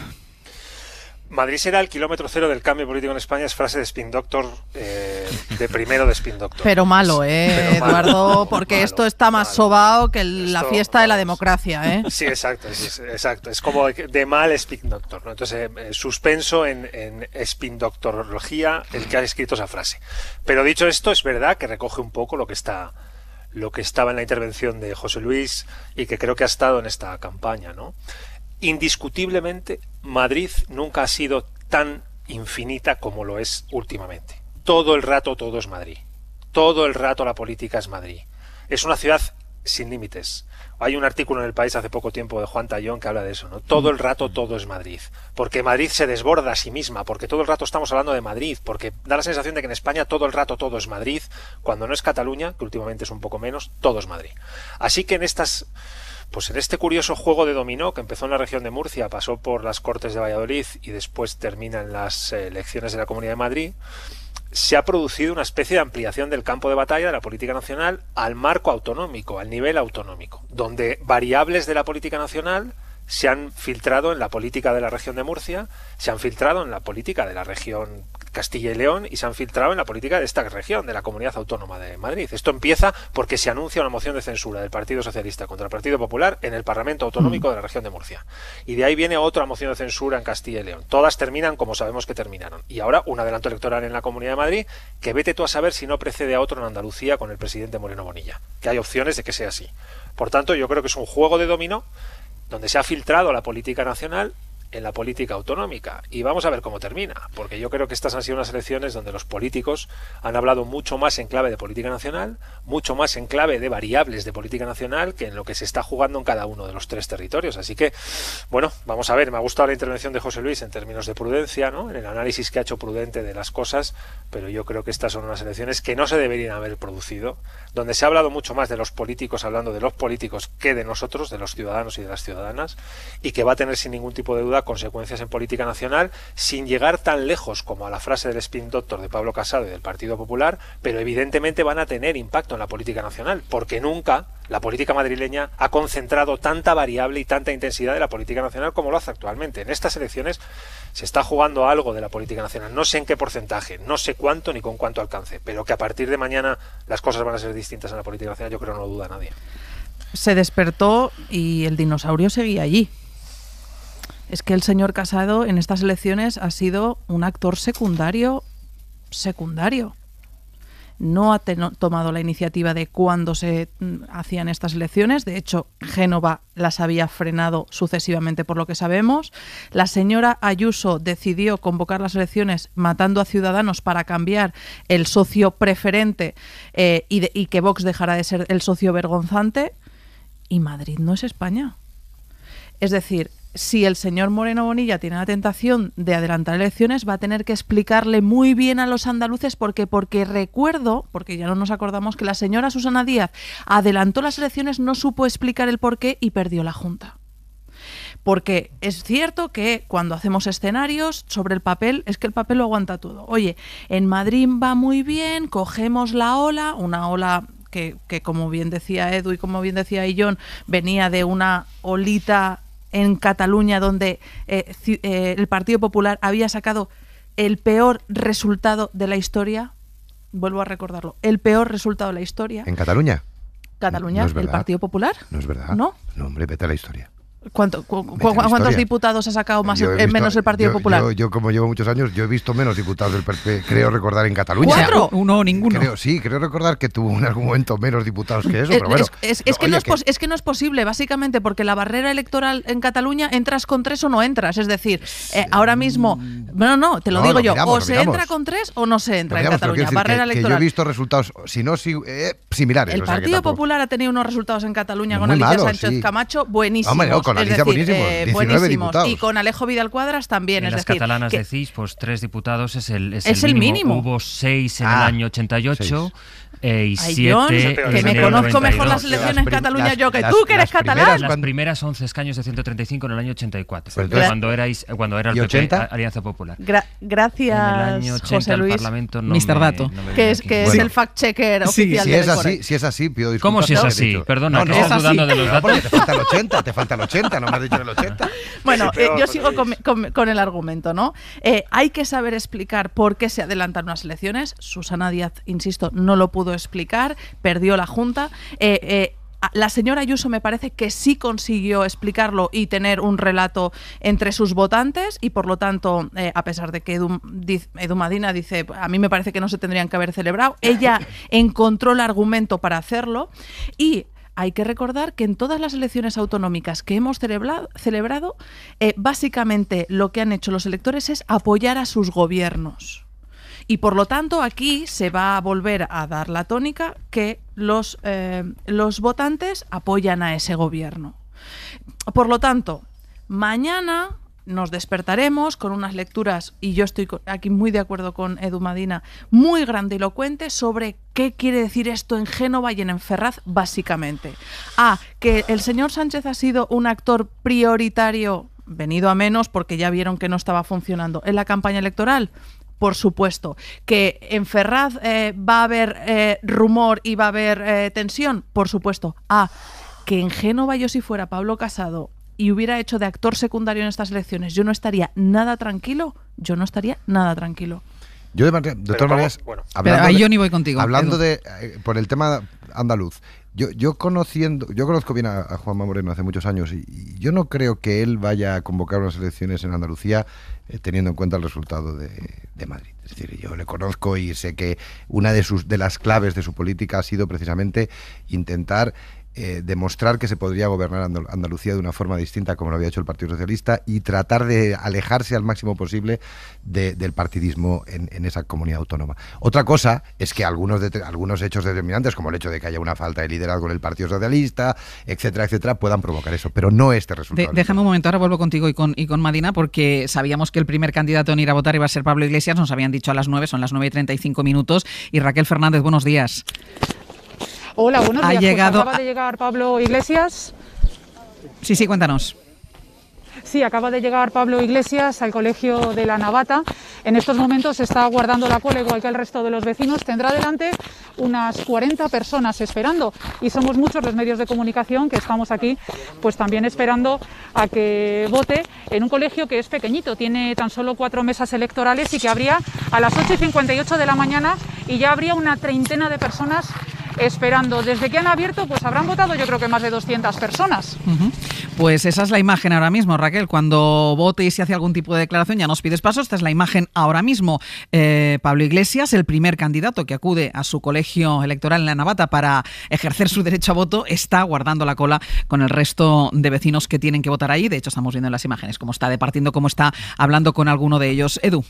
Madrid será el kilómetro cero del cambio político en España, es frase de Spin Doctor, eh, de primero de Spin Doctor. Pero malo, ¿eh, Eduardo? porque esto está más sobado sobao que la fiesta de la democracia, ¿eh? Sí, exacto, es, exacto. Es como de mal Spin Doctor, ¿no? Entonces, eh, eh, suspenso en, en Spin Doctorología el que ha escrito esa frase. Pero dicho esto, es verdad que recoge un poco lo que está lo que estaba en la intervención de José Luis y que creo que ha estado en esta campaña, ¿no? Indiscutiblemente, Madrid nunca ha sido tan infinita como lo es últimamente. Todo el rato todo es Madrid. Todo el rato la política es Madrid. Es una ciudad sin límites. Hay un artículo en el país hace poco tiempo de Juan Tallón que habla de eso, ¿no? Todo el rato todo es Madrid, porque Madrid se desborda a sí misma, porque todo el rato estamos hablando de Madrid, porque da la sensación de que en España todo el rato todo es Madrid, cuando no es Cataluña, que últimamente es un poco menos, todo es Madrid. Así que en estas pues en este curioso juego de dominó que empezó en la región de Murcia, pasó por las Cortes de Valladolid y después termina en las eh, elecciones de la Comunidad de Madrid, se ha producido una especie de ampliación del campo de batalla de la política nacional al marco autonómico, al nivel autonómico, donde variables de la política nacional se han filtrado en la política de la región de Murcia, se han filtrado en la política de la región Castilla y León y se han filtrado en la política de esta región, de la Comunidad Autónoma de Madrid. Esto empieza porque se anuncia una moción de censura del Partido Socialista contra el Partido Popular en el Parlamento Autonómico mm. de la región de Murcia. Y de ahí viene otra moción de censura en Castilla y León. Todas terminan como sabemos que terminaron. Y ahora un adelanto electoral en la Comunidad de Madrid que vete tú a saber si no precede a otro en Andalucía con el presidente Moreno Bonilla. Que hay opciones de que sea así. Por tanto, yo creo que es un juego de dominó donde se ha filtrado la política nacional en la política autonómica. Y vamos a ver cómo termina, porque yo creo que estas han sido unas elecciones donde los políticos han hablado mucho más en clave de política nacional, mucho más en clave de variables de política nacional que en lo que se está jugando en cada uno de los tres territorios. Así que, bueno, vamos a ver, me ha gustado la intervención de José Luis en términos de prudencia, ¿no? en el análisis que ha hecho prudente de las cosas, pero yo creo que estas son unas elecciones que no se deberían haber producido, donde se ha hablado mucho más de los políticos hablando de los políticos que de nosotros, de los ciudadanos y de las ciudadanas, y que va a tener sin ningún tipo de duda consecuencias en política nacional sin llegar tan lejos como a la frase del spin doctor de Pablo Casado y del Partido Popular, pero evidentemente van a tener impacto en la política nacional, porque nunca la política madrileña ha concentrado tanta variable y tanta intensidad de la política nacional como lo hace actualmente. En estas elecciones se está jugando algo de la política nacional, no sé en qué porcentaje, no sé cuánto ni con cuánto alcance, pero que a partir de mañana las cosas van a ser distintas en la política nacional, yo creo no lo duda nadie. Se despertó y el dinosaurio seguía allí es que el señor Casado en estas elecciones ha sido un actor secundario, secundario. No ha tomado la iniciativa de cuándo se mm, hacían estas elecciones. De hecho, Génova las había frenado sucesivamente, por lo que sabemos. La señora Ayuso decidió convocar las elecciones matando a Ciudadanos para cambiar el socio preferente eh, y, y que Vox dejara de ser el socio vergonzante. Y Madrid no es España. Es decir, si el señor Moreno Bonilla tiene la tentación de adelantar elecciones, va a tener que explicarle muy bien a los andaluces porque porque recuerdo, porque ya no nos acordamos que la señora Susana Díaz adelantó las elecciones, no supo explicar el porqué y perdió la junta. Porque es cierto que cuando hacemos escenarios sobre el papel, es que el papel lo aguanta todo. Oye, en Madrid va muy bien, cogemos la ola, una ola que, que como bien decía Edu y como bien decía Illón, venía de una olita en Cataluña, donde eh, eh, el Partido Popular había sacado el peor resultado de la historia, vuelvo a recordarlo, el peor resultado de la historia. ¿En Cataluña? Cataluña, el Partido Popular. No es verdad. No. No, hombre, vete a la historia. ¿Cuántos diputados ha sacado más el, eh, menos el Partido Popular? Yo, como llevo muchos años, yo he visto menos diputados del PP, creo mm. recordar, en Cataluña. ¿Cuatro? Uno o ninguno. sí, creo recordar que tuvo en algún momento menos diputados que eso, pero bueno. Es, que no es, que no es posible, básicamente, porque la barrera electoral en Cataluña entras con tres o no entras. Es decir, eh, ahora mismo, mm. no, no, te lo digo yo, o se entra con tres o no se entra en Cataluña, barrera electoral. yo he visto resultados, si no, si, eh, similares. El Partido Popular ha tenido unos resultados en Cataluña con Alicia Sánchez Camacho buenísimos con Alicia, eh, buenísimo. Y con Alejo Vidal Cuadras también. En las catalanas decís, pues tres diputados es el, es, el, mínimo. Hubo seis en el ah, año 88 y que me conozco mejor las elecciones en Cataluña yo que tú, que eres catalán. las primeras 11 escaños de 135 en el año 84, pues cuando, erais, cuando era el PP, Alianza Popular. gracias, José Luis. Mister Dato, que es, que es el fact-checker si es así, Si es así, pido disculpas. ¿Cómo si es así? Perdona, no, estás dudando de los datos. Te falta el 80, te falta el 80, no me has dicho el 80. Bueno, eh, yo sigo con el argumento, ¿no? Eh, hay que saber explicar por qué se adelantan unas elecciones. Susana Díaz, insisto, no lo pudo explicar, perdió la Junta. Eh, eh, la señora Ayuso me parece que sí consiguió explicarlo y tener un relato entre sus votantes y por lo tanto, eh, a pesar de que Edu, Madina dice, a mí me parece que no se tendrían que haber celebrado, ella encontró el argumento para hacerlo y... Hay que recordar que en todas las elecciones autonómicas que hemos celebrado, celebrado básicamente lo que han hecho los electores es apoyar a sus gobiernos. Y por lo tanto aquí se va a volver a dar la tónica que los, eh, los votantes apoyan a ese gobierno. Por lo tanto, mañana nos despertaremos con unas lecturas, y yo estoy aquí muy de acuerdo con Edu Madina, muy grandilocuentes sobre qué quiere decir esto en Génova y en Ferraz, básicamente. A, que el señor Sánchez ha sido un actor prioritario, venido a menos porque ya vieron que no estaba funcionando en la campaña electoral por supuesto. ¿Que en Ferraz eh, va a haber eh, rumor y va a haber eh, tensión? Por supuesto. A ah, que en Génova yo si fuera Pablo Casado y hubiera hecho de actor secundario en estas elecciones, yo no estaría nada tranquilo, yo no estaría nada tranquilo. Yo de, bueno. Pero ahí yo ni voy contigo, hablando de por el tema andaluz, yo, yo conociendo, yo conozco bien a, Juan Juanma Moreno hace muchos años y, yo no creo que él vaya a convocar unas elecciones en Andalucía eh, teniendo en cuenta el resultado de, de, Madrid. Es decir, yo le conozco y sé que una de sus de las claves de su política ha sido precisamente intentar eh, demostrar que se podría gobernar Andalucía de una forma distinta como lo había hecho el Partido Socialista y tratar de alejarse al máximo posible del partidismo en, esa comunidad autónoma. Otra cosa es que algunos, de, algunos hechos determinantes, como el hecho de que haya una falta de liderazgo en el Partido Socialista, etcétera, etcétera, puedan provocar eso, pero no este resultado. déjame un momento, ahora vuelvo contigo y con, y con Madina, porque sabíamos que el primer candidato en ir a votar iba a ser Pablo Iglesias, nos habían dicho a las 9, son las 9 y 35 minutos, y Raquel Fernández, buenos días. Hola, buenos ha días. Pues, acaba de llegar Pablo Iglesias. Sí, sí, cuéntanos. Sí, acaba de llegar Pablo Iglesias al colegio de la Navata. En estos momentos está guardando la cola igual que el resto de los vecinos. Tendrá delante unas 40 personas esperando y somos muchos los medios de comunicación que estamos aquí, pues también esperando a que vote en un colegio que es pequeñito, tiene tan solo cuatro mesas electorales y que habría a las 8 y 58 de la mañana y ya habría una treintena de personas esperando. Desde que han abierto, pues habrán votado yo creo que más de 200 personas. Pues esa es la imagen ahora mismo, Raquel. Cuando vote y se hace algún tipo de declaración, ya nos pides paso. Esta es la imagen ahora mismo. Eh, Pablo Iglesias, el primer candidato que acude a su colegio electoral en la Navata para ejercer su derecho a voto, está guardando la cola con el resto de vecinos que tienen que votar ahí. De hecho, estamos viendo en las imágenes cómo está departiendo, cómo está hablando con alguno de ellos. Edu.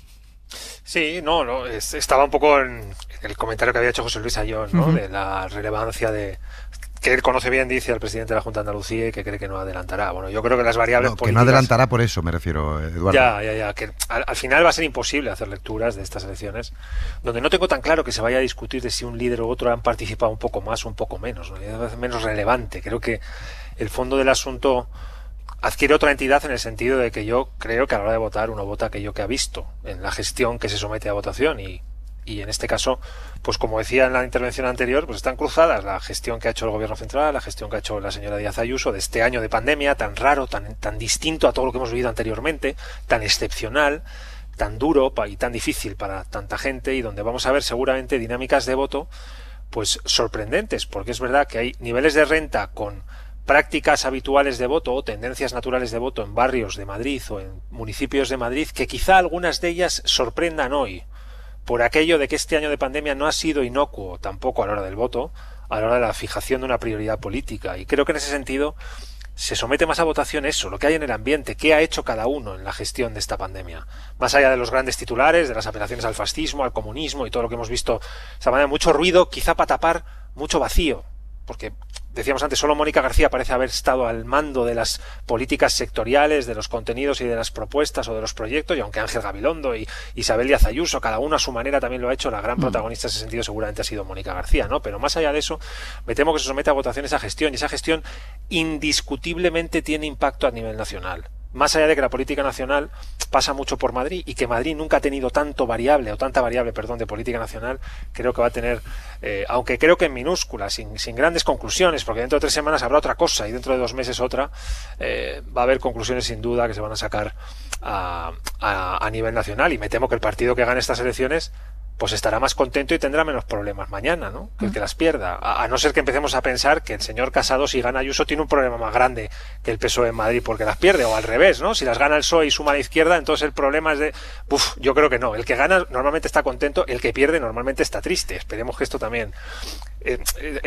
Sí, no, no estaba un poco en, el comentario que había hecho José Luis Ayón, De la relevancia de que él conoce bien, dice al presidente de la Junta de Andalucía y que cree que no adelantará. Bueno, yo creo que las variables que no adelantará por eso, me refiero, Eduardo. Ya, ya, ya. Que al, final va a ser imposible hacer lecturas de estas elecciones, donde no tengo tan claro que se vaya a discutir de si un líder u otro han participado un poco más o un poco menos. ¿no? Es menos relevante. Creo que el fondo del asunto adquiere otra entidad en el sentido de que yo creo que a la hora de votar uno vota aquello que ha visto en la gestión que se somete a votación y, y en este caso, pues como decía en la intervención anterior, pues están cruzadas la gestión que ha hecho el gobierno central, la gestión que ha hecho la señora Díaz Ayuso de este año de pandemia tan raro, tan, tan distinto a todo lo que hemos vivido anteriormente, tan excepcional, tan duro y tan difícil para tanta gente y donde vamos a ver seguramente dinámicas de voto pues sorprendentes, porque es verdad que hay niveles de renta con prácticas habituales de voto o tendencias naturales de voto en barrios de Madrid o en municipios de Madrid que quizá algunas de ellas sorprendan hoy por aquello de que este año de pandemia no ha sido inocuo tampoco a la hora del voto, a la hora de la fijación de una prioridad política. Y creo que en ese sentido se somete más a votación eso, lo que hay en el ambiente, qué ha hecho cada uno en la gestión de esta pandemia. Más allá de los grandes titulares, de las apelaciones al fascismo, al comunismo y todo lo que hemos visto esta manera, mucho ruido, quizá para tapar mucho vacío, porque decíamos antes, solo Mónica García parece haber estado al mando de las políticas sectoriales, de los contenidos y de las propuestas o de los proyectos, y aunque Ángel Gabilondo y Isabel Díaz Ayuso, cada uno a su manera también lo ha hecho, la gran mm. protagonista en ese sentido seguramente ha sido Mónica García, ¿no? Pero más allá de eso, me temo que se somete a votación esa gestión, y esa gestión indiscutiblemente tiene impacto a nivel nacional más allá de que la política nacional pasa mucho por Madrid y que Madrid nunca ha tenido tanto variable o tanta variable, perdón, de política nacional, creo que va a tener, eh, aunque creo que en minúsculas, sin, grandes conclusiones, porque dentro de tres semanas habrá otra cosa y dentro de dos meses otra, eh, va a haber conclusiones sin duda que se van a sacar a nivel nacional y me temo que el partido que gane estas elecciones pues estará más contento y tendrá menos problemas mañana, ¿no? Que el que las pierda. A, no ser que empecemos a pensar que el señor Casado, si gana Ayuso, tiene un problema más grande que el PSOE en Madrid porque las pierde, o al revés, ¿no? Si las gana el PSOE y suma a la izquierda, entonces el problema es de. Uf, yo creo que no. El que gana normalmente está contento, el que pierde normalmente está triste. Esperemos que esto también eh,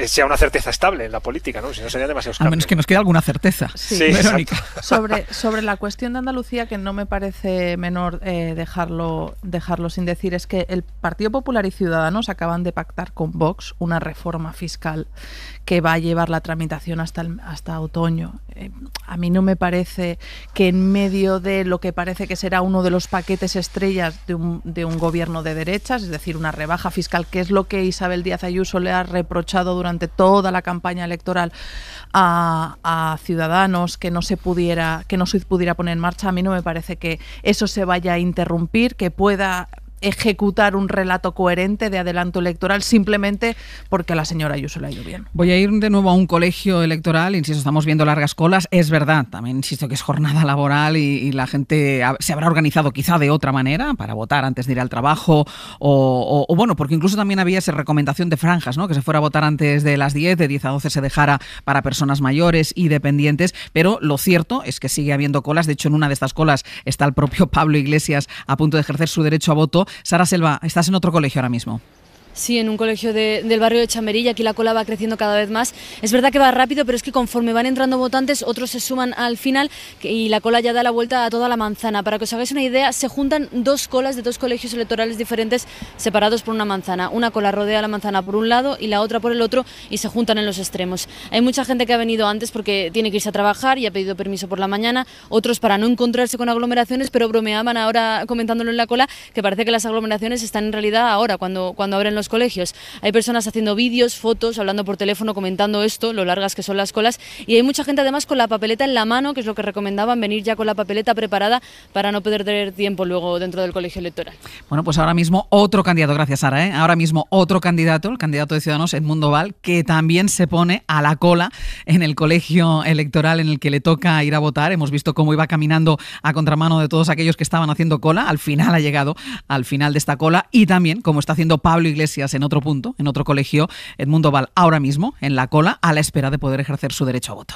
sea una certeza estable en la política, ¿no? Si no sería demasiado A menos que nos quede alguna certeza. Sí, Verónica. Sobre, sobre la cuestión de Andalucía, que no me parece menor eh, dejarlo, dejarlo sin decir, es que el Partido Popular y Ciudadanos acaban de pactar con Vox una reforma fiscal que va a llevar la tramitación hasta, hasta otoño. Eh, a mí no me parece que en medio de lo que parece que será uno de los paquetes estrellas de un, gobierno de derechas, es decir, una rebaja fiscal, que es lo que Isabel Díaz Ayuso le ha reprochado durante toda la campaña electoral a, a Ciudadanos, que no se pudiera, que no se pudiera poner en marcha, a mí no me parece que eso se vaya a interrumpir, que pueda ejecutar un relato coherente de adelanto electoral simplemente porque a la señora Ayuso le ha ido bien. Voy a ir de nuevo a un colegio electoral, insisto, estamos viendo largas colas, es verdad, también insisto que es jornada laboral y, la gente se habrá organizado quizá de otra manera para votar antes de ir al trabajo o, bueno, porque incluso también había esa recomendación de franjas, ¿no? Que se fuera a votar antes de las 10, de 10 a 12 se dejara para personas mayores y dependientes, pero lo cierto es que sigue habiendo colas, de hecho en una de estas colas está el propio Pablo Iglesias a punto de ejercer su derecho a voto Sara Selva, estás en otro colegio ahora mismo. Sí, en un colegio del barrio de Chamerilla, aquí la cola va creciendo cada vez más. Es verdad que va rápido, pero es que conforme van entrando votantes, otros se suman al final y la cola ya da la vuelta a toda la manzana. Para que os hagáis una idea, se juntan dos colas de dos colegios electorales diferentes separados por una manzana. Una cola rodea la manzana por un lado y la otra por el otro y se juntan en los extremos. Hay mucha gente que ha venido antes porque tiene que irse a trabajar y ha pedido permiso por la mañana, otros para no encontrarse con aglomeraciones, pero bromeaban ahora comentándolo en la cola que parece que las aglomeraciones están en realidad ahora, cuando, cuando abren los los colegios. Hay personas haciendo vídeos, fotos, hablando por teléfono, comentando esto, lo largas que son las colas, y hay mucha gente además con la papeleta en la mano, que es lo que recomendaban, venir ya con la papeleta preparada para no perder tiempo luego dentro del colegio electoral. Bueno, pues ahora mismo otro candidato, gracias Sara, ¿eh? ahora mismo otro candidato, el candidato de Ciudadanos, Edmundo Val, que también se pone a la cola en el colegio electoral en el que le toca ir a votar. Hemos visto cómo iba caminando a contramano de todos aquellos que estaban haciendo cola, al final ha llegado al final de esta cola, y también como está haciendo Pablo Iglesias en otro punto, en otro colegio, Edmundo Val, ahora mismo en la cola, a la espera de poder ejercer su derecho a voto.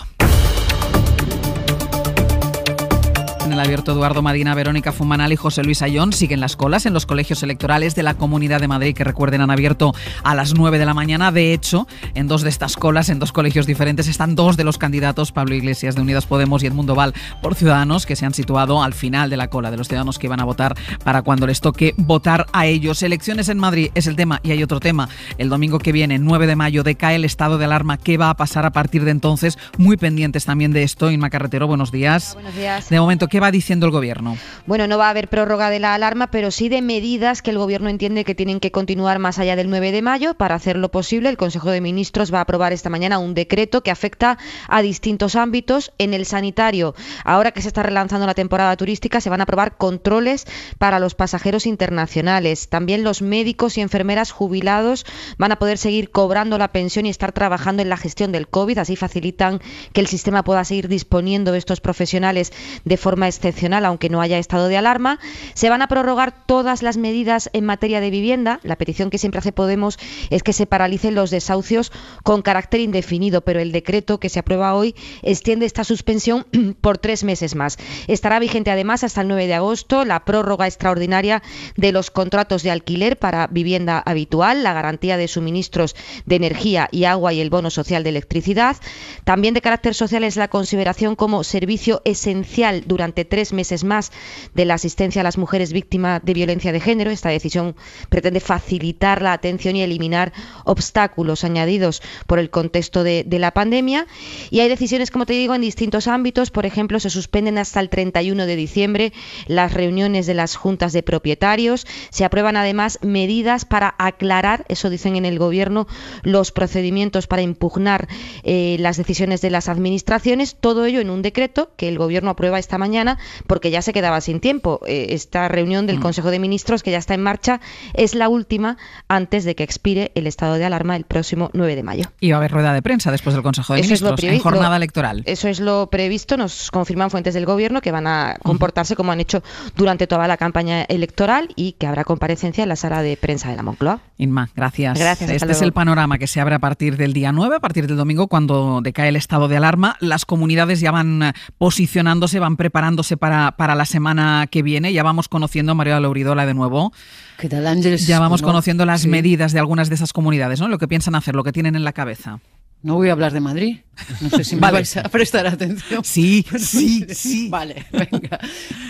Abierto Eduardo Madina, Verónica Fumanal y José Luis Ayón siguen las colas en los colegios electorales de la Comunidad de Madrid que recuerden han abierto a las 9 de la mañana. De hecho, en dos de estas colas, en dos colegios diferentes, están dos de los candidatos, Pablo Iglesias de Unidas Podemos y Edmundo Val por Ciudadanos, que se han situado al final de la cola de los ciudadanos que van a votar para cuando les toque votar a ellos. Elecciones en Madrid es el tema y hay otro tema. El domingo que viene, 9 de mayo, decae el estado de alarma. ¿Qué va a pasar a partir de entonces? Muy pendientes también de esto. Inma Carretero, buenos días. buenos días. De momento, ¿qué va diciendo el Gobierno? Bueno, no va a haber prórroga de la alarma, pero sí de medidas que el Gobierno entiende que tienen que continuar más allá del 9 de mayo. Para hacerlo posible, el Consejo de Ministros va a aprobar esta mañana un decreto que afecta a distintos ámbitos. En el sanitario, ahora que se está relanzando la temporada turística, se van a aprobar controles para los pasajeros internacionales. También los médicos y enfermeras jubilados van a poder seguir cobrando la pensión y estar trabajando en la gestión del COVID. Así facilitan que el sistema pueda seguir disponiendo de estos profesionales de forma excepcional, aunque no haya estado de alarma. Se van a prorrogar todas las medidas en materia de vivienda. La petición que siempre hace Podemos es que se paralicen los desahucios con carácter indefinido, pero el decreto que se aprueba hoy extiende esta suspensión por tres meses más. Estará vigente además hasta el 9 de agosto la prórroga extraordinaria de los contratos de alquiler para vivienda habitual, la garantía de suministros de energía y agua y el bono social de electricidad. También de carácter social es la consideración como servicio esencial durante tres meses más de la asistencia a las mujeres víctimas de violencia de género. Esta decisión pretende facilitar la atención y eliminar obstáculos añadidos por el contexto de, la pandemia. Y hay decisiones, como te digo, en distintos ámbitos. Por ejemplo, se suspenden hasta el 31 de diciembre las reuniones de las juntas de propietarios. Se aprueban además medidas para aclarar, eso dicen en el Gobierno, los procedimientos para impugnar eh, las decisiones de las administraciones. Todo ello en un decreto que el Gobierno aprueba esta mañana porque ya se quedaba sin tiempo. Eh, esta reunión del mm. Consejo de Ministros que ya está en marcha es la última antes de que expire el estado de alarma el próximo 9 de mayo. Y va a haber rueda de prensa después del Consejo de Ministros en jornada electoral. Eso es lo previsto, nos confirman fuentes del Gobierno que van a comportarse como han hecho durante toda la campaña electoral y que habrá comparecencia en la sala de prensa de la Moncloa. Inma, gracias. gracias este es el panorama que se abre a partir del día 9, a partir del domingo cuando decae el estado de alarma. Las comunidades ya van eh, posicionándose, van preparándose para, para la semana que viene. Ya vamos conociendo a María Lauridola de nuevo. ¿Qué tal, Ángeles? Ya vamos conociendo las medidas de algunas de esas comunidades, ¿no? Lo que piensan hacer, lo que tienen en la cabeza. No voy a hablar de Madrid. No sé si a prestar atención. Sí, sí, sí. Vale, venga.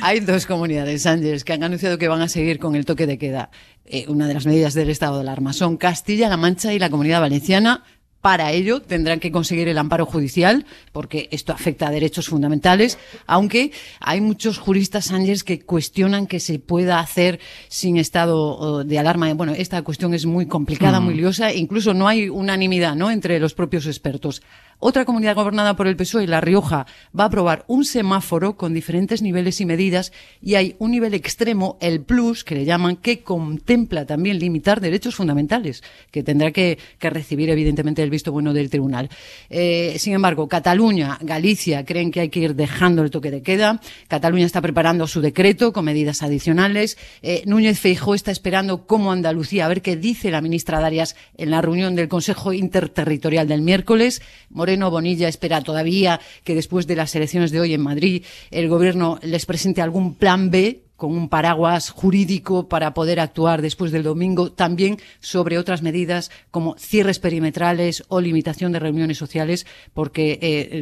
Hay dos comunidades, Ángeles, que han anunciado que van a seguir con el toque de queda. Eh, una de las medidas del estado de alarma son Castilla-La Mancha y la Comunidad Valenciana para ello tendrán que conseguir el amparo judicial, porque esto afecta a derechos fundamentales, aunque hay muchos juristas, Sánchez, que cuestionan que se pueda hacer sin estado de alarma. Bueno, esta cuestión es muy complicada, muy mm. liosa, incluso no hay unanimidad ¿no? entre los propios expertos. Otra comunidad gobernada por el PSOE, La Rioja, va a aprobar un semáforo con diferentes niveles y medidas y hay un nivel extremo, el plus, que le llaman, que contempla también limitar derechos fundamentales, que tendrá que, recibir evidentemente el visto bueno del tribunal. Eh, sin embargo, Cataluña, Galicia creen que hay que ir dejando el toque de queda. Cataluña está preparando su decreto con medidas adicionales. Eh, Núñez Feijó está esperando como Andalucía a ver qué dice la ministra Darias en la reunión del Consejo Interterritorial del miércoles. Moreno Bonilla espera todavía que después de las elecciones de hoy en Madrid el gobierno les presente algún plan B con un paraguas jurídico para poder actuar después del domingo, también sobre otras medidas como cierres perimetrales o limitación de reuniones sociales, porque eh,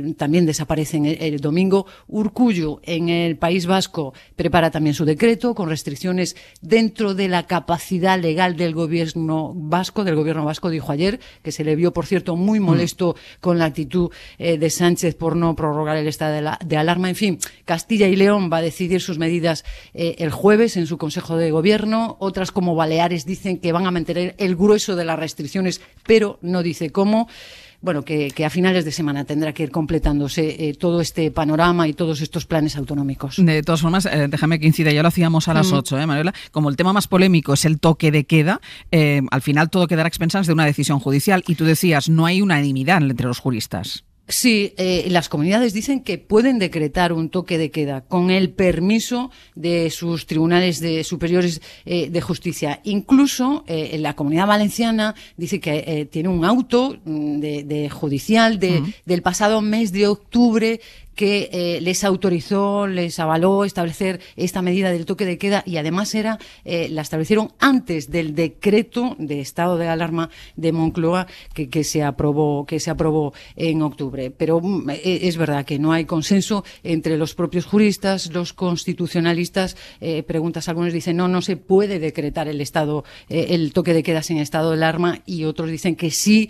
eh, también desaparecen el, domingo. Urcuyo en el País Vasco, prepara también su decreto con restricciones dentro de la capacidad legal del gobierno vasco, del gobierno vasco, dijo ayer, que se le vio, por cierto, muy mm. molesto con la actitud eh, de Sánchez por no prorrogar el estado de, alarma. En fin, Castilla y León va a decidir sus medidas. Eh, el jueves en su Consejo de Gobierno. Otras, como Baleares, dicen que van a mantener el grueso de las restricciones, pero no dice cómo bueno, que, a finales de semana tendrá que ir completándose eh, todo este panorama y todos estos planes autonómicos. De todas formas, eh, déjame que incida, ya lo hacíamos a las mm. ocho, 8, ¿eh, Manuela, como el tema más polémico es el toque de queda, al final todo quedará expensado expensas de una decisión judicial. Y tú decías, no hay unanimidad entre los juristas. Sí, eh, las comunidades dicen que pueden decretar un toque de queda con el permiso de sus tribunales de superiores eh, de justicia. Incluso eh, la comunidad valenciana dice que tiene un auto mm, de, judicial del pasado mes de octubre que eh, les autorizó, les avaló establecer esta medida del toque de queda y además era eh, la establecieron antes del decreto de estado de alarma de Moncloa que, que se aprobó que se aprobó en octubre. Pero mm, eh, es verdad que no hay consenso entre los propios juristas, los constitucionalistas. preguntas algunos dicen no no se puede decretar el estado el toque de queda sin estado de alarma y otros dicen que sí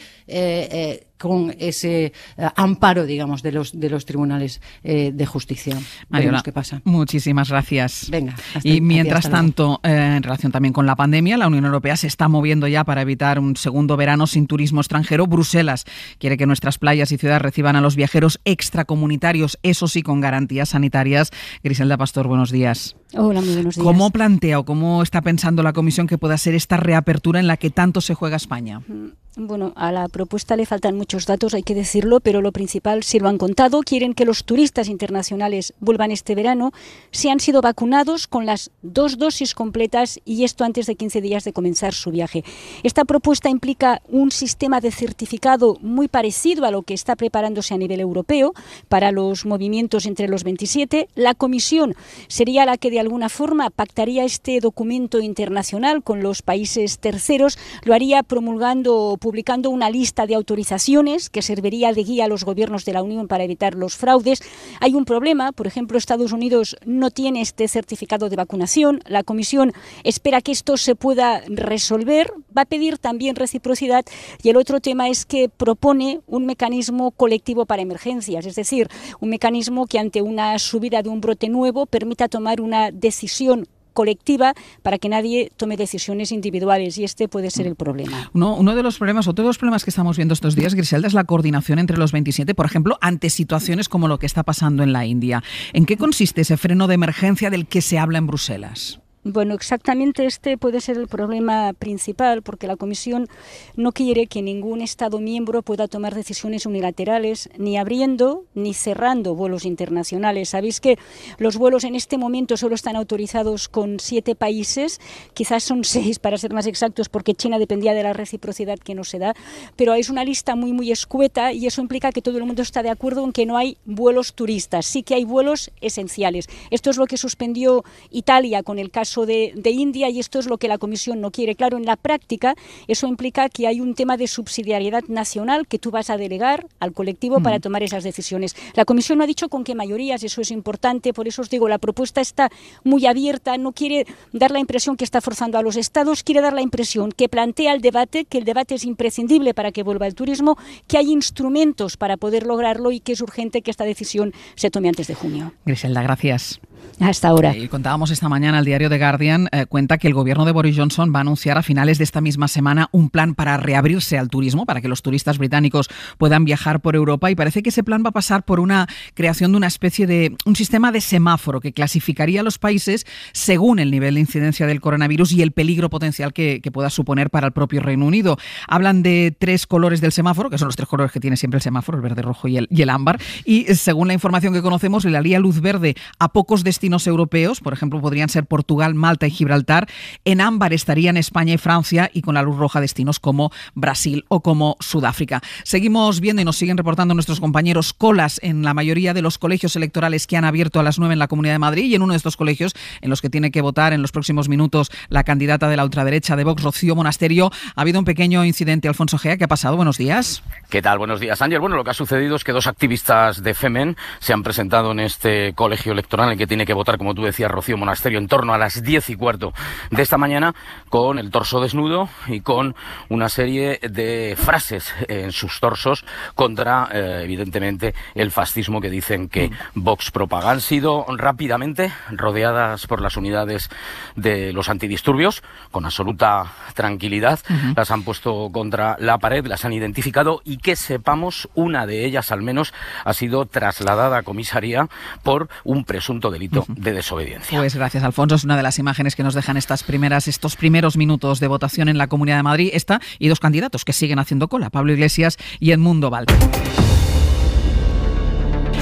con ese eh, amparo, digamos, de los, de los tribunales eh, de justicia. Mariola, qué pasa. Muchísimas gracias. Venga. y mientras tanto, eh, en relación también con la pandemia, la Unión Europea se está moviendo ya para evitar un segundo verano sin turismo extranjero. Bruselas quiere que nuestras playas y ciudades reciban a los viajeros extracomunitarios, eso sí, con garantías sanitarias. Griselda Pastor, buenos días. Hola, ¿Cómo plantea o cómo está pensando la Comisión que pueda ser esta reapertura en la que tanto se juega España? Mm, bueno, a la propuesta le faltan muchos datos, hay que decirlo, pero lo principal, si lo han contado, quieren que los turistas internacionales vuelvan este verano si han sido vacunados con las dos dosis completas y esto antes de 15 días de comenzar su viaje. Esta propuesta implica un sistema de certificado muy parecido a lo que está preparándose a nivel europeo para los movimientos entre los 27. La Comisión sería la que de alguna forma pactaría este documento internacional con los países terceros, lo haría promulgando, publicando una lista de autorizaciones que serviría de guía a los gobiernos de la Unión para evitar los fraudes. Hay un problema, por ejemplo, Estados Unidos no tiene este certificado de vacunación. La Comisión espera que esto se pueda resolver. Va a pedir también reciprocidad. Y el otro tema es que propone un mecanismo colectivo para emergencias, es decir, un mecanismo que ante una subida de un brote nuevo permita tomar una decisión colectiva para que nadie tome decisiones individuales y este puede ser mm. el problema. Uno, uno, de los problemas, otro de los problemas que estamos viendo estos días, Griselda, es la coordinación entre los 27, por ejemplo, ante situaciones como lo que está pasando en la India. ¿En qué consiste ese freno de emergencia del que se habla en Bruselas? Bueno, exactamente este puede ser el problema principal porque la Comisión no quiere que ningún Estado miembro pueda tomar decisiones unilaterales, ni abriendo ni cerrando vuelos internacionales. Sabéis que los vuelos en este momento solo están autorizados con siete países, quizás son seis para ser más exactos porque China dependía de la reciprocidad que no se da, pero es una lista muy, muy escueta y eso implica que todo el mundo está de acuerdo en que no hay vuelos turistas, sí que hay vuelos esenciales. Esto es lo que suspendió Italia con el caso de, India y esto es lo que la Comisión no quiere. Claro, en la práctica eso implica que hay un tema de subsidiariedad nacional que tú vas a delegar al colectivo para mm. tomar esas decisiones. La Comisión no ha dicho con qué mayorías, eso es importante, por eso os digo, la propuesta está muy abierta, no quiere dar la impresión que está forzando a los estados, quiere dar la impresión que plantea el debate, que el debate es imprescindible para que vuelva el turismo, que hay instrumentos para poder lograrlo y que es urgente que esta decisión se tome antes de junio. Griselda, gracias hasta ahora. Eh, y contábamos esta mañana, el diario The Guardian eh, cuenta que el gobierno de Boris Johnson va a anunciar a finales de esta misma semana un plan para reabrirse al turismo, para que los turistas británicos puedan viajar por Europa y parece que ese plan va a pasar por una creación de una especie de un sistema de semáforo que clasificaría a los países según el nivel de incidencia del coronavirus y el peligro potencial que, pueda suponer para el propio Reino Unido. Hablan de tres colores del semáforo, que son los tres colores que tiene siempre el semáforo, el verde, rojo y el, y el ámbar, y eh, según la información que conocemos, le daría luz verde a pocos de destinos europeos, por ejemplo, podrían ser Portugal, Malta y Gibraltar. En ámbar estarían España y Francia y con la luz roja destinos como Brasil o como Sudáfrica. Seguimos viendo y nos siguen reportando nuestros compañeros colas en la mayoría de los colegios electorales que han abierto a las nueve en la Comunidad de Madrid y en uno de estos colegios en los que tiene que votar en los próximos minutos la candidata de la ultraderecha de Vox, Rocío Monasterio. Ha habido un pequeño incidente, Alfonso Gea, ¿qué ha pasado? Buenos días. ¿Qué tal? Buenos días, Ángel. Bueno, lo que ha sucedido es que dos activistas de FEMEN se han presentado en este colegio electoral en el que tiene que votar, como tú decías, Rocío Monasterio, en torno a las diez y cuarto de esta mañana, con el torso desnudo y con una serie de frases en sus torsos contra, eh, evidentemente, el fascismo que dicen que Vox propaga. Han sido rápidamente rodeadas por las unidades de los antidisturbios, con absoluta tranquilidad. Las han puesto contra la pared, las han identificado y que sepamos, una de ellas al menos ha sido trasladada a comisaría por un presunto delito de desobediencia. Pues gracias, Alfonso. Es una de las imágenes que nos dejan estas primeras, estos primeros minutos de votación en la Comunidad de Madrid. Esta y dos candidatos que siguen haciendo cola, Pablo Iglesias y Edmundo Val.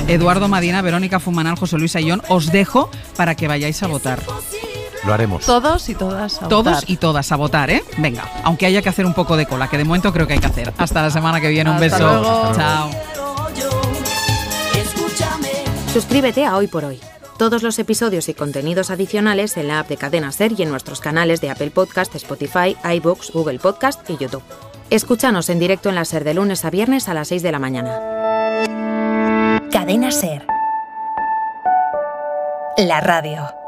Eduardo Madina, Verónica Fumanal, José Luis Ayón, os dejo para que vayáis a votar. Lo haremos. Todos y todas a Todos y todas a votar, ¿eh? Venga, aunque haya que hacer un poco de cola, que de momento creo que hay que hacer. Hasta la semana que viene, un beso. Chao. Suscríbete a Hoy por Hoy todos los episodios y contenidos adicionales en la app de Cadena Ser y en nuestros canales de Apple Podcast, Spotify, iBooks, Google Podcast y YouTube. Escúchanos en directo en la Ser de lunes a viernes a las 6 de la mañana. Cadena Ser. La radio.